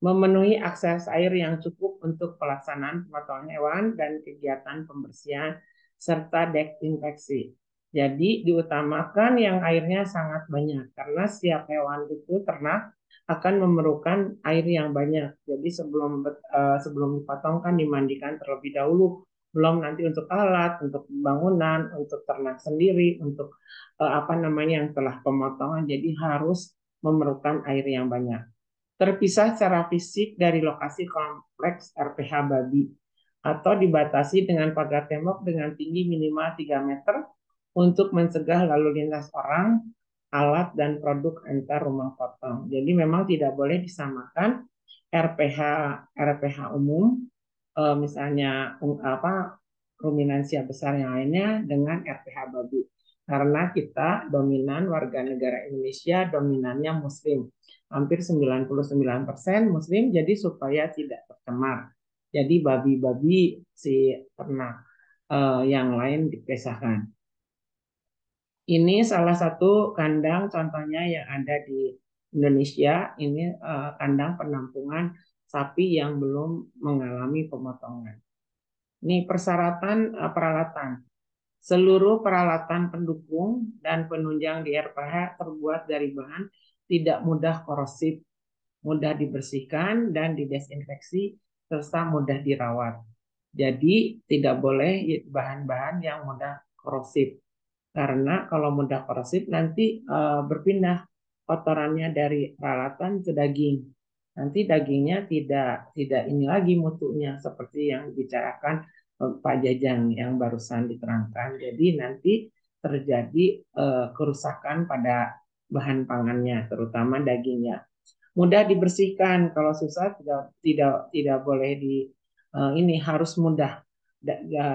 Memenuhi akses air yang cukup untuk pelaksanaan pemotongan hewan dan kegiatan pembersihan serta infeksi. Jadi diutamakan yang airnya sangat banyak karena setiap hewan itu ternak akan memerlukan air yang banyak. Jadi sebelum eh, sebelum dipotong kan dimandikan terlebih dahulu belum nanti untuk alat, untuk bangunan, untuk ternak sendiri, untuk uh, apa namanya yang telah pemotongan. Jadi harus memerlukan air yang banyak. Terpisah secara fisik dari lokasi kompleks RPH babi atau dibatasi dengan pagar tembok dengan tinggi minimal 3 meter untuk mencegah lalu lintas orang, alat, dan produk antar rumah potong. Jadi memang tidak boleh disamakan RPH RPH umum Eh, misalnya um, apa ruminansia besar yang lainnya dengan RPH babi karena kita dominan warga negara Indonesia dominannya muslim hampir 99% muslim jadi supaya tidak tercemar jadi babi-babi si ternak eh, yang lain dipisahkan ini salah satu kandang contohnya yang ada di Indonesia ini eh, kandang penampungan sapi yang belum mengalami pemotongan. Ini persyaratan eh, peralatan. Seluruh peralatan pendukung dan penunjang di RPH terbuat dari bahan tidak mudah korosif, mudah dibersihkan dan didesinfeksi, serta mudah dirawat. Jadi tidak boleh bahan-bahan yang mudah korosif. Karena kalau mudah korosif nanti eh, berpindah kotorannya dari peralatan ke daging nanti dagingnya tidak tidak ini lagi mutunya seperti yang dibicarakan eh, Pak Jajang yang barusan diterangkan. Jadi nanti terjadi eh, kerusakan pada bahan pangannya, terutama dagingnya. Mudah dibersihkan, kalau susah tidak tidak tidak boleh di eh, ini harus mudah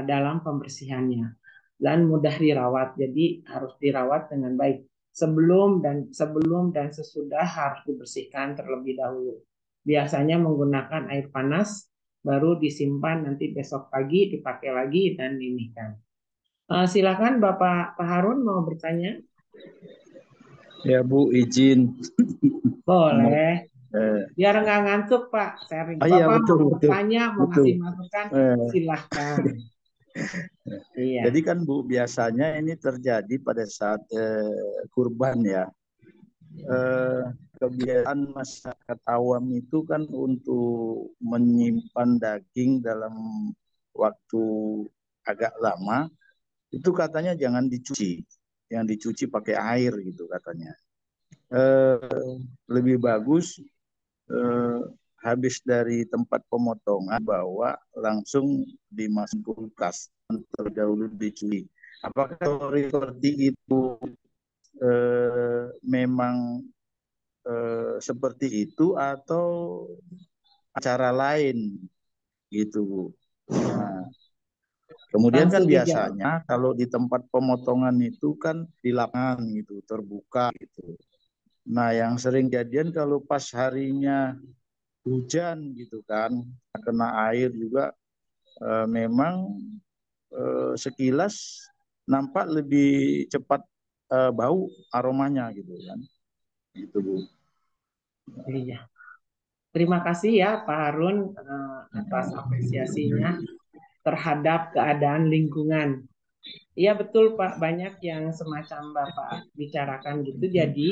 dalam pembersihannya dan mudah dirawat. Jadi harus dirawat dengan baik sebelum dan sebelum dan sesudah harus dibersihkan terlebih dahulu biasanya menggunakan air panas baru disimpan nanti besok pagi dipakai lagi dan ini Uh, eh, silakan Bapak Pak Harun mau bertanya. Ya Bu, izin. Boleh. Eh. Biar nggak ngantuk Pak, Sering. Ah, oh, iya, Bapak betul, mau bertanya, betul. mau kasih masukan, eh. silahkan. iya. Jadi kan Bu, biasanya ini terjadi pada saat eh, kurban ya. Eh, kebiasaan masyarakat awam itu kan untuk menyimpan daging dalam waktu agak lama itu katanya jangan dicuci yang dicuci pakai air gitu katanya eh, lebih bagus eh, habis dari tempat pemotongan bawa langsung dimasuk kulkas terlebih dahulu dicuci apakah teori seperti itu Eh, memang eh, seperti itu atau acara lain gitu bu. Nah, kemudian Langsung kan biasanya dijawab. kalau di tempat pemotongan itu kan di lapangan gitu terbuka gitu. Nah yang sering jadian kalau pas harinya hujan gitu kan kena air juga e, memang e, sekilas nampak lebih cepat uh, bau aromanya gitu kan. Gitu Bu. Iya. Terima kasih ya Pak Harun uh, atas hmm. apresiasinya terhadap keadaan lingkungan. Iya betul Pak, banyak yang semacam Bapak bicarakan gitu. Jadi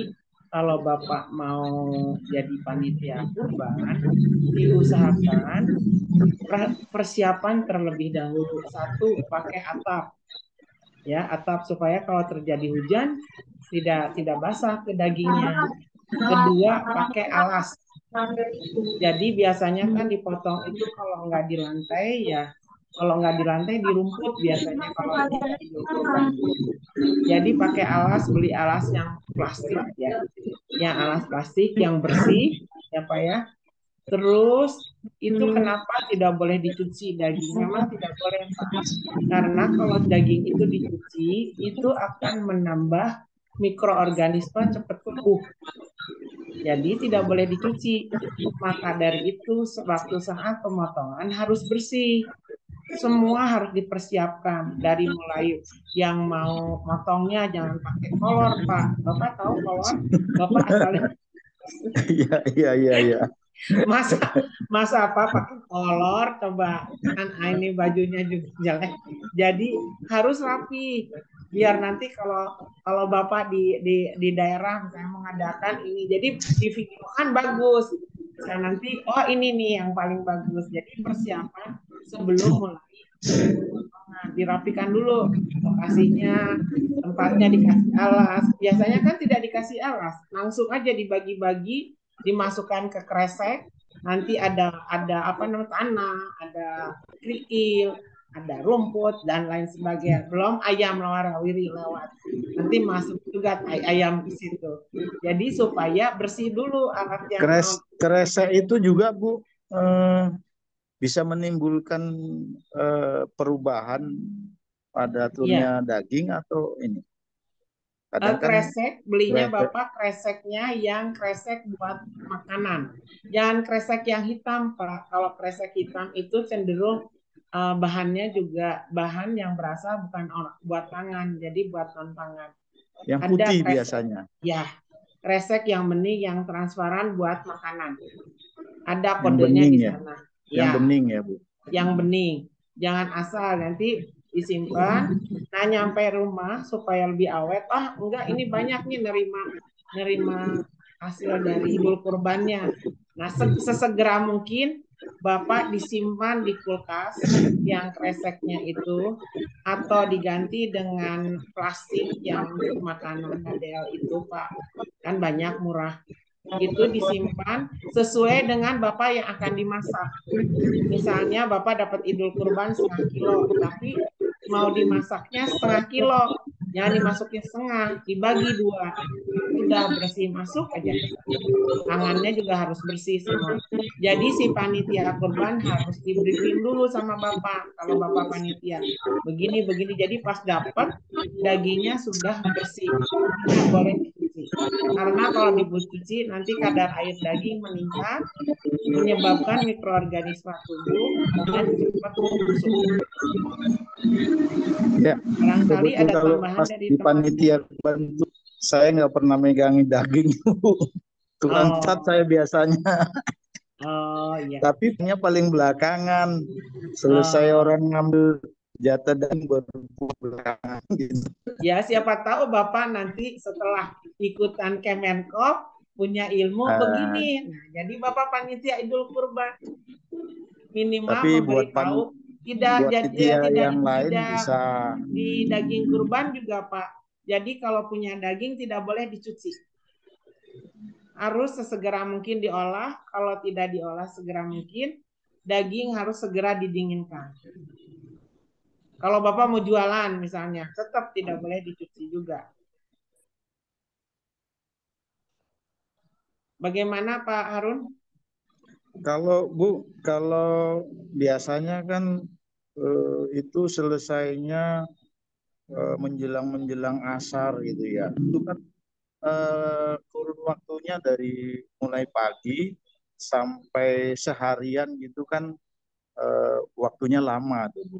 kalau Bapak mau jadi panitia kurban, diusahakan persiapan terlebih dahulu. Satu, pakai atap ya atap supaya kalau terjadi hujan tidak tidak basah ke dagingnya. Kedua pakai alas. Jadi biasanya kan dipotong itu kalau nggak di lantai ya kalau nggak di lantai di rumput biasanya kalau di Jadi pakai alas beli alas yang plastik ya, yang alas plastik yang bersih ya pak ya Terus itu hmm. kenapa tidak boleh dicuci daging? Memang tidak boleh Karena kalau daging itu dicuci itu akan menambah mikroorganisme cepat tumbuh. Jadi tidak boleh dicuci. Maka dari itu sewaktu saat pemotongan harus bersih. Semua harus dipersiapkan dari mulai yang mau motongnya jangan pakai kolor Pak. Bapak tahu kolor? Bapak asalnya Iya, iya, iya, iya. Mas, mas apa pakai kolor coba kan ini bajunya juga jelek. Jadi harus rapi biar nanti kalau kalau bapak di di di daerah misalnya mengadakan ini jadi di video kan bagus saya nanti oh ini nih yang paling bagus jadi persiapan sebelum mulai nah, dirapikan dulu lokasinya tempatnya dikasih alas biasanya kan tidak dikasih alas langsung aja dibagi-bagi dimasukkan ke kresek nanti ada ada apa namanya tanah ada kerikil ada rumput dan lain sebagainya belum ayam lawarawiri lewat nanti masuk juga ay ayam di situ jadi supaya bersih dulu alat yang Kres, kresek itu juga bu eh, bisa menimbulkan eh, perubahan pada turunnya yeah. daging atau ini uh, kresek, belinya kresek. Bapak kreseknya yang kresek buat makanan. Jangan kresek yang hitam, Pak. Kalau kresek hitam itu cenderung uh, bahannya juga bahan yang berasal bukan buat tangan, jadi buat non tangan. Yang Ada putih kresek, biasanya. Ya, kresek yang bening, yang transparan buat makanan. Ada kodenya di ya? sana. Ya. Yang bening ya, Bu. Yang bening. Jangan asal nanti disimpan. Iya. Nah, nyampe rumah supaya lebih awet. Ah, enggak, ini banyak nih nerima nerima hasil dari idul kurbannya. Nah, sesegera mungkin Bapak disimpan di kulkas yang kreseknya itu atau diganti dengan plastik yang makanan model itu, Pak. Kan banyak murah itu disimpan sesuai dengan bapak yang akan dimasak. Misalnya bapak dapat idul kurban setengah kilo, tapi mau dimasaknya setengah kilo jangan dimasukin setengah dibagi dua udah bersih masuk aja tangannya juga harus bersih semua jadi si panitia kurban harus diberiin dulu sama bapak kalau bapak panitia begini begini jadi pas dapat dagingnya sudah bersih boleh karena kalau dibususi nanti kadar air daging meningkat, menyebabkan mikroorganisme tubuh dan cepat membusuk. Ya. Barangkali ada tambahan dari di panitia bantu saya nggak pernah megangin daging tukang oh. cat saya biasanya oh, iya. tapi punya paling belakangan selesai oh. orang ngambil jatah dan berpulang. Gitu. Ya siapa tahu Bapak nanti setelah ikutan Kemenkop punya ilmu uh, begini. Nah, jadi Bapak panitia Idul Kurban minimal tapi buat tahu tidak buat jadi tidak yang lain tidak, bisa di daging kurban juga Pak. Jadi kalau punya daging tidak boleh dicuci. Harus sesegera mungkin diolah, kalau tidak diolah segera mungkin, daging harus segera didinginkan. Kalau Bapak mau jualan misalnya, tetap tidak boleh dicuci juga. Bagaimana Pak Harun? Kalau Bu, kalau biasanya kan eh, itu selesainya eh, menjelang menjelang asar gitu ya. Itu kan eh, kurun waktunya dari mulai pagi sampai seharian gitu kan eh, waktunya lama tuh Bu.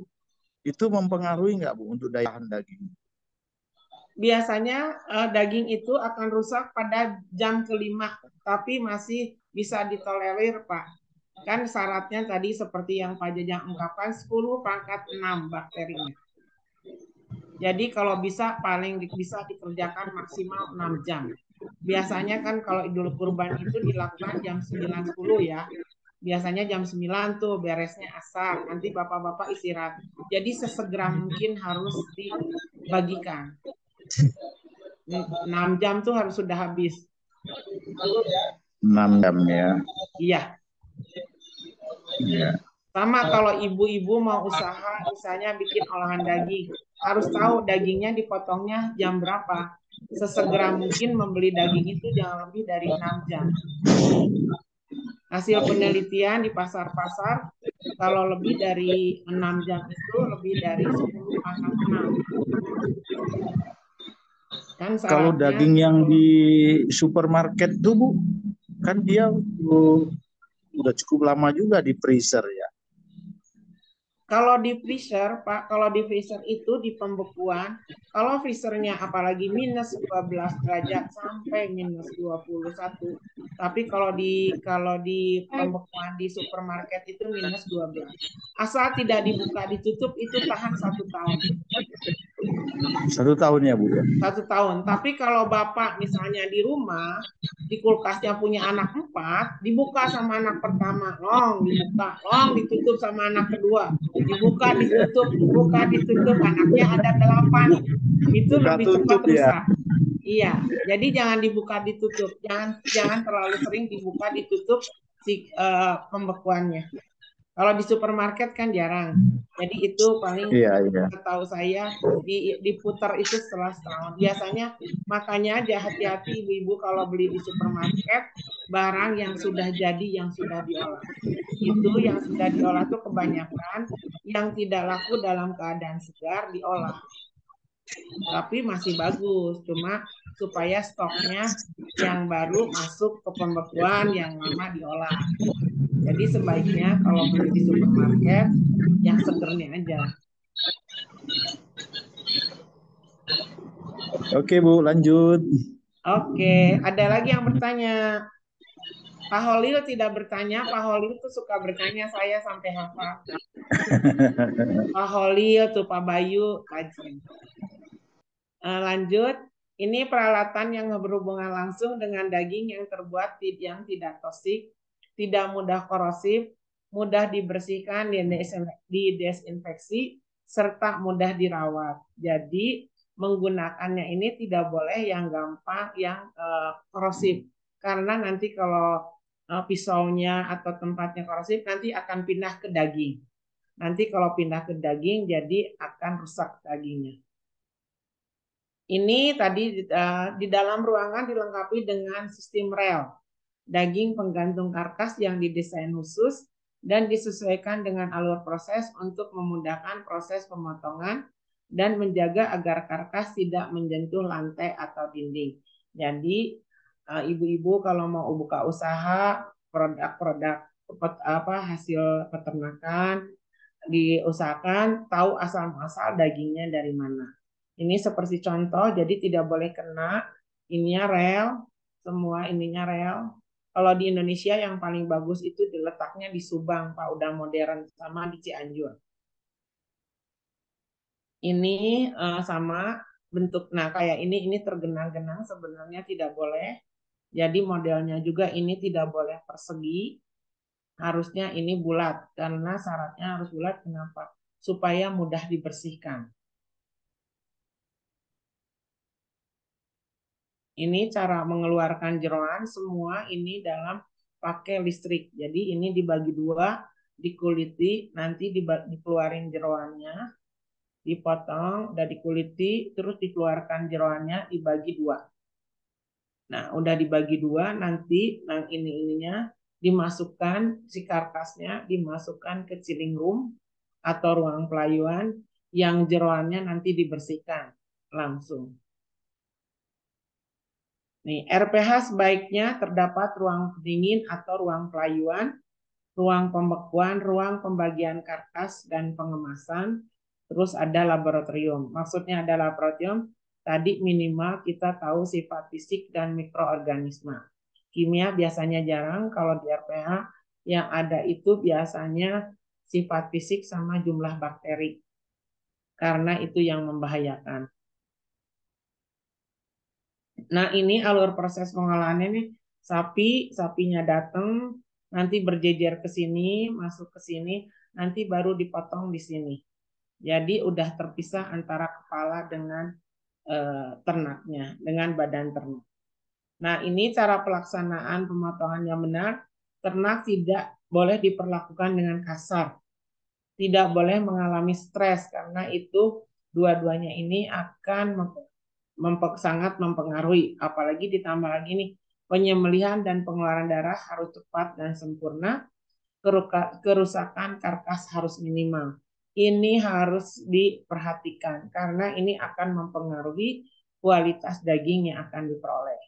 Itu mempengaruhi nggak Bu untuk daya tahan daging? Biasanya uh, daging itu akan rusak pada jam kelima, tapi masih bisa ditolerir Pak. Kan syaratnya tadi seperti yang Pak Jajang ungkapkan 10 pangkat 6 bakterinya. Jadi kalau bisa paling bisa dikerjakan maksimal 6 jam biasanya kan kalau idul kurban itu dilakukan jam 9.10 ya biasanya jam 9 tuh beresnya ya. asar nanti bapak-bapak istirahat jadi sesegera hmm. mungkin harus dibagikan 6 hmm. jam tuh harus sudah habis 6 jam ya iya yeah. sama kalau ibu-ibu mau usaha usahanya bikin olahan daging harus tahu dagingnya dipotongnya jam berapa sesegera mungkin membeli daging itu jangan lebih dari 6 jam Hasil penelitian di pasar-pasar, kalau lebih dari 6 jam itu lebih dari 10 pangkat 6. Kan kalau daging yang di supermarket tuh Bu, kan dia udah cukup lama juga di freezer ya. Kalau di freezer, Pak, kalau di freezer itu di pembekuan, kalau freezernya apalagi minus 12 derajat sampai minus 21. Tapi kalau di kalau di pembekuan di supermarket itu minus 12. Asal tidak dibuka ditutup itu tahan satu tahun. Satu tahun ya, Bu. Ya? Satu tahun. Tapi kalau Bapak misalnya di rumah, di kulkasnya punya anak empat, dibuka sama anak pertama, long, dibuka, long, ditutup sama anak kedua. Dibuka, ditutup, dibuka, ditutup, anaknya ada delapan. Itu Buka lebih cepat ya. rusak. Iya, jadi jangan dibuka ditutup, jangan jangan terlalu sering dibuka ditutup si uh, pembekuannya. Kalau di supermarket kan jarang. Jadi itu paling iya, iya. tahu saya di, diputar itu setelah setahun. Biasanya makanya aja hati-hati ibu-ibu kalau beli di supermarket barang yang sudah jadi yang sudah diolah. Itu yang sudah diolah tuh kebanyakan yang tidak laku dalam keadaan segar diolah. Tapi masih bagus, cuma supaya stoknya yang baru masuk ke pembekuan yang lama diolah. Jadi sebaiknya kalau beli di supermarket yang segernya aja. Oke Bu, lanjut. Oke, ada lagi yang bertanya. Pak Holil tidak bertanya, Pak Holil tuh suka bertanya saya sampai hafal. Pak Holil tuh Pak Bayu rajin. Eh, lanjut, ini peralatan yang berhubungan langsung dengan daging yang terbuat yang tidak toksik, tidak mudah korosif, mudah dibersihkan, di desinfeksi, serta mudah dirawat. Jadi menggunakannya ini tidak boleh yang gampang, yang eh, korosif. Karena nanti kalau eh, pisaunya atau tempatnya korosif, nanti akan pindah ke daging. Nanti kalau pindah ke daging, jadi akan rusak dagingnya. Ini tadi eh, di dalam ruangan dilengkapi dengan sistem rel, daging penggantung karkas yang didesain khusus dan disesuaikan dengan alur proses untuk memudahkan proses pemotongan dan menjaga agar karkas tidak menjentuh lantai atau dinding. Jadi eh, ibu-ibu kalau mau buka usaha produk-produk apa hasil peternakan diusahakan tahu asal masal dagingnya dari mana. Ini seperti contoh, jadi tidak boleh kena. Ininya rel, semua ininya rel. Kalau di Indonesia yang paling bagus itu diletaknya di Subang, Pak, udah modern sama di Cianjur. Ini uh, sama bentuk, nah kayak ini, ini tergenang-genang sebenarnya tidak boleh. Jadi modelnya juga ini tidak boleh persegi, harusnya ini bulat karena syaratnya harus bulat kenapa supaya mudah dibersihkan Ini cara mengeluarkan jeroan semua ini dalam pakai listrik. Jadi ini dibagi dua, dikuliti, nanti dikeluarin jeroannya, dipotong, udah dikuliti, terus dikeluarkan jeroannya dibagi dua. Nah, udah dibagi dua, nanti nah ini ininya dimasukkan si karkasnya dimasukkan ke chilling room atau ruang pelayuan yang jeroannya nanti dibersihkan langsung. Nih, RPH sebaiknya terdapat ruang pendingin atau ruang pelayuan, ruang pembekuan, ruang pembagian kertas dan pengemasan, terus ada laboratorium. Maksudnya ada laboratorium, tadi minimal kita tahu sifat fisik dan mikroorganisme. Kimia biasanya jarang kalau di RPH yang ada itu biasanya sifat fisik sama jumlah bakteri. Karena itu yang membahayakan. Nah, ini alur proses pengolahannya nih. Sapi, sapinya datang, nanti berjejer ke sini, masuk ke sini, nanti baru dipotong di sini. Jadi udah terpisah antara kepala dengan e, ternaknya, dengan badan ternak. Nah, ini cara pelaksanaan pemotongan yang benar. Ternak tidak boleh diperlakukan dengan kasar. Tidak boleh mengalami stres karena itu dua-duanya ini akan mempeng, sangat mempengaruhi. Apalagi ditambah lagi nih, penyembelihan dan pengeluaran darah harus tepat dan sempurna, kerusakan karkas harus minimal. Ini harus diperhatikan karena ini akan mempengaruhi kualitas daging yang akan diperoleh.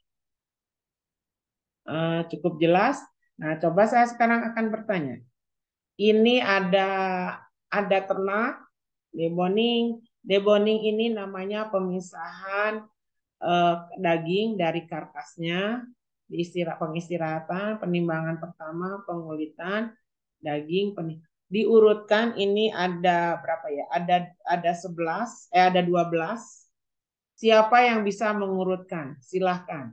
Uh, cukup jelas. Nah, coba saya sekarang akan bertanya. Ini ada ada ternak, di morning Deboning ini namanya pemisahan eh, daging dari karkasnya, diistirahat, pengistirahatan, penimbangan pertama, pengulitan daging, diurutkan ini ada berapa ya? Ada ada 11, eh ada 12. Siapa yang bisa mengurutkan? Silahkan.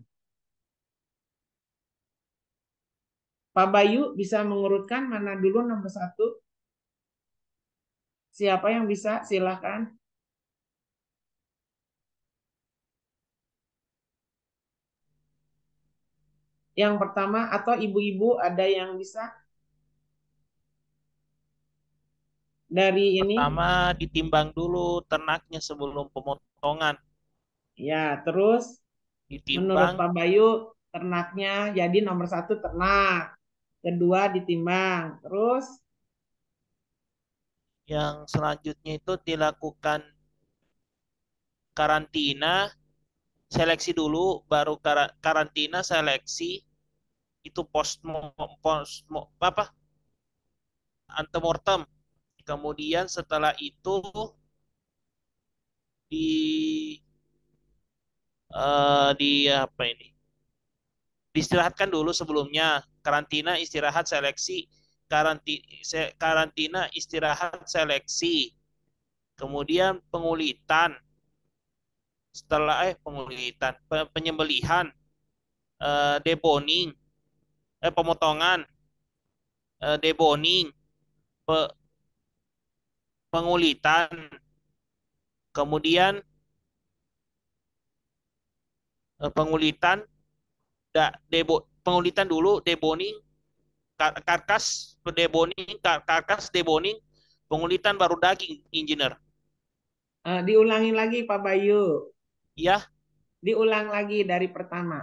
Pak Bayu bisa mengurutkan mana dulu nomor satu? Siapa yang bisa? Silahkan. Yang pertama atau ibu-ibu ada yang bisa dari ini? Pertama ditimbang dulu ternaknya sebelum pemotongan. Ya, terus ditimbang. menurut Pak Bayu ternaknya jadi nomor satu ternak, kedua ditimbang, terus yang selanjutnya itu dilakukan karantina seleksi dulu baru karantina seleksi itu post post apa antemortem kemudian setelah itu di uh, di apa ini diistirahatkan dulu sebelumnya karantina istirahat seleksi karantina, karantina istirahat seleksi kemudian pengulitan setelah eh pengulitan penyembelihan uh, deboning eh, pemotongan, eh, deboning, pe, pengulitan, kemudian eh, pengulitan, da, debo, pengulitan dulu, deboning, kar karkas, deboning, kar karkas, deboning, pengulitan baru daging, engineer. Uh, eh, diulangi lagi Pak Bayu. ya Diulang lagi dari pertama.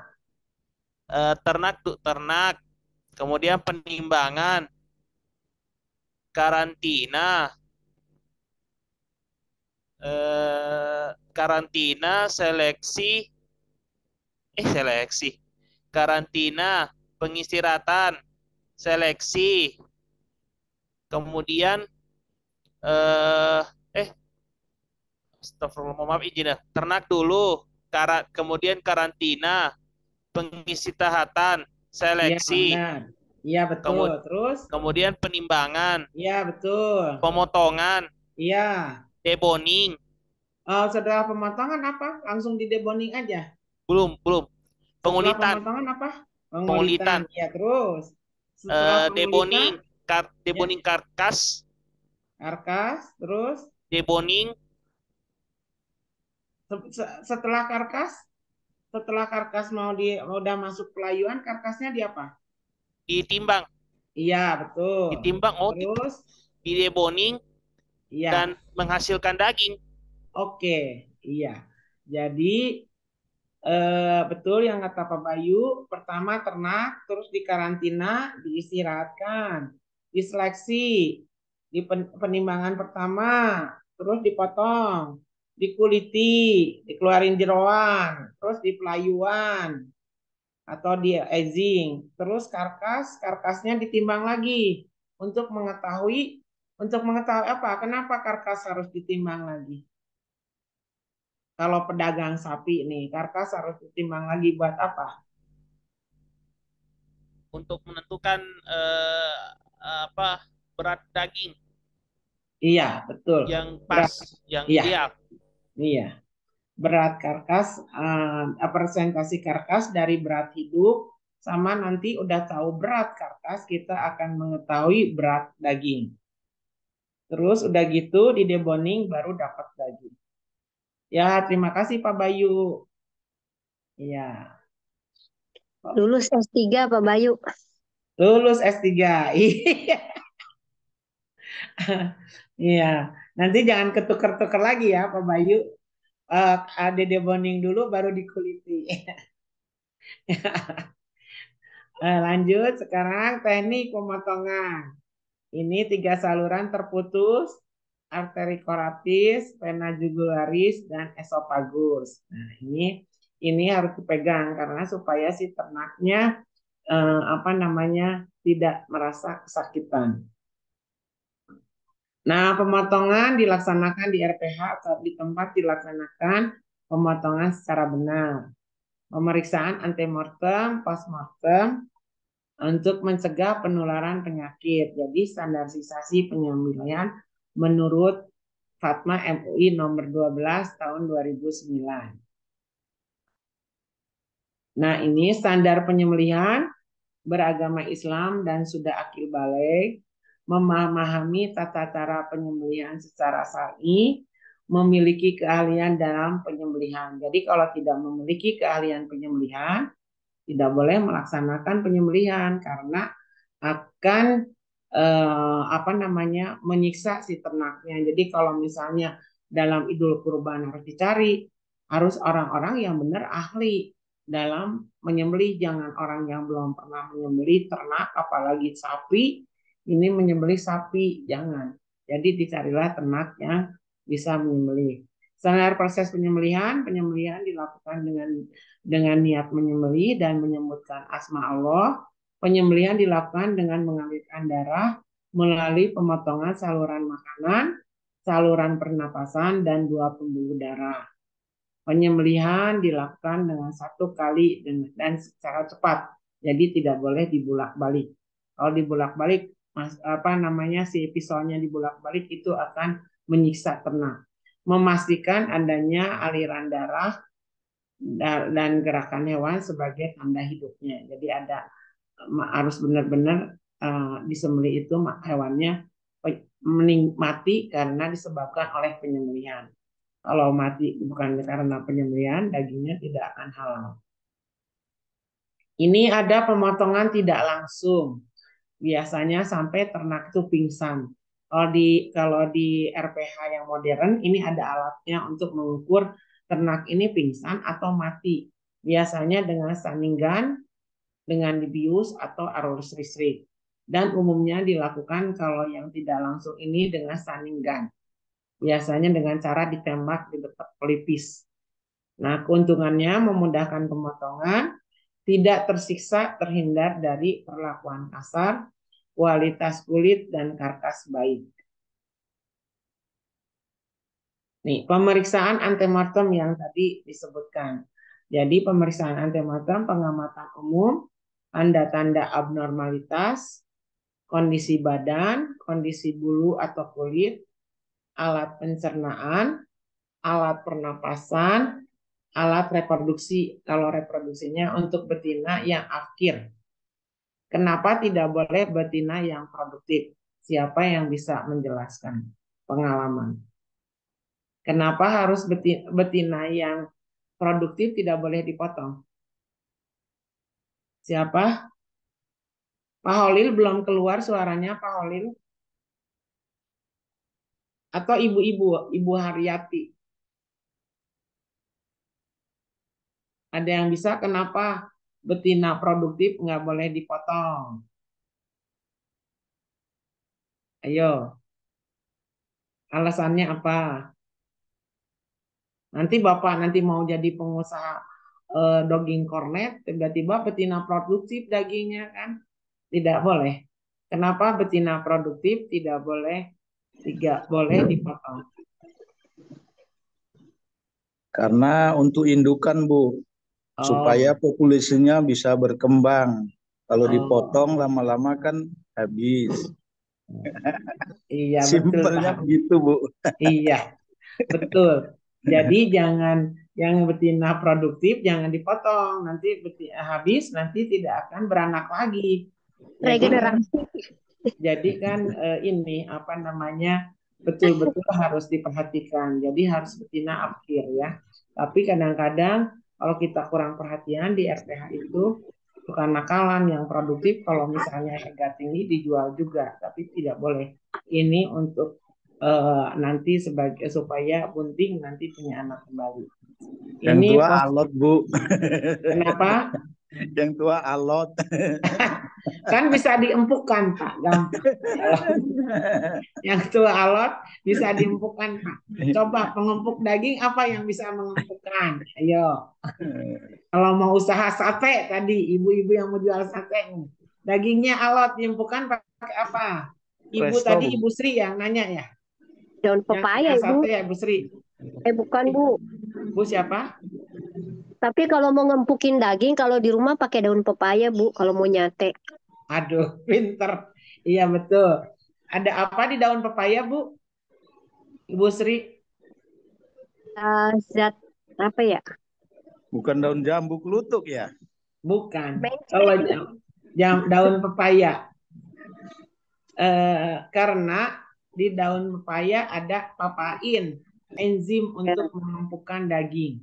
Uh, ternak tuh ternak kemudian penimbangan, karantina, eh, karantina, seleksi, eh seleksi, karantina, pengistirahatan, seleksi, kemudian eh, eh astagfirullah maaf izin ya. ternak dulu kemudian karantina pengistirahatan Iya, seleksi. Iya, ya, betul. Kemud Terus? Kemudian penimbangan. Iya betul. Pemotongan. Iya. Deboning. Uh, setelah pemotongan apa? Langsung di deboning aja? Belum, belum. Pengulitan. Setelah pemotongan apa? Pengulitan. Iya terus. uh, deboning, kar ya. deboning ya. karkas. Karkas, terus? Deboning. Setelah karkas? setelah karkas mau di udah masuk pelayuan karkasnya di apa? Ditimbang. Iya, betul. Ditimbang oh terus di deboning iya. dan menghasilkan daging. Oke, iya. Jadi eh, betul yang kata Pak Bayu, pertama ternak, terus dikarantina, diistirahatkan, diseleksi, di penimbangan pertama, terus dipotong, dikuliti, dikeluarin jeroan, terus di pelayuan atau di edging, terus karkas, karkasnya ditimbang lagi untuk mengetahui untuk mengetahui apa? Kenapa karkas harus ditimbang lagi? Kalau pedagang sapi nih, karkas harus ditimbang lagi buat apa? Untuk menentukan eh, apa berat daging. Iya, betul. Yang pas, berat. yang iya. Iya. Berat karkas, uh, eh, presentasi karkas dari berat hidup sama nanti udah tahu berat karkas kita akan mengetahui berat daging. Terus udah gitu di deboning baru dapat daging. Ya, terima kasih Pak Bayu. Iya. Lulus S3 Pak Bayu. Lulus S3. Iya. iya. Nanti jangan ketuker-tuker lagi ya Pak Bayu. Uh, eh, Dede dulu baru dikuliti. uh, lanjut sekarang teknik pemotongan. Ini tiga saluran terputus, arteri koratis, vena jugularis, dan esopagus. Nah ini ini harus dipegang karena supaya si ternaknya eh, apa namanya tidak merasa kesakitan. Nah, pemotongan dilaksanakan di RPH atau di tempat dilaksanakan pemotongan secara benar. Pemeriksaan antemortem, postmortem untuk mencegah penularan penyakit. Jadi standarisasi penyembelian menurut Fatma MUI nomor 12 tahun 2009. Nah, ini standar penyembelihan beragama Islam dan sudah akil balik memahami tata cara penyembelihan secara sari, memiliki keahlian dalam penyembelihan. Jadi kalau tidak memiliki keahlian penyembelihan, tidak boleh melaksanakan penyembelihan karena akan eh, apa namanya menyiksa si ternaknya. Jadi kalau misalnya dalam idul kurban harus dicari, harus orang-orang yang benar ahli dalam menyembelih, jangan orang yang belum pernah menyembelih ternak apalagi sapi ini menyembelih sapi, jangan. Jadi dicarilah ternak yang bisa menyembelih. Selain proses penyembelihan, penyembelihan dilakukan dengan dengan niat menyembelih dan menyebutkan asma Allah. Penyembelihan dilakukan dengan mengalirkan darah melalui pemotongan saluran makanan, saluran pernapasan, dan dua pembuluh darah. Penyembelihan dilakukan dengan satu kali dan, dan secara cepat, jadi tidak boleh dibulak-balik. Kalau dibulak-balik, mas, apa namanya si pisaunya dibolak-balik itu akan menyiksa ternak. Memastikan adanya aliran darah dan gerakan hewan sebagai tanda hidupnya. Jadi ada harus benar-benar uh, disembelih itu hewannya mati karena disebabkan oleh penyembelihan. Kalau mati bukan karena penyembelihan, dagingnya tidak akan halal. Ini ada pemotongan tidak langsung biasanya sampai ternak itu pingsan. Kalau di kalau di RPH yang modern ini ada alatnya untuk mengukur ternak ini pingsan atau mati. Biasanya dengan stunning gun, dengan dibius atau arus listrik. Dan umumnya dilakukan kalau yang tidak langsung ini dengan stunning gun. Biasanya dengan cara ditembak di dekat pelipis. Nah, keuntungannya memudahkan pemotongan, tidak tersiksa terhindar dari perlakuan kasar, kualitas kulit dan karkas baik. Nih, pemeriksaan antemortem yang tadi disebutkan. Jadi pemeriksaan antemortem, pengamatan umum, tanda-tanda abnormalitas, kondisi badan, kondisi bulu atau kulit, alat pencernaan, alat pernapasan, alat reproduksi kalau reproduksinya untuk betina yang akhir. Kenapa tidak boleh betina yang produktif? Siapa yang bisa menjelaskan pengalaman? Kenapa harus betina, yang produktif tidak boleh dipotong? Siapa? Pak Holil belum keluar suaranya Pak Holil. Atau ibu-ibu, Ibu Haryati. Ada yang bisa kenapa betina produktif nggak boleh dipotong? Ayo. Alasannya apa? Nanti Bapak nanti mau jadi pengusaha eh, daging kornet, tiba-tiba betina produktif dagingnya kan tidak boleh. Kenapa betina produktif tidak boleh tidak boleh dipotong? Karena untuk indukan Bu, supaya oh. populasinya bisa berkembang. Kalau oh. dipotong lama-lama kan habis. Iya, simpelnya begitu, Bu. Iya. Betul. Jadi jangan yang betina produktif jangan dipotong, nanti betina, habis nanti tidak akan beranak lagi. Regenerasi. Jadi, kan, kan eh, ini apa namanya? betul-betul harus diperhatikan. Jadi harus betina akhir ya. Tapi kadang-kadang kalau kita kurang perhatian di RTH itu bukan makanan yang produktif kalau misalnya harga tinggi dijual juga, tapi tidak boleh. Ini untuk uh, nanti sebagai supaya bunting nanti punya anak kembali. Yang ini tua alot bu. Kenapa? yang tua alot. kan bisa diempukkan, Pak, gampang. yang tua alot bisa diempukkan, Pak. Coba pengempuk daging apa yang bisa mengempukkan? Ayo. Kalau mau usaha sate tadi, ibu-ibu yang mau jual sate, dagingnya alot diempukan pakai apa? Ibu Resto. tadi Ibu Sri yang nanya ya. Daun pepaya Ibu. Sate ya Ibu Sri. Eh bukan Bu. Bu siapa? Tapi kalau mau ngempukin daging, kalau di rumah pakai daun pepaya, Bu, kalau mau nyate. Aduh, pinter. Iya, betul. Ada apa di daun pepaya, Bu? Ibu Sri? Uh, zat apa ya? Bukan daun jambu kelutuk ya? Bukan. Kalau oh, iya. jam, jam, daun pepaya. Uh, karena di daun pepaya ada papain, enzim untuk mengempukkan daging.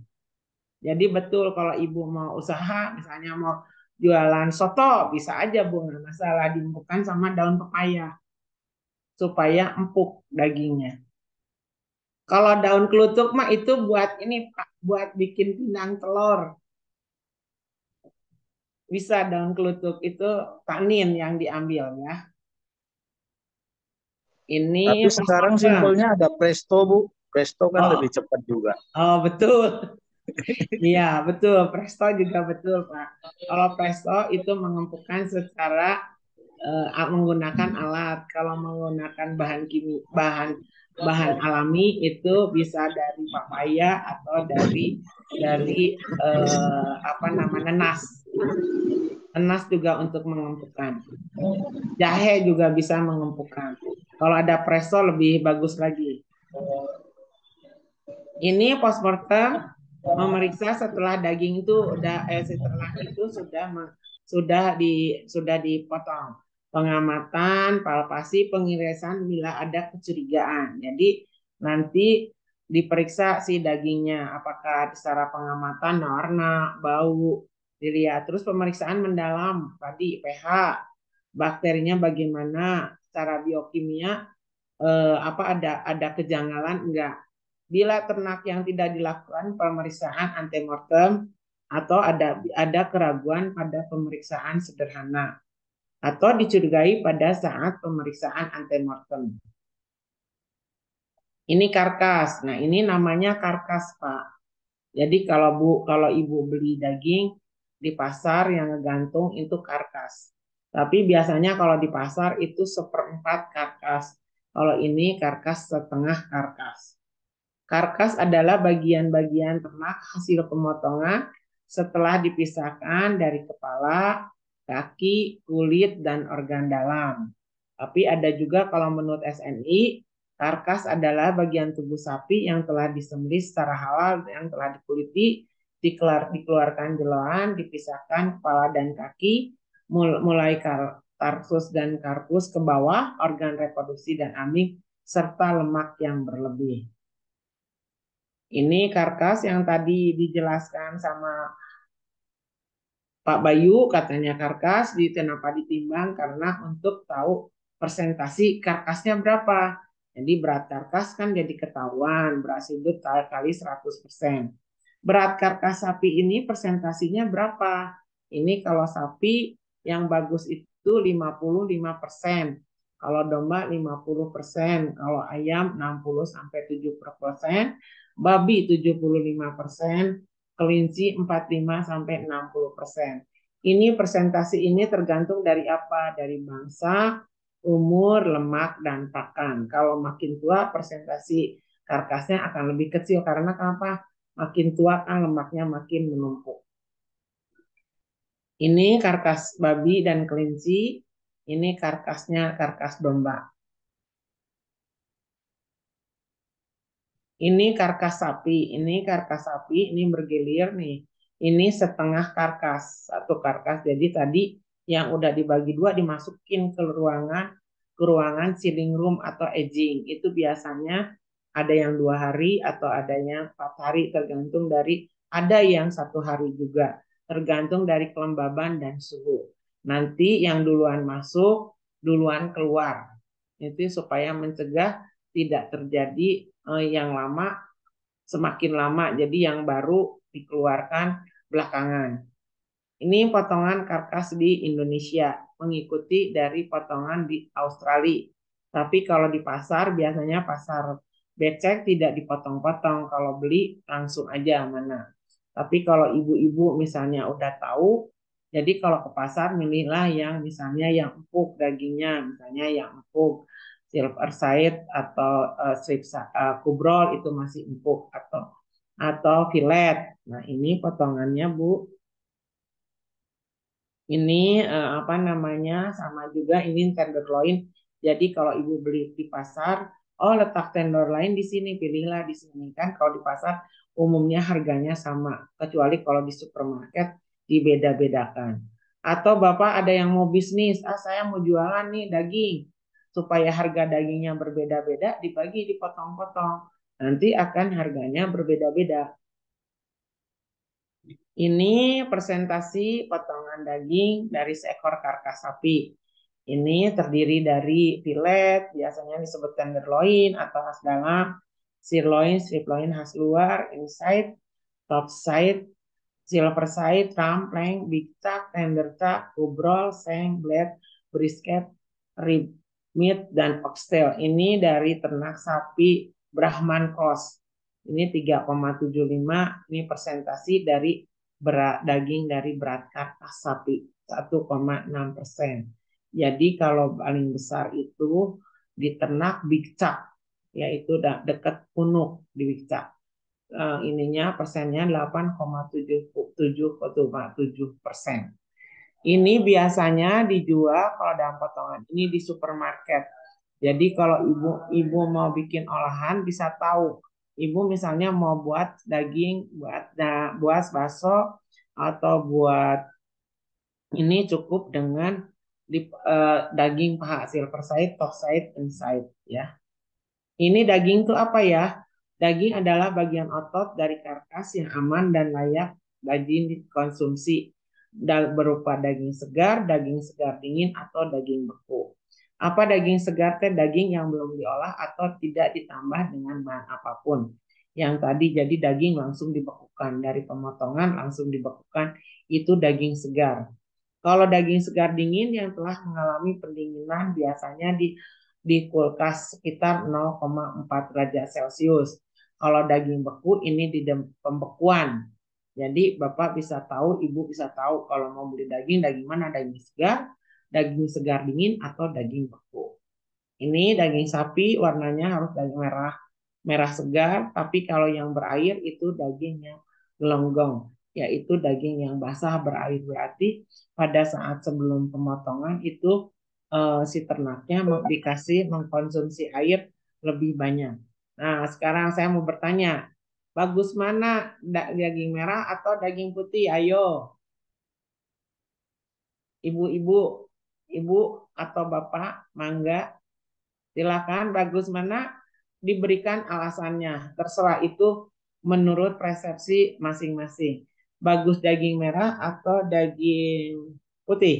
Jadi betul kalau ibu mau usaha, misalnya mau jualan soto, bisa aja bu, nggak masalah diempukkan sama daun pepaya supaya empuk dagingnya. Kalau daun kelutuk mah itu buat ini buat bikin pindang telur. Bisa daun kelutuk itu tanin yang diambil ya. Ini Tapi sekarang simpelnya ada presto bu, presto kan oh. lebih cepat juga. Oh betul. Iya, betul. Presto juga betul, Pak. Kalau presto itu mengempukan secara uh, menggunakan alat. Kalau menggunakan bahan kimia, bahan bahan alami itu bisa dari papaya atau dari dari uh, apa namanya nanas. Nanas juga untuk mengempukan Jahe juga bisa mengempukan Kalau ada presto lebih bagus lagi. Ini postmortem memeriksa setelah daging itu udah eh, setelah itu sudah sudah di sudah dipotong pengamatan palpasi pengirisan bila ada kecurigaan jadi nanti diperiksa si dagingnya apakah secara pengamatan warna bau dilihat terus pemeriksaan mendalam tadi pH bakterinya bagaimana secara biokimia eh, apa ada ada kejanggalan enggak Bila ternak yang tidak dilakukan pemeriksaan antemortem atau ada ada keraguan pada pemeriksaan sederhana atau dicurigai pada saat pemeriksaan antemortem. Ini karkas. Nah, ini namanya karkas, Pak. Jadi kalau Bu kalau Ibu beli daging di pasar yang ngegantung itu karkas. Tapi biasanya kalau di pasar itu seperempat karkas. Kalau ini karkas setengah karkas. Karkas adalah bagian-bagian ternak hasil pemotongan setelah dipisahkan dari kepala, kaki, kulit, dan organ dalam. Tapi ada juga kalau menurut SNI, karkas adalah bagian tubuh sapi yang telah disembelih secara halal, yang telah dikuliti, dikeluar, dikeluarkan jeloan, dipisahkan kepala dan kaki, mulai kar tarsus dan karpus ke bawah, organ reproduksi dan amik, serta lemak yang berlebih. Ini karkas yang tadi dijelaskan sama Pak Bayu, katanya karkas di kenapa ditimbang karena untuk tahu persentasi karkasnya berapa. Jadi berat karkas kan jadi ketahuan, beras hidup kali 100%. Berat karkas sapi ini persentasinya berapa? Ini kalau sapi yang bagus itu 55%, kalau domba 50%, kalau ayam 60 sampai 70%, babi 75%, kelinci 45 sampai 60%. Ini presentasi ini tergantung dari apa? Dari bangsa, umur, lemak, dan pakan. Kalau makin tua, presentasi karkasnya akan lebih kecil. Karena kenapa? Makin tua kan lemaknya makin menumpuk. Ini karkas babi dan kelinci. Ini karkasnya karkas domba. Ini karkas sapi, ini karkas sapi, ini bergilir nih. Ini setengah karkas, satu karkas. Jadi tadi yang udah dibagi dua dimasukin ke ruangan ke ruangan chilling room atau edging. Itu biasanya ada yang dua hari atau ada yang empat hari tergantung dari ada yang satu hari juga tergantung dari kelembaban dan suhu. Nanti yang duluan masuk, duluan keluar. Itu supaya mencegah tidak terjadi eh, yang lama semakin lama jadi yang baru dikeluarkan belakangan. Ini potongan karkas di Indonesia mengikuti dari potongan di Australia. Tapi kalau di pasar biasanya pasar becek tidak dipotong-potong kalau beli langsung aja mana. Tapi kalau ibu-ibu misalnya udah tahu, jadi kalau ke pasar milihlah yang misalnya yang empuk dagingnya, misalnya yang empuk silver side atau uh, eh, sweep uh, kubrol itu masih empuk atau atau filet. Nah, ini potongannya, Bu. Ini uh, apa namanya? sama juga ini tenderloin. Jadi kalau Ibu beli di pasar, oh letak tenderloin di sini, pilihlah di sini kan kalau di pasar umumnya harganya sama, kecuali kalau di supermarket dibeda-bedakan. Atau Bapak ada yang mau bisnis, ah saya mau jualan nih daging supaya harga dagingnya berbeda-beda dibagi dipotong-potong nanti akan harganya berbeda-beda ini presentasi potongan daging dari seekor karkas sapi. Ini terdiri dari filet, biasanya disebut tenderloin atau khas dalam, sirloin, strip khas luar, inside, top side, silver side, rampling, big tuck, tender tuck, kubrol, seng, blade, brisket, rib meat dan oxtail. Ini dari ternak sapi Brahman Cross. Ini 3,75, ini persentasi dari berat daging dari berat karkas sapi 1,6 persen. Jadi kalau paling besar itu di ternak Bicak, yaitu dekat Punuk di Bicak. Eh, ininya persennya 8,77 persen. Ini biasanya dijual kalau dalam potongan ini di supermarket. Jadi kalau ibu ibu mau bikin olahan bisa tahu. Ibu misalnya mau buat daging, buat nah, buat bakso atau buat ini cukup dengan di, uh, eh, daging paha silver side, top side, inside ya. Ini daging itu apa ya? Daging adalah bagian otot dari karkas yang aman dan layak bagi konsumsi berupa daging segar, daging segar dingin, atau daging beku. Apa daging segar teh daging yang belum diolah atau tidak ditambah dengan bahan apapun. Yang tadi jadi daging langsung dibekukan dari pemotongan langsung dibekukan itu daging segar. Kalau daging segar dingin yang telah mengalami pendinginan biasanya di di kulkas sekitar 0,4 derajat Celcius. Kalau daging beku ini di pembekuan jadi Bapak bisa tahu, Ibu bisa tahu kalau mau beli daging, daging mana? Daging segar, daging segar dingin, atau daging beku. Ini daging sapi warnanya harus daging merah, merah segar, tapi kalau yang berair itu daging yang gelonggong, yaitu daging yang basah berair. Berarti pada saat sebelum pemotongan itu eh, si ternaknya dikasih mengkonsumsi air lebih banyak. Nah, sekarang saya mau bertanya, Bagus mana daging merah atau daging putih? Ayo. Ibu-ibu, ibu atau bapak, mangga. Silakan bagus mana diberikan alasannya. Terserah itu menurut persepsi masing-masing. Bagus daging merah atau daging putih?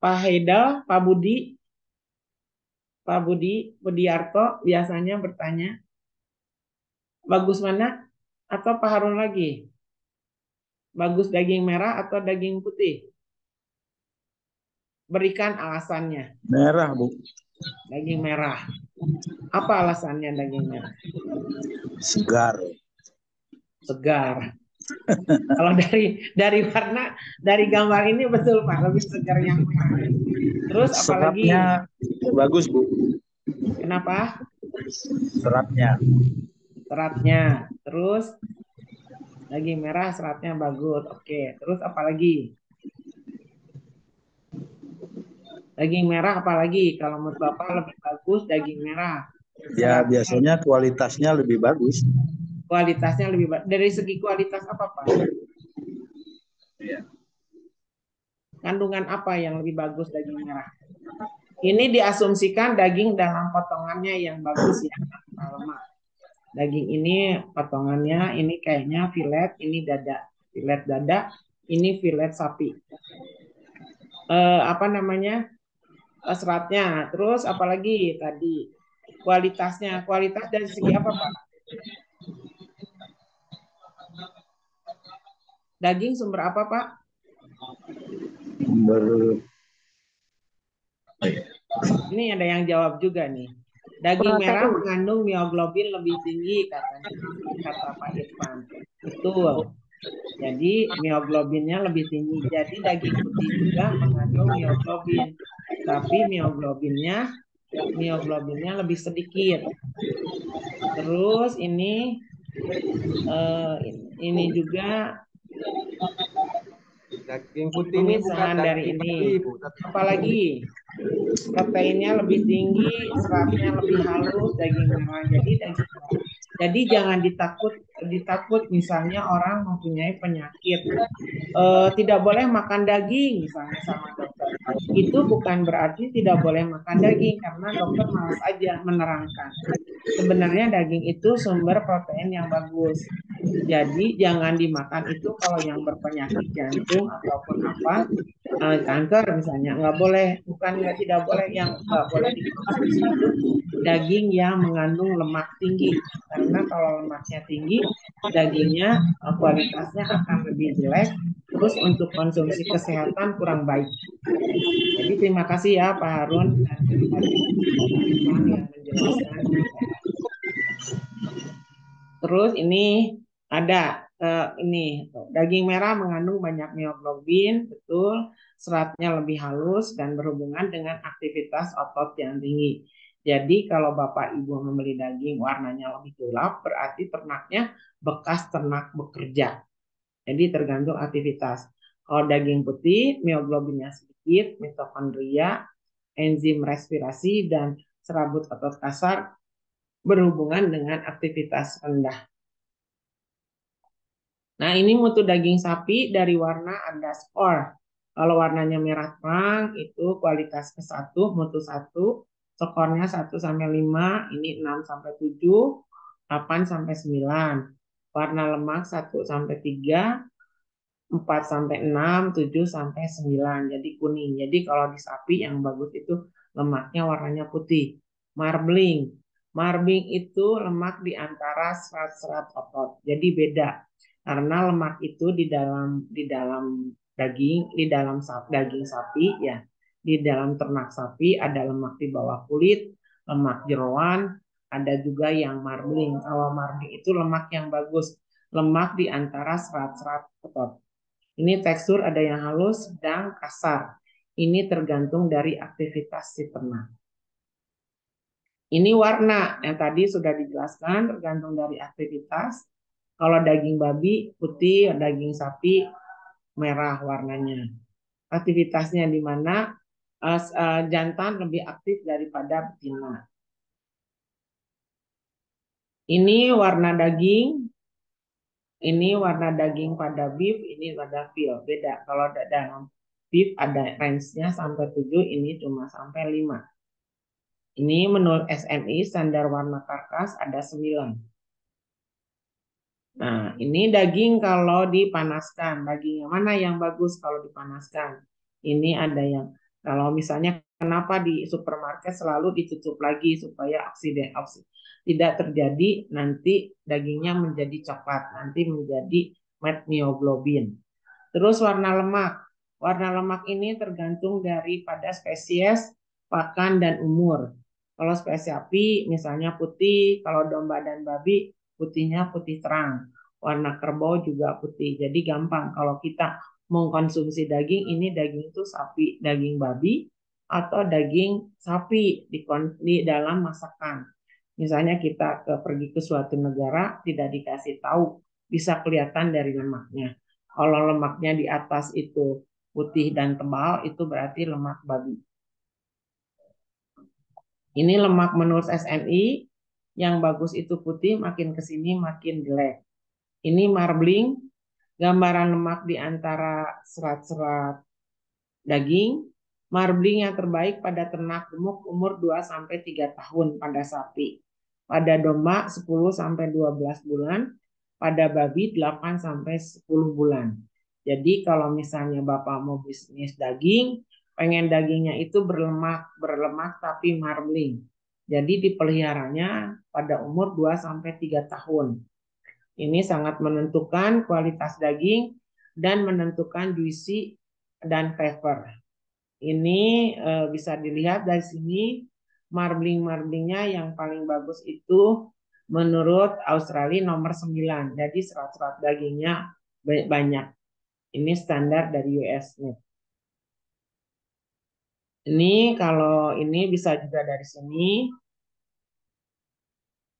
Pak Heidel, Pak Budi, Pak Budi Budiarto biasanya bertanya, bagus mana atau Pak Harun lagi? Bagus daging merah atau daging putih? Berikan alasannya. Merah, Bu. Daging merah. Apa alasannya daging merah? Segar. Segar. Kalau dari dari warna dari gambar ini betul Pak, lebih segar yang merah. Terus apalagi Sebabnya bagus Bu. Kenapa? Seratnya. Seratnya. Terus daging merah seratnya bagus. Oke, terus apa lagi? Daging merah apalagi kalau menurut Bapak lebih bagus daging merah. Ya, seratnya. Ya, biasanya kualitasnya lebih bagus. Kualitasnya lebih bagus. Dari segi kualitas apa, Pak? Iya. Kandungan apa yang lebih bagus daging merah? Ini diasumsikan daging dalam potongannya yang bagus ya, lemak. Daging ini potongannya, ini kayaknya filet, ini dada, filet dada, ini filet sapi. Eh, apa namanya? Eh, seratnya. Terus apalagi tadi kualitasnya, kualitas dari segi apa Pak? Daging sumber apa Pak? Sumber oh, iya. Ini ada yang jawab juga nih. Daging merah mengandung mioglobin lebih tinggi katanya kata Pak Irfan. Betul. Jadi mioglobinnya lebih tinggi. Jadi daging putih juga mengandung mioglobin, tapi mioglobinnya mioglobinnya lebih sedikit. Terus ini uh, ini juga daging putih ini bukan dari ini. Apalagi proteinnya lebih tinggi, seratnya lebih halus, daging merah. Jadi daging Jadi jangan ditakut ditakut misalnya orang mempunyai penyakit e, tidak boleh makan daging misalnya sama dokter. Itu bukan berarti tidak boleh makan daging karena dokter malas aja menerangkan sebenarnya daging itu sumber protein yang bagus. Jadi jangan dimakan itu kalau yang berpenyakit jantung ataupun apa eh, kanker misalnya nggak boleh bukan nggak tidak boleh yang nggak boleh dimakan daging yang mengandung lemak tinggi karena kalau lemaknya tinggi dagingnya eh, kualitasnya akan lebih jelek terus untuk konsumsi kesehatan kurang baik. Jadi terima kasih ya Pak Harun dan terima kasih Terus ini ada uh, ini daging merah mengandung banyak mioglobin, betul, seratnya lebih halus dan berhubungan dengan aktivitas otot yang tinggi. Jadi kalau Bapak Ibu membeli daging warnanya lebih gelap, berarti ternaknya bekas ternak bekerja. Jadi tergantung aktivitas. Kalau daging putih, mioglobinnya sedikit, mitokondria, enzim respirasi, dan serabut otot kasar berhubungan dengan aktivitas rendah. Nah, ini mutu daging sapi dari warna underscore. Kalau warnanya merah terang, itu kualitas ke 1, mutu 1. Skornya 1 sampai 5, ini 6 sampai 7, 8 sampai 9. Warna lemak 1 sampai 3, 4 sampai 6, 7 sampai 9. Jadi kuning. Jadi kalau di sapi yang bagus itu lemaknya warnanya putih. Marbling. Marbling itu lemak di antara serat-serat otot. Jadi beda. Karena lemak itu di dalam di dalam daging, di dalam daging sapi ya. Di dalam ternak sapi ada lemak di bawah kulit, lemak jeroan, ada juga yang marbling. Kalau marbling itu lemak yang bagus, lemak di antara serat-serat otot. Ini tekstur ada yang halus dan kasar. Ini tergantung dari aktivitas si ternak. Ini warna yang tadi sudah dijelaskan tergantung dari aktivitas. Kalau daging babi putih, daging sapi merah warnanya. Aktivitasnya di mana eh, eh, jantan lebih aktif daripada betina. Ini warna daging, ini warna daging pada beef, ini pada veal. Beda kalau dalam aktif ada range-nya sampai 7, ini cuma sampai 5. Ini menurut SMI standar warna karkas ada 9. Nah, ini daging kalau dipanaskan. Daging yang mana yang bagus kalau dipanaskan? Ini ada yang kalau misalnya kenapa di supermarket selalu dicucup lagi supaya oksiden oksida tidak terjadi nanti dagingnya menjadi coklat, nanti menjadi metmioglobin. Terus warna lemak. Warna lemak ini tergantung daripada spesies, pakan, dan umur. Kalau spesies api misalnya putih, kalau domba dan babi putihnya putih terang. Warna kerbau juga putih. Jadi gampang kalau kita mengkonsumsi daging ini daging itu sapi, daging babi atau daging sapi di, di dalam masakan. Misalnya kita ke, pergi ke suatu negara tidak dikasih tahu bisa kelihatan dari lemaknya. Kalau lemaknya di atas itu putih dan tebal itu berarti lemak babi. Ini lemak menurut SNI, yang bagus itu putih, makin ke sini makin jelek. Ini marbling, gambaran lemak di antara serat-serat daging. Marbling yang terbaik pada ternak gemuk umur 2-3 tahun pada sapi. Pada domba 10-12 bulan, pada babi 8-10 bulan. Jadi kalau misalnya Bapak mau bisnis daging, pengen dagingnya itu berlemak, berlemak tapi marbling. Jadi dipeliharanya pada umur 2 sampai 3 tahun. Ini sangat menentukan kualitas daging dan menentukan juicy dan flavor. Ini e, bisa dilihat dari sini marbling-marblingnya yang paling bagus itu menurut Australia nomor 9. Jadi serat-serat dagingnya banyak. Ini standar dari US USNIP. Ini kalau ini bisa juga dari sini.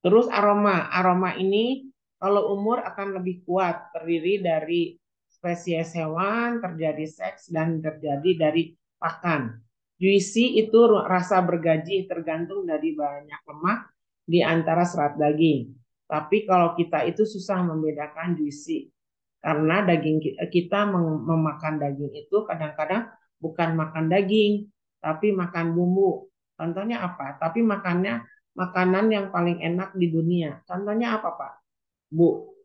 Terus aroma. Aroma ini kalau umur akan lebih kuat. Terdiri dari spesies hewan, terjadi seks, dan terjadi dari pakan. Juicy itu rasa bergaji tergantung dari banyak lemak di antara serat daging. Tapi kalau kita itu susah membedakan juicy karena daging kita memakan daging itu kadang-kadang bukan makan daging tapi makan bumbu contohnya apa tapi makannya makanan yang paling enak di dunia contohnya apa pak bu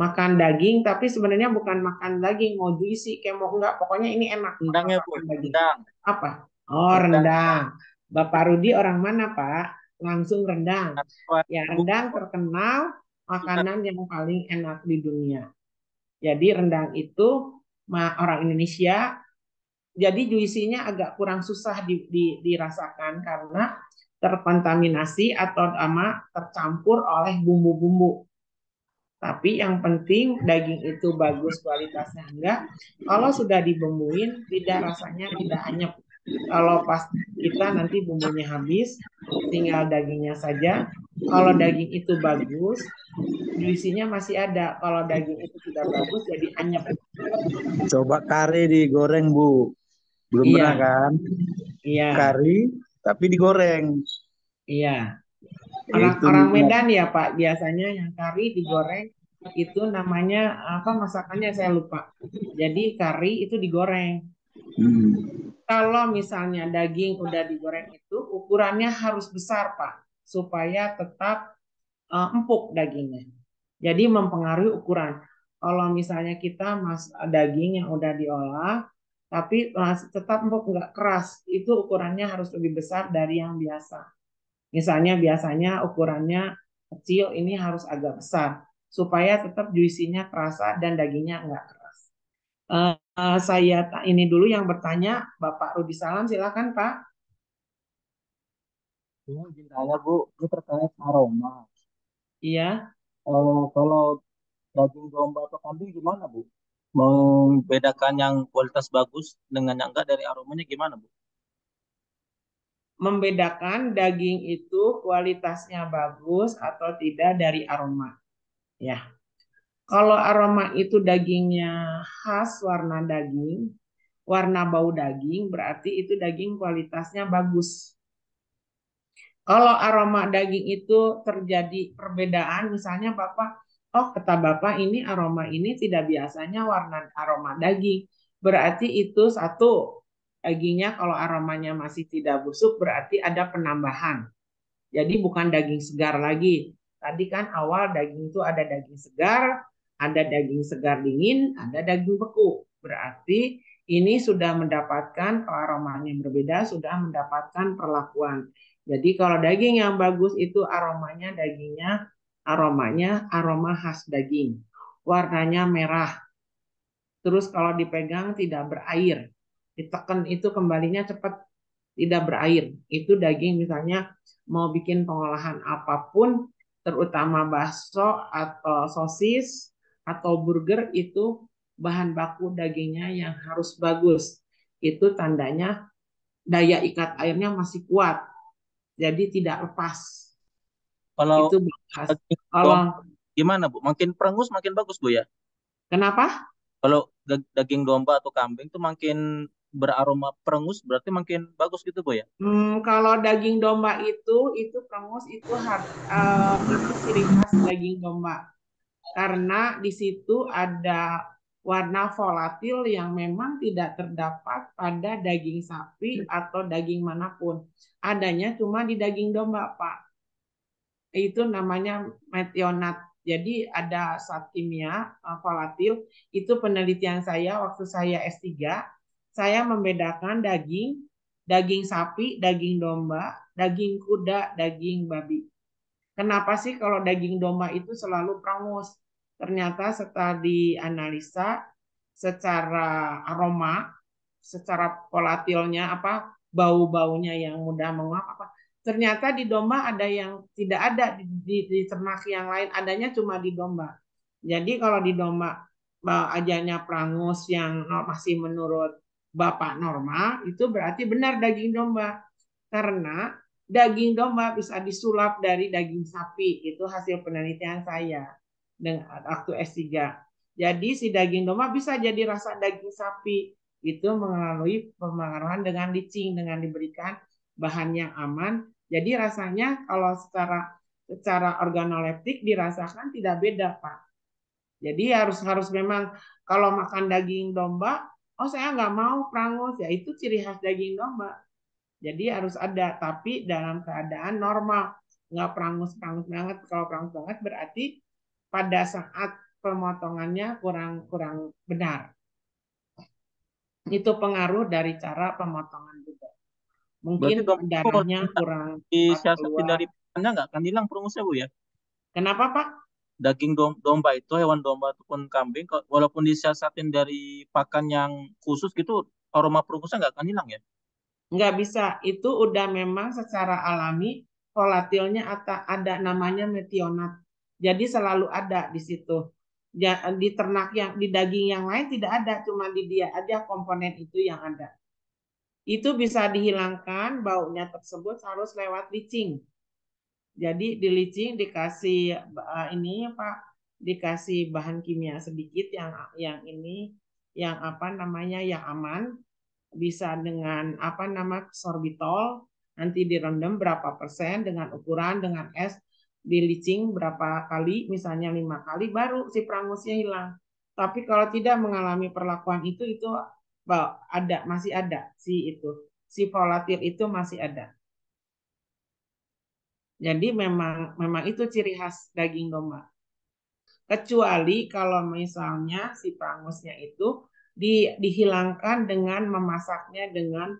makan daging tapi sebenarnya bukan makan daging mau diisi kayak mau enggak pokoknya ini enak rendang ya bu rendang apa oh rendang. rendang bapak Rudi orang mana pak langsung rendang ya rendang terkenal makanan yang paling enak di dunia jadi rendang itu orang Indonesia jadi juisinya agak kurang susah di, di, dirasakan karena terkontaminasi atau sama tercampur oleh bumbu-bumbu. Tapi yang penting daging itu bagus kualitasnya enggak. Kalau sudah dibumbuin tidak rasanya tidak hanya Kalau pas kita nanti bumbunya habis, tinggal dagingnya saja kalau daging itu bagus, juisinya masih ada. Kalau daging itu tidak bagus, jadi anyep. Coba kari digoreng, Bu. Belum iya. pernah kan? Iya. Kari, tapi digoreng. Iya. Orang, orang Medan ya, Pak. Biasanya yang kari digoreng itu namanya apa masakannya saya lupa. Jadi kari itu digoreng. Hmm. Kalau misalnya daging udah digoreng itu ukurannya harus besar, Pak supaya tetap uh, empuk dagingnya. Jadi mempengaruhi ukuran. Kalau misalnya kita mas eh, daging yang udah diolah, tapi masih tetap empuk nggak keras, itu ukurannya harus lebih besar dari yang biasa. Misalnya biasanya ukurannya kecil, ini harus agak besar supaya tetap juicy-nya kerasa dan dagingnya nggak keras. Uh, uh, saya ini dulu yang bertanya, Bapak Rudi Salam, silakan Pak. Ini izin tanya Bu, ini terkait aroma. Iya. Uh, kalau daging domba atau kambing gimana Bu? Membedakan yang kualitas bagus dengan yang enggak dari aromanya gimana Bu? Membedakan daging itu kualitasnya bagus atau tidak dari aroma. Ya. Kalau aroma itu dagingnya khas warna daging, warna bau daging, berarti itu daging kualitasnya bagus. Kalau aroma daging itu terjadi perbedaan, misalnya Bapak, oh kata Bapak ini aroma ini tidak biasanya warna aroma daging. Berarti itu satu, dagingnya kalau aromanya masih tidak busuk berarti ada penambahan. Jadi bukan daging segar lagi. Tadi kan awal daging itu ada daging segar, ada daging segar dingin, ada daging beku. Berarti ini sudah mendapatkan kalau aromanya yang berbeda sudah mendapatkan perlakuan. Jadi kalau daging yang bagus itu aromanya dagingnya aromanya aroma khas daging. Warnanya merah. Terus kalau dipegang tidak berair. Ditekan itu kembalinya cepat tidak berair. Itu daging misalnya mau bikin pengolahan apapun terutama bakso atau sosis atau burger itu bahan baku dagingnya yang harus bagus. Itu tandanya daya ikat airnya masih kuat jadi tidak lepas. Kalau itu bekas. Kalau gimana bu? Makin perengus makin bagus bu ya? Kenapa? Kalau daging domba atau kambing itu makin beraroma perengus berarti makin bagus gitu bu ya? Hmm, kalau daging domba itu itu perengus itu harus eh, uh, ciri khas daging domba karena di situ ada warna volatil yang memang tidak terdapat pada daging sapi hmm. atau daging manapun. Adanya cuma di daging domba, Pak. Itu namanya metionat. Jadi ada zat kimia eh, volatil, itu penelitian saya waktu saya S3, saya membedakan daging, daging sapi, daging domba, daging kuda, daging babi. Kenapa sih kalau daging domba itu selalu prangus? ternyata setelah dianalisa secara aroma, secara volatilnya apa bau-baunya yang mudah menguap apa ternyata di domba ada yang tidak ada di, di, di ternak yang lain adanya cuma di domba jadi kalau di domba e, ajanya prangus yang masih menurut bapak normal itu berarti benar daging domba karena daging domba bisa disulap dari daging sapi itu hasil penelitian saya dengan waktu S3. Jadi si daging domba bisa jadi rasa daging sapi itu melalui pemengaruhan dengan licin dengan diberikan bahan yang aman. Jadi rasanya kalau secara secara organoleptik dirasakan tidak beda, Pak. Jadi harus harus memang kalau makan daging domba, oh saya nggak mau prangus ya itu ciri khas daging domba. Jadi harus ada tapi dalam keadaan normal, nggak prangus prangus banget. Kalau prangus banget berarti pada saat pemotongannya kurang kurang benar. Itu pengaruh dari cara pemotongan juga. Mungkin darahnya kurang disiasatin dari anda nggak akan hilang perungusnya bu ya? Kenapa pak? Daging domba itu hewan domba ataupun kambing, walaupun disiasatin dari pakan yang khusus gitu, aroma perungusnya nggak akan hilang ya? Nggak bisa, itu udah memang secara alami volatilnya atau ada namanya metionat jadi selalu ada di situ. Di ternak yang di daging yang lain tidak ada, cuma di dia aja komponen itu yang ada. Itu bisa dihilangkan baunya tersebut harus lewat licing. Jadi di licing dikasih eh, ini Pak dikasih bahan kimia sedikit yang yang ini yang apa namanya yang aman bisa dengan apa nama sorbitol nanti direndam berapa persen dengan ukuran dengan es di berapa kali, misalnya lima kali, baru si prangusnya hilang. Tapi kalau tidak mengalami perlakuan itu, itu ada masih ada si itu, si volatil itu masih ada. Jadi memang memang itu ciri khas daging domba. Kecuali kalau misalnya si prangusnya itu di, dihilangkan dengan memasaknya dengan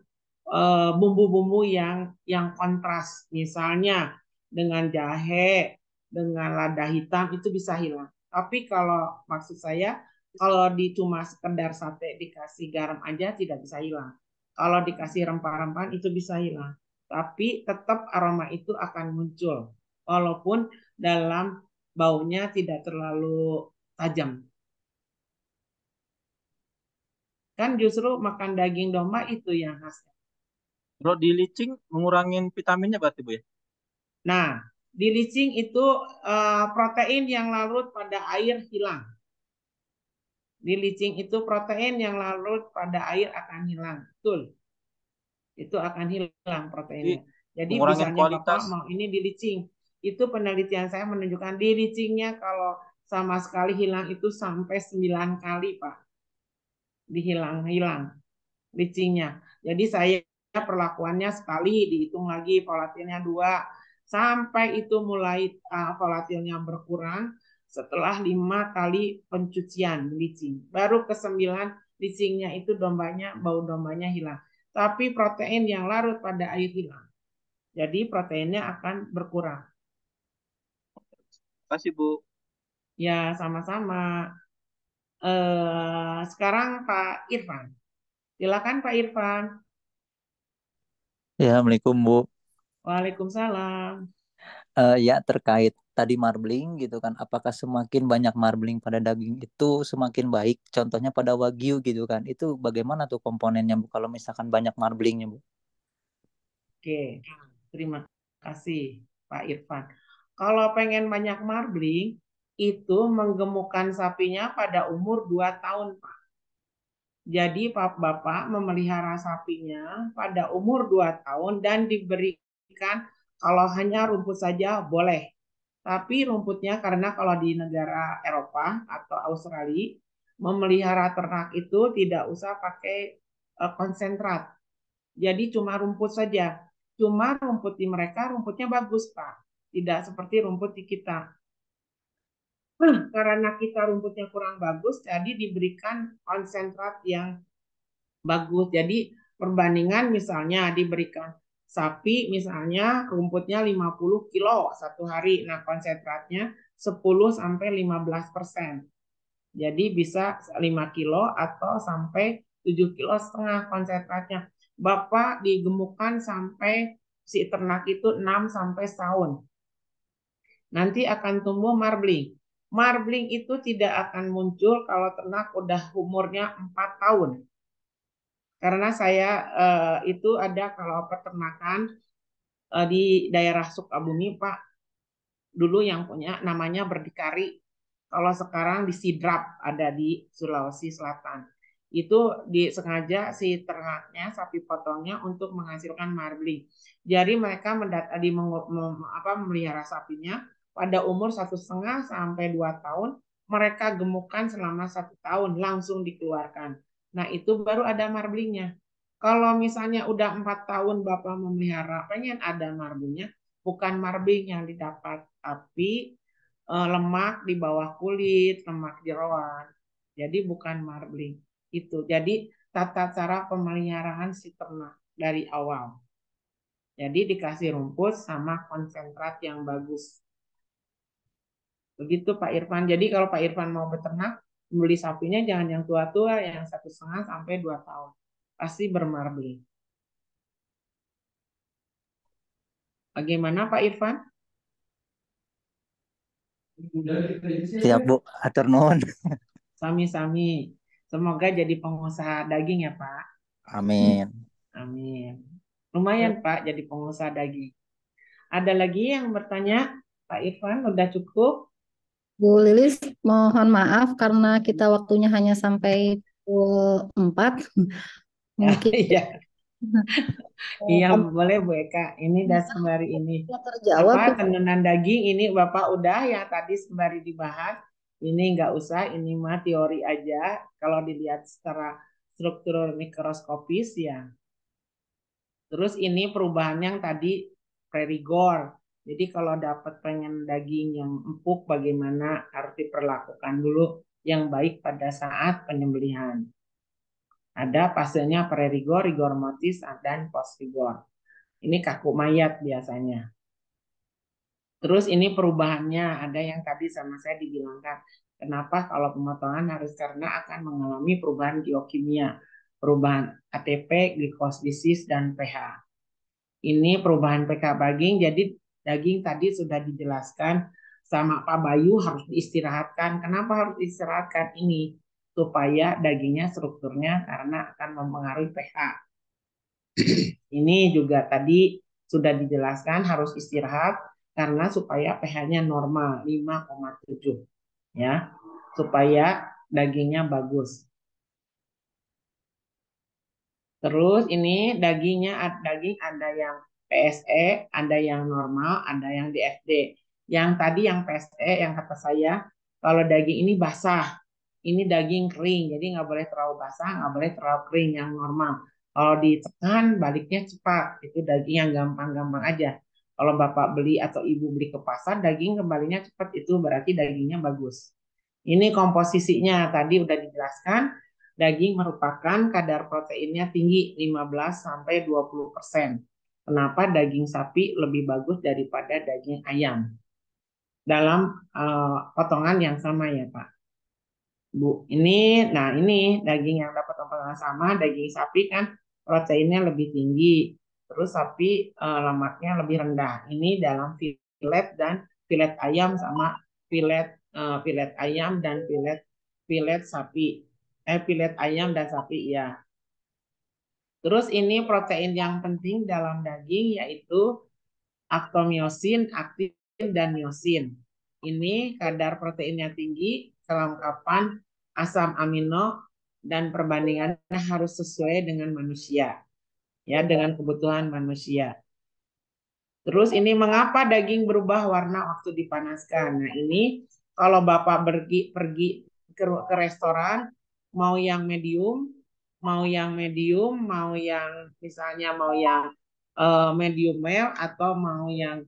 eh, bumbu-bumbu e, yang yang kontras, misalnya dengan jahe, dengan lada hitam itu bisa hilang. Tapi kalau maksud saya kalau di cuma sekedar sate dikasih garam aja tidak bisa hilang. Kalau dikasih rempah-rempahan itu bisa hilang. Tapi tetap aroma itu akan muncul walaupun dalam baunya tidak terlalu tajam. Kan justru makan daging domba itu yang khas. Bro, di licin mengurangi vitaminnya berarti Bu ya? Nah, di leaching itu uh, protein yang larut pada air hilang. Di leaching itu protein yang larut pada air akan hilang. Betul. Itu akan hilang proteinnya. Jadi misalnya Bapak mau ini di leaching. Itu penelitian saya menunjukkan di leachingnya kalau sama sekali hilang itu sampai 9 kali, Pak. Dihilang-hilang leachingnya. Jadi saya perlakuannya sekali dihitung lagi volatilnya dua sampai itu mulai uh, ah, volatilnya berkurang setelah lima kali pencucian leaching. Baru ke sembilan itu dombanya bau dombanya hilang. Tapi protein yang larut pada air hilang. Jadi proteinnya akan berkurang. Terima kasih Bu. Ya sama-sama. Eh, sekarang Pak Irfan. Silakan Pak Irfan. Ya, Assalamualaikum Bu. Waalaikumsalam. Uh, ya terkait tadi marbling gitu kan, apakah semakin banyak marbling pada daging itu semakin baik? Contohnya pada wagyu gitu kan, itu bagaimana tuh komponennya bu? Kalau misalkan banyak marblingnya bu? Oke, terima kasih Pak Irfan. Kalau pengen banyak marbling, itu menggemukkan sapinya pada umur 2 tahun Pak. Jadi Pak Bapak memelihara sapinya pada umur 2 tahun dan diberi kan kalau hanya rumput saja boleh. Tapi rumputnya karena kalau di negara Eropa atau Australia memelihara ternak itu tidak usah pakai eh, konsentrat. Jadi cuma rumput saja. Cuma rumput di mereka rumputnya bagus, Pak. Tidak seperti rumput di kita. Hmm, karena kita rumputnya kurang bagus, jadi diberikan konsentrat yang bagus. Jadi perbandingan misalnya diberikan Sapi misalnya rumputnya 50 kilo satu hari. Nah, konsentratnya 10 sampai 15 persen. Jadi bisa 5 kilo atau sampai 7 kilo setengah konsentratnya. Bapak digemukkan sampai si ternak itu 6 sampai setahun. Nanti akan tumbuh marbling. Marbling itu tidak akan muncul kalau ternak udah umurnya 4 tahun karena saya uh, itu ada kalau peternakan uh, di daerah Sukabumi Pak dulu yang punya namanya Berdikari kalau sekarang di Sidrap ada di Sulawesi Selatan itu disengaja si ternaknya sapi potongnya untuk menghasilkan marbling jadi mereka mendata di meng, mem, apa, memelihara sapinya pada umur satu setengah sampai dua tahun mereka gemukan selama satu tahun langsung dikeluarkan Nah, itu baru ada marblingnya. Kalau misalnya udah empat tahun Bapak memelihara, pengen ada marblingnya, bukan marbling yang didapat, tapi eh, lemak di bawah kulit, lemak jeroan. Jadi bukan marbling. Itu. Jadi tata cara pemeliharaan si ternak dari awal. Jadi dikasih rumput sama konsentrat yang bagus. Begitu Pak Irfan. Jadi kalau Pak Irfan mau beternak, beli sapinya jangan yang tua-tua, yang satu setengah sampai dua tahun. Pasti bermarbli. Bagaimana Pak Irfan? Siap Bu, atur nuhun. Sami-sami. Semoga jadi pengusaha daging ya Pak. Amin. Amin. Lumayan Pak jadi pengusaha daging. Ada lagi yang bertanya? Pak Irfan udah cukup? Bu Lilis, mohon maaf karena kita waktunya hanya sampai pukul 4. Mungkin ya, Iya, iya boleh Bu Eka. Ini dah sembari ini. Terjawab. Apa tenunan daging ini Bapak udah ya tadi sembari dibahas. Ini nggak usah. Ini mah teori aja. Kalau dilihat secara struktur mikroskopis ya. Terus ini perubahan yang tadi prerigor. Jadi kalau dapat pengen daging yang empuk bagaimana harus diperlakukan dulu yang baik pada saat penyembelihan. Ada pasiennya prerigor, rigor mortis, dan post rigor. Ini kaku mayat biasanya. Terus ini perubahannya ada yang tadi sama saya dibilangkan. Kenapa kalau pemotongan harus karena akan mengalami perubahan geokimia, perubahan ATP, glikos dan pH. Ini perubahan PK bagging, jadi Daging tadi sudah dijelaskan sama Pak Bayu harus diistirahatkan. Kenapa harus diistirahatkan ini? Supaya dagingnya strukturnya karena akan mempengaruhi pH. ini juga tadi sudah dijelaskan harus istirahat karena supaya pH-nya normal 5,7 ya. Supaya dagingnya bagus. Terus ini dagingnya daging ada yang PSE, ada yang normal, ada yang DFD. Yang tadi yang PSE yang kata saya, kalau daging ini basah, ini daging kering, jadi nggak boleh terlalu basah, nggak boleh terlalu kering yang normal. Kalau ditekan baliknya cepat, itu daging yang gampang-gampang aja. Kalau bapak beli atau ibu beli ke pasar, daging kembalinya cepat, itu berarti dagingnya bagus. Ini komposisinya tadi udah dijelaskan, daging merupakan kadar proteinnya tinggi 15 sampai 20 persen kenapa daging sapi lebih bagus daripada daging ayam dalam uh, potongan yang sama ya Pak. Bu, ini nah ini daging yang dapat potongan sama, daging sapi kan proteinnya lebih tinggi, terus sapi uh, lemaknya lebih rendah. Ini dalam filet dan filet ayam sama filet uh, eh, filet ayam dan filet filet sapi. Eh filet ayam dan sapi ya. Terus ini protein yang penting dalam daging yaitu aktomiosin, aktin, dan miosin. Ini kadar proteinnya tinggi, kelengkapan asam amino, dan perbandingannya harus sesuai dengan manusia. Ya, dengan kebutuhan manusia. Terus ini mengapa daging berubah warna waktu dipanaskan? Nah ini kalau Bapak pergi, pergi ke, ke restoran, mau yang medium, mau yang medium, mau yang misalnya mau yang uh, medium well atau mau yang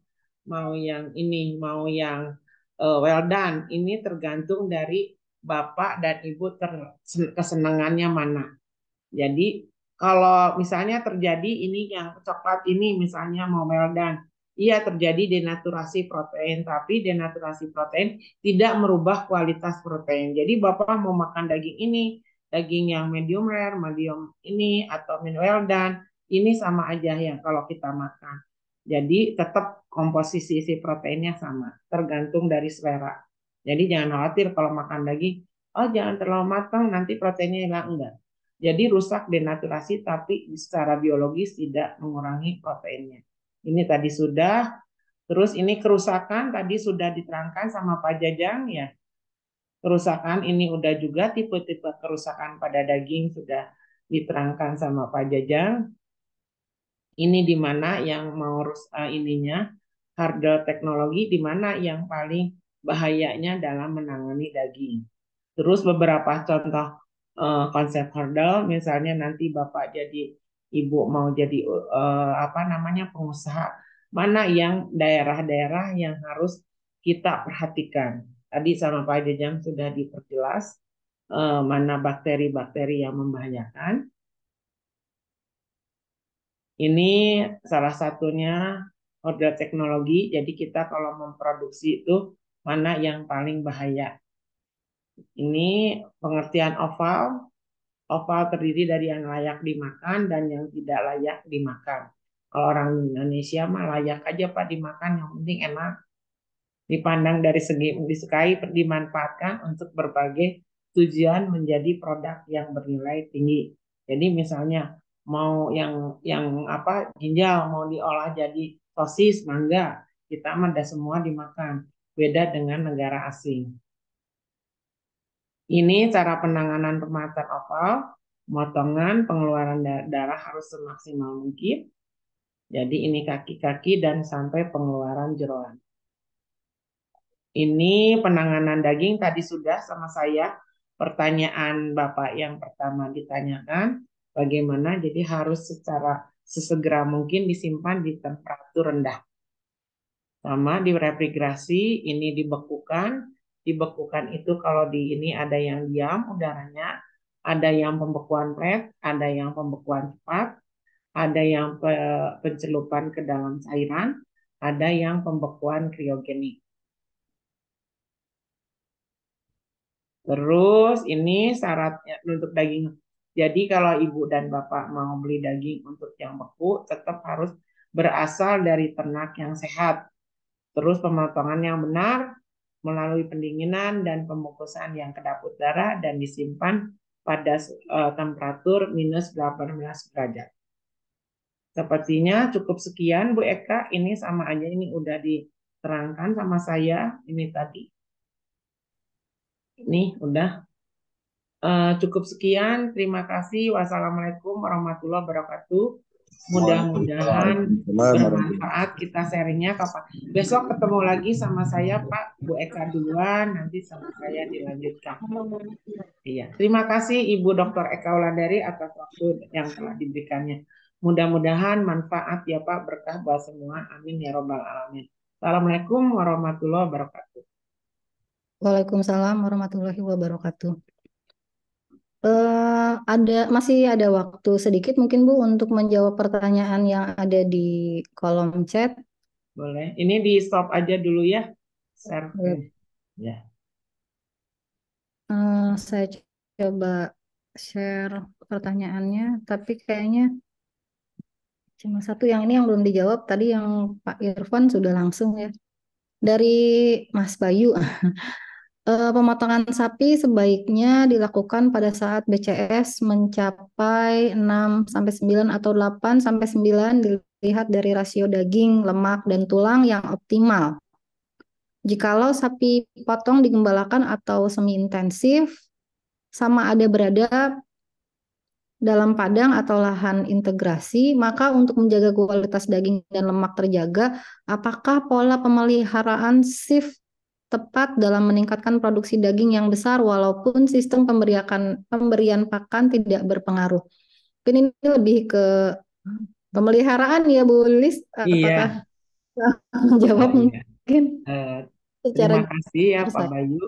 mau yang ini, mau yang uh, well done. Ini tergantung dari bapak dan ibu ter kesenangannya mana. Jadi kalau misalnya terjadi ini yang coklat ini misalnya mau well done, iya terjadi denaturasi protein, tapi denaturasi protein tidak merubah kualitas protein. Jadi Bapak mau makan daging ini, daging yang medium rare, medium ini atau medium well dan ini sama aja yang kalau kita makan. Jadi tetap komposisi isi proteinnya sama, tergantung dari selera. Jadi jangan khawatir kalau makan daging, oh jangan terlalu matang nanti proteinnya hilang enggak. Jadi rusak denaturasi tapi secara biologis tidak mengurangi proteinnya. Ini tadi sudah, terus ini kerusakan tadi sudah diterangkan sama Pak Jajang ya kerusakan ini udah juga tipe-tipe kerusakan pada daging sudah diterangkan sama Pak Jajang. Ini di mana yang mau uh, ininya harga teknologi di mana yang paling bahayanya dalam menangani daging. Terus beberapa contoh uh, konsep hurdle misalnya nanti Bapak jadi Ibu mau jadi uh, apa namanya pengusaha, mana yang daerah-daerah yang harus kita perhatikan tadi sama Pak Jejang sudah diperjelas uh, mana bakteri-bakteri yang membahayakan. Ini salah satunya order teknologi. Jadi kita kalau memproduksi itu mana yang paling bahaya. Ini pengertian oval. Oval terdiri dari yang layak dimakan dan yang tidak layak dimakan. Kalau orang Indonesia mah layak aja Pak dimakan, yang penting enak dipandang dari segi disukai, dimanfaatkan untuk berbagai tujuan menjadi produk yang bernilai tinggi. Jadi misalnya mau yang yang apa ginjal mau diolah jadi sosis mangga kita ada semua dimakan beda dengan negara asing. Ini cara penanganan permatan oval, Potongan pengeluaran darah harus semaksimal mungkin. Jadi ini kaki-kaki dan sampai pengeluaran jeroan. Ini penanganan daging tadi sudah sama saya pertanyaan Bapak yang pertama ditanyakan bagaimana jadi harus secara sesegera mungkin disimpan di temperatur rendah. Sama di refrigerasi ini dibekukan, dibekukan itu kalau di ini ada yang diam udaranya, ada yang pembekuan red ada yang pembekuan cepat, ada yang pencelupan ke dalam cairan, ada yang pembekuan kriogenik. Terus ini syaratnya untuk daging. Jadi kalau ibu dan bapak mau beli daging untuk yang beku tetap harus berasal dari ternak yang sehat. Terus pemotongan yang benar melalui pendinginan dan pembungkusan yang kedap udara dan disimpan pada uh, temperatur minus 18 derajat. Sepertinya cukup sekian Bu Eka, ini sama aja ini udah diterangkan sama saya ini tadi. Nih, udah. Uh, cukup sekian. Terima kasih. Wassalamualaikum warahmatullahi wabarakatuh. Mudah-mudahan bermanfaat kita sharingnya kapan. Besok ketemu lagi sama saya Pak Bu Eka duluan, nanti sama saya dilanjutkan. Iya, terima kasih Ibu Dr. Eka Wulandari atas waktu yang telah diberikannya. Mudah-mudahan manfaat ya Pak berkah buat semua. Amin ya robbal alamin. Assalamualaikum warahmatullahi wabarakatuh. Waalaikumsalam warahmatullahi wabarakatuh. Uh, ada masih ada waktu sedikit mungkin Bu untuk menjawab pertanyaan yang ada di kolom chat. Boleh. Ini di stop aja dulu ya. Share. Ya. Ya. Uh, saya coba share pertanyaannya, tapi kayaknya cuma satu yang ini yang belum dijawab tadi yang Pak Irfan sudah langsung ya. Dari Mas Bayu. Pematangan eh, pemotongan sapi sebaiknya dilakukan pada saat BCS mencapai 6 sampai 9 atau 8 sampai 9 dilihat dari rasio daging, lemak dan tulang yang optimal. Jikalau sapi potong digembalakan atau semi intensif sama ada berada dalam padang atau lahan integrasi, maka untuk menjaga kualitas daging dan lemak terjaga, apakah pola pemeliharaan shift tepat dalam meningkatkan produksi daging yang besar walaupun sistem pemberian pemberian pakan tidak berpengaruh. ini lebih ke pemeliharaan ya Bu Lis. Eh, iya. Jawab iya. mungkin? Uh, secara terima kasih ya besar. Pak Bayu.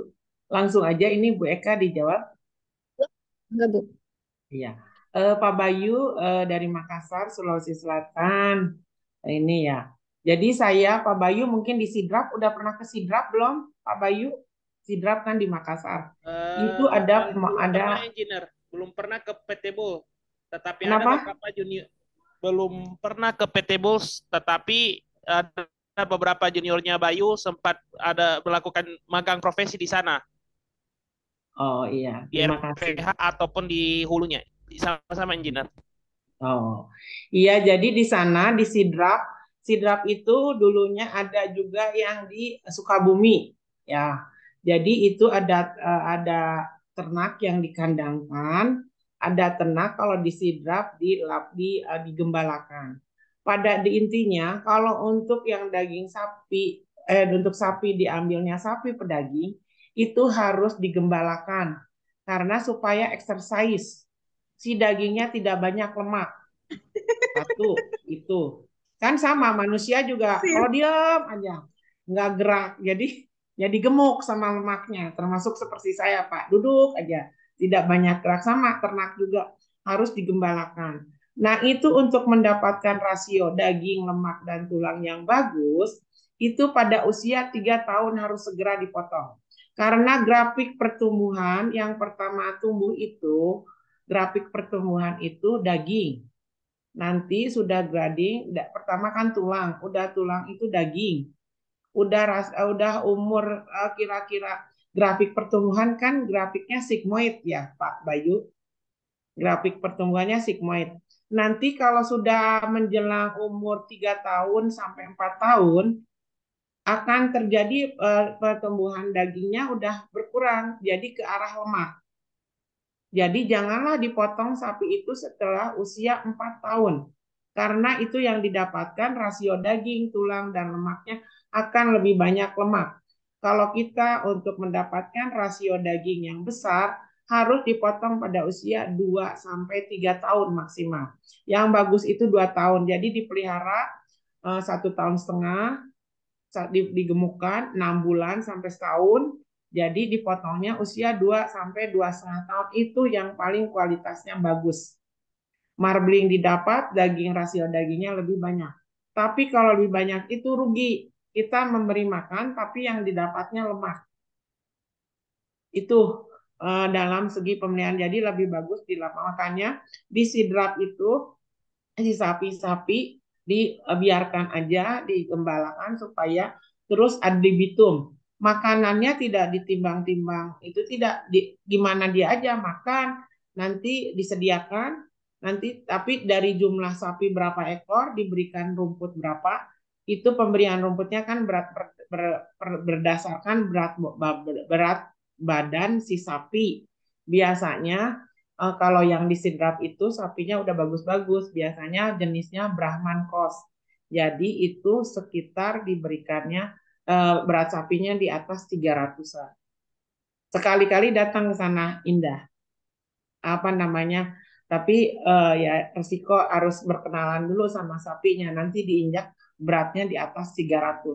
Langsung aja ini Bu Eka dijawab. Enggak Bu. Iya. Uh, Pak Bayu uh, dari Makassar, Sulawesi Selatan. Ini ya, jadi saya Pak Bayu mungkin di Sidrap udah pernah ke Sidrap belum Pak Bayu? Sidrap kan di Makassar. Uh, itu ada belum ada engineer, belum pernah ke PT Bol. tetapi Kenapa? ada beberapa junior belum pernah ke PT Bol tetapi ada beberapa juniornya Bayu sempat ada melakukan magang profesi di sana. Oh iya, di RPH ataupun di hulunya sama-sama engineer. Oh iya, jadi di sana di Sidrap Sidrap itu dulunya ada juga yang di Sukabumi ya. Jadi itu ada eh, ada ternak yang dikandangkan, ada ternak kalau di Sidrap di di eh, digembalakan. Pada di intinya kalau untuk yang daging sapi eh untuk sapi diambilnya sapi pedaging itu harus digembalakan karena supaya exercise si dagingnya tidak banyak lemak. Satu itu. Kan sama manusia juga iya. kalau diam aja nggak gerak jadi jadi gemuk sama lemaknya termasuk seperti saya Pak duduk aja tidak banyak gerak sama ternak juga harus digembalakan. Nah itu untuk mendapatkan rasio daging, lemak, dan tulang yang bagus itu pada usia tiga tahun harus segera dipotong. Karena grafik pertumbuhan yang pertama tumbuh itu grafik pertumbuhan itu daging nanti sudah grading pertama kan tulang udah tulang itu daging udah ras eh, udah umur eh, kira-kira grafik pertumbuhan kan grafiknya sigmoid ya Pak Bayu grafik pertumbuhannya sigmoid nanti kalau sudah menjelang umur 3 tahun sampai 4 tahun akan terjadi eh, pertumbuhan dagingnya udah berkurang jadi ke arah lemak jadi janganlah dipotong sapi itu setelah usia 4 tahun. Karena itu yang didapatkan rasio daging, tulang, dan lemaknya akan lebih banyak lemak. Kalau kita untuk mendapatkan rasio daging yang besar, harus dipotong pada usia 2 sampai 3 tahun maksimal. Yang bagus itu 2 tahun. Jadi dipelihara eh, satu tahun setengah, digemukkan 6 bulan sampai setahun, jadi dipotongnya usia 2 sampai 2,5 tahun itu yang paling kualitasnya bagus. Marbling didapat, daging rasio dagingnya lebih banyak. Tapi kalau lebih banyak itu rugi. Kita memberi makan tapi yang didapatnya lemak. Itu eh, dalam segi pemilihan. Jadi lebih bagus di makannya di sidrap itu si sapi-sapi dibiarkan aja digembalakan supaya terus ad libitum makanannya tidak ditimbang-timbang. Itu tidak di, gimana dia aja makan, nanti disediakan, nanti tapi dari jumlah sapi berapa ekor diberikan rumput berapa, itu pemberian rumputnya kan berat ber, ber, ber, berdasarkan berat berat badan si sapi. Biasanya uh, kalau yang disidrap itu sapinya udah bagus-bagus, biasanya jenisnya Brahman Cross. Jadi itu sekitar diberikannya Eh, berat sapinya di atas 300-an. Sekali-kali datang ke sana indah. Apa namanya? Tapi uh, ya resiko harus berkenalan dulu sama sapinya. Nanti diinjak beratnya di atas 300.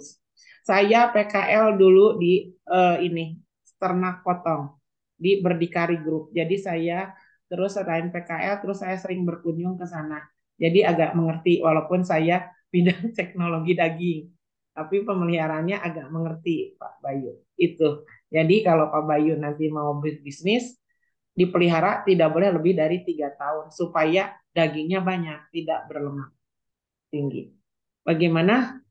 Saya PKL dulu di uh, ini ternak potong di Berdikari Group. Jadi saya terus selain PKL terus saya sering berkunjung ke sana. Jadi agak mengerti walaupun saya bidang teknologi daging tapi pemeliharaannya agak mengerti Pak Bayu. Itu. Jadi kalau Pak Bayu nanti mau bisnis dipelihara tidak boleh lebih dari tiga tahun supaya dagingnya banyak, tidak berlemak tinggi. Bagaimana?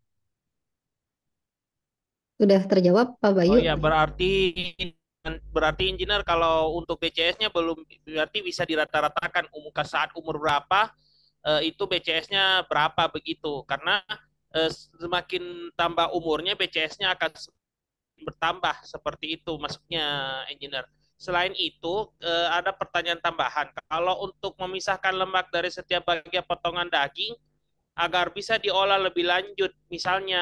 Sudah terjawab Pak Bayu? Oh ya, berarti berarti engineer kalau untuk BCS-nya belum berarti bisa dirata-ratakan umur saat umur berapa eh, itu BCS-nya berapa begitu karena Eh, semakin tambah umurnya PCS-nya akan bertambah seperti itu maksudnya engineer. Selain itu, eh, ada pertanyaan tambahan. Kalau untuk memisahkan lemak dari setiap bagian potongan daging agar bisa diolah lebih lanjut, misalnya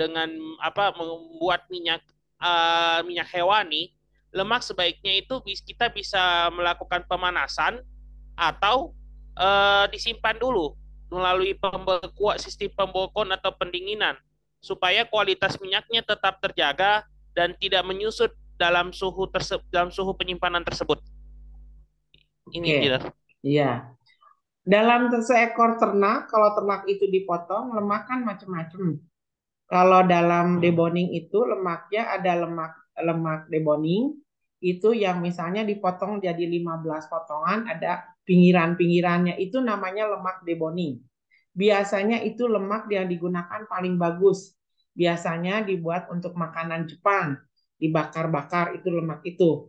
dengan apa membuat minyak eh, minyak hewani, lemak sebaiknya itu kita bisa melakukan pemanasan atau disimpan dulu melalui pembekuan sistem pembekuan atau pendinginan supaya kualitas minyaknya tetap terjaga dan tidak menyusut dalam suhu terse- dalam suhu penyimpanan tersebut. Ini okay. Gila. Iya. Dalam seekor ternak, kalau ternak itu dipotong, lemak kan macam-macam. Kalau dalam hmm. deboning itu lemaknya ada lemak lemak deboning itu yang misalnya dipotong jadi 15 potongan ada pinggiran-pinggirannya itu namanya lemak deboni. Biasanya itu lemak yang digunakan paling bagus. Biasanya dibuat untuk makanan Jepang, dibakar-bakar itu lemak itu.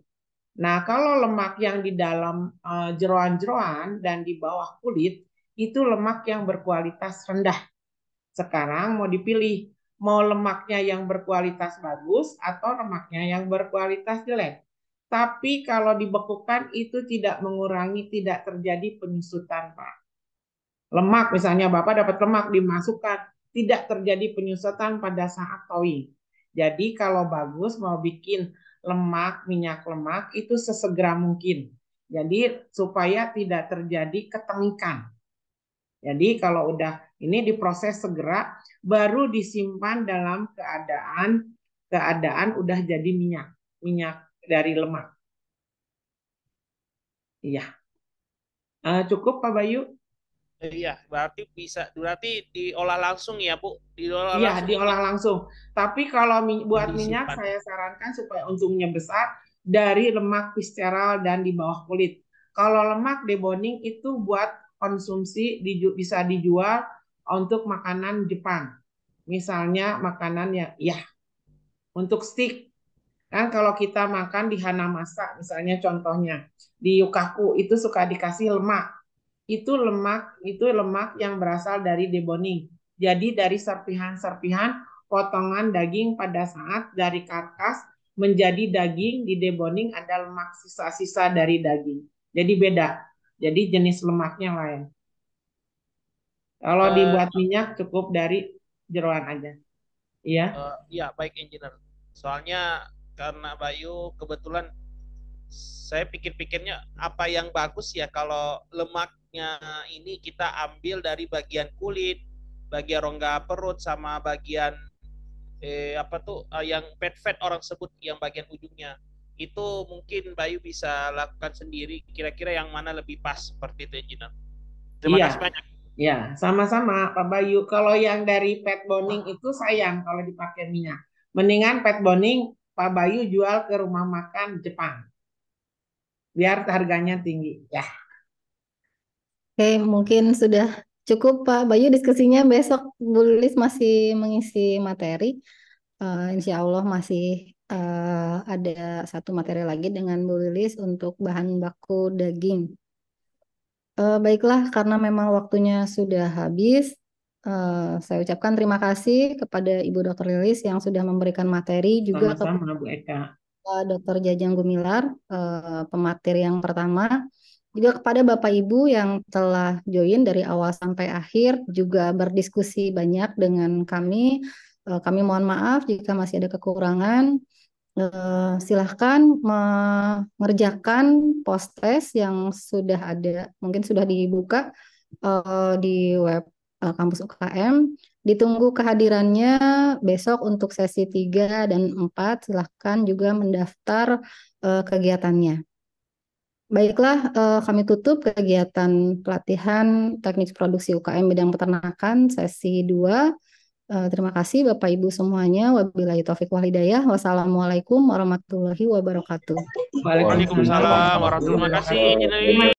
Nah, kalau lemak yang di dalam eh, jeroan-jeroan dan di bawah kulit itu lemak yang berkualitas rendah. Sekarang mau dipilih mau lemaknya yang berkualitas bagus atau lemaknya yang berkualitas jelek tapi kalau dibekukan itu tidak mengurangi tidak terjadi penyusutan Pak. Lemak misalnya Bapak dapat lemak dimasukkan, tidak terjadi penyusutan pada saat towing. Jadi kalau bagus mau bikin lemak, minyak lemak itu sesegera mungkin. Jadi supaya tidak terjadi ketengikan. Jadi kalau udah ini diproses segera baru disimpan dalam keadaan keadaan udah jadi minyak, minyak dari lemak. Iya. Uh, cukup Pak Bayu? Iya, berarti bisa berarti diolah langsung ya, Bu. Diolah Iya, langsung. diolah langsung. Tapi kalau mi buat Disimpan. minyak saya sarankan supaya untungnya besar dari lemak visceral dan di bawah kulit. Kalau lemak deboning itu buat konsumsi di bisa dijual untuk makanan Jepang. Misalnya makanan yang ya iya. untuk stick Kan kalau kita makan di Hana masak misalnya contohnya di Yukaku itu suka dikasih lemak. Itu lemak itu lemak yang berasal dari deboning. Jadi dari serpihan-serpihan potongan daging pada saat dari karkas menjadi daging di deboning ada lemak sisa-sisa dari daging. Jadi beda. Jadi jenis lemaknya lain. Kalau uh, dibuat minyak cukup dari jeruan aja. Iya. Uh, iya, baik engineer. Soalnya karena Bayu kebetulan saya pikir-pikirnya apa yang bagus ya kalau lemaknya ini kita ambil dari bagian kulit, bagian rongga perut sama bagian eh, apa tuh eh, yang pet fat orang sebut yang bagian ujungnya itu mungkin Bayu bisa lakukan sendiri kira-kira yang mana lebih pas seperti itu engineer. Terima iya. kasih banyak. Ya, sama-sama Pak Bayu. Kalau yang dari pet boning itu sayang kalau dipakai minyak. Mendingan pet boning Pak Bayu jual ke rumah makan Jepang. Biar harganya tinggi ya. Oke, mungkin sudah cukup Pak Bayu diskusinya besok Bu Lilis masih mengisi materi. Uh, insya Allah masih uh, ada satu materi lagi dengan Bu Lilis untuk bahan baku daging. Uh, baiklah, karena memang waktunya sudah habis, Eh, saya ucapkan terima kasih kepada Ibu Dr. Lilis yang sudah memberikan materi juga sama Bu Eka. Dr. Jajang Gumilar, eh, pemateri yang pertama. Juga kepada Bapak Ibu yang telah join dari awal sampai akhir, juga berdiskusi banyak dengan kami. Eh, kami mohon maaf jika masih ada kekurangan. silahkan mengerjakan post test yang sudah ada, mungkin sudah dibuka di web uh, kampus UKM. Ditunggu kehadirannya besok untuk sesi 3 dan 4. Silahkan juga mendaftar uh, kegiatannya. Baiklah, uh, kami tutup kegiatan pelatihan teknik produksi UKM bidang peternakan sesi 2. Uh, terima kasih Bapak Ibu semuanya. Wabillahi taufik wal hidayah. Wassalamualaikum warahmatullahi wabarakatuh. Waalaikumsalam warahmatullahi wabarakatuh. Terima kasih.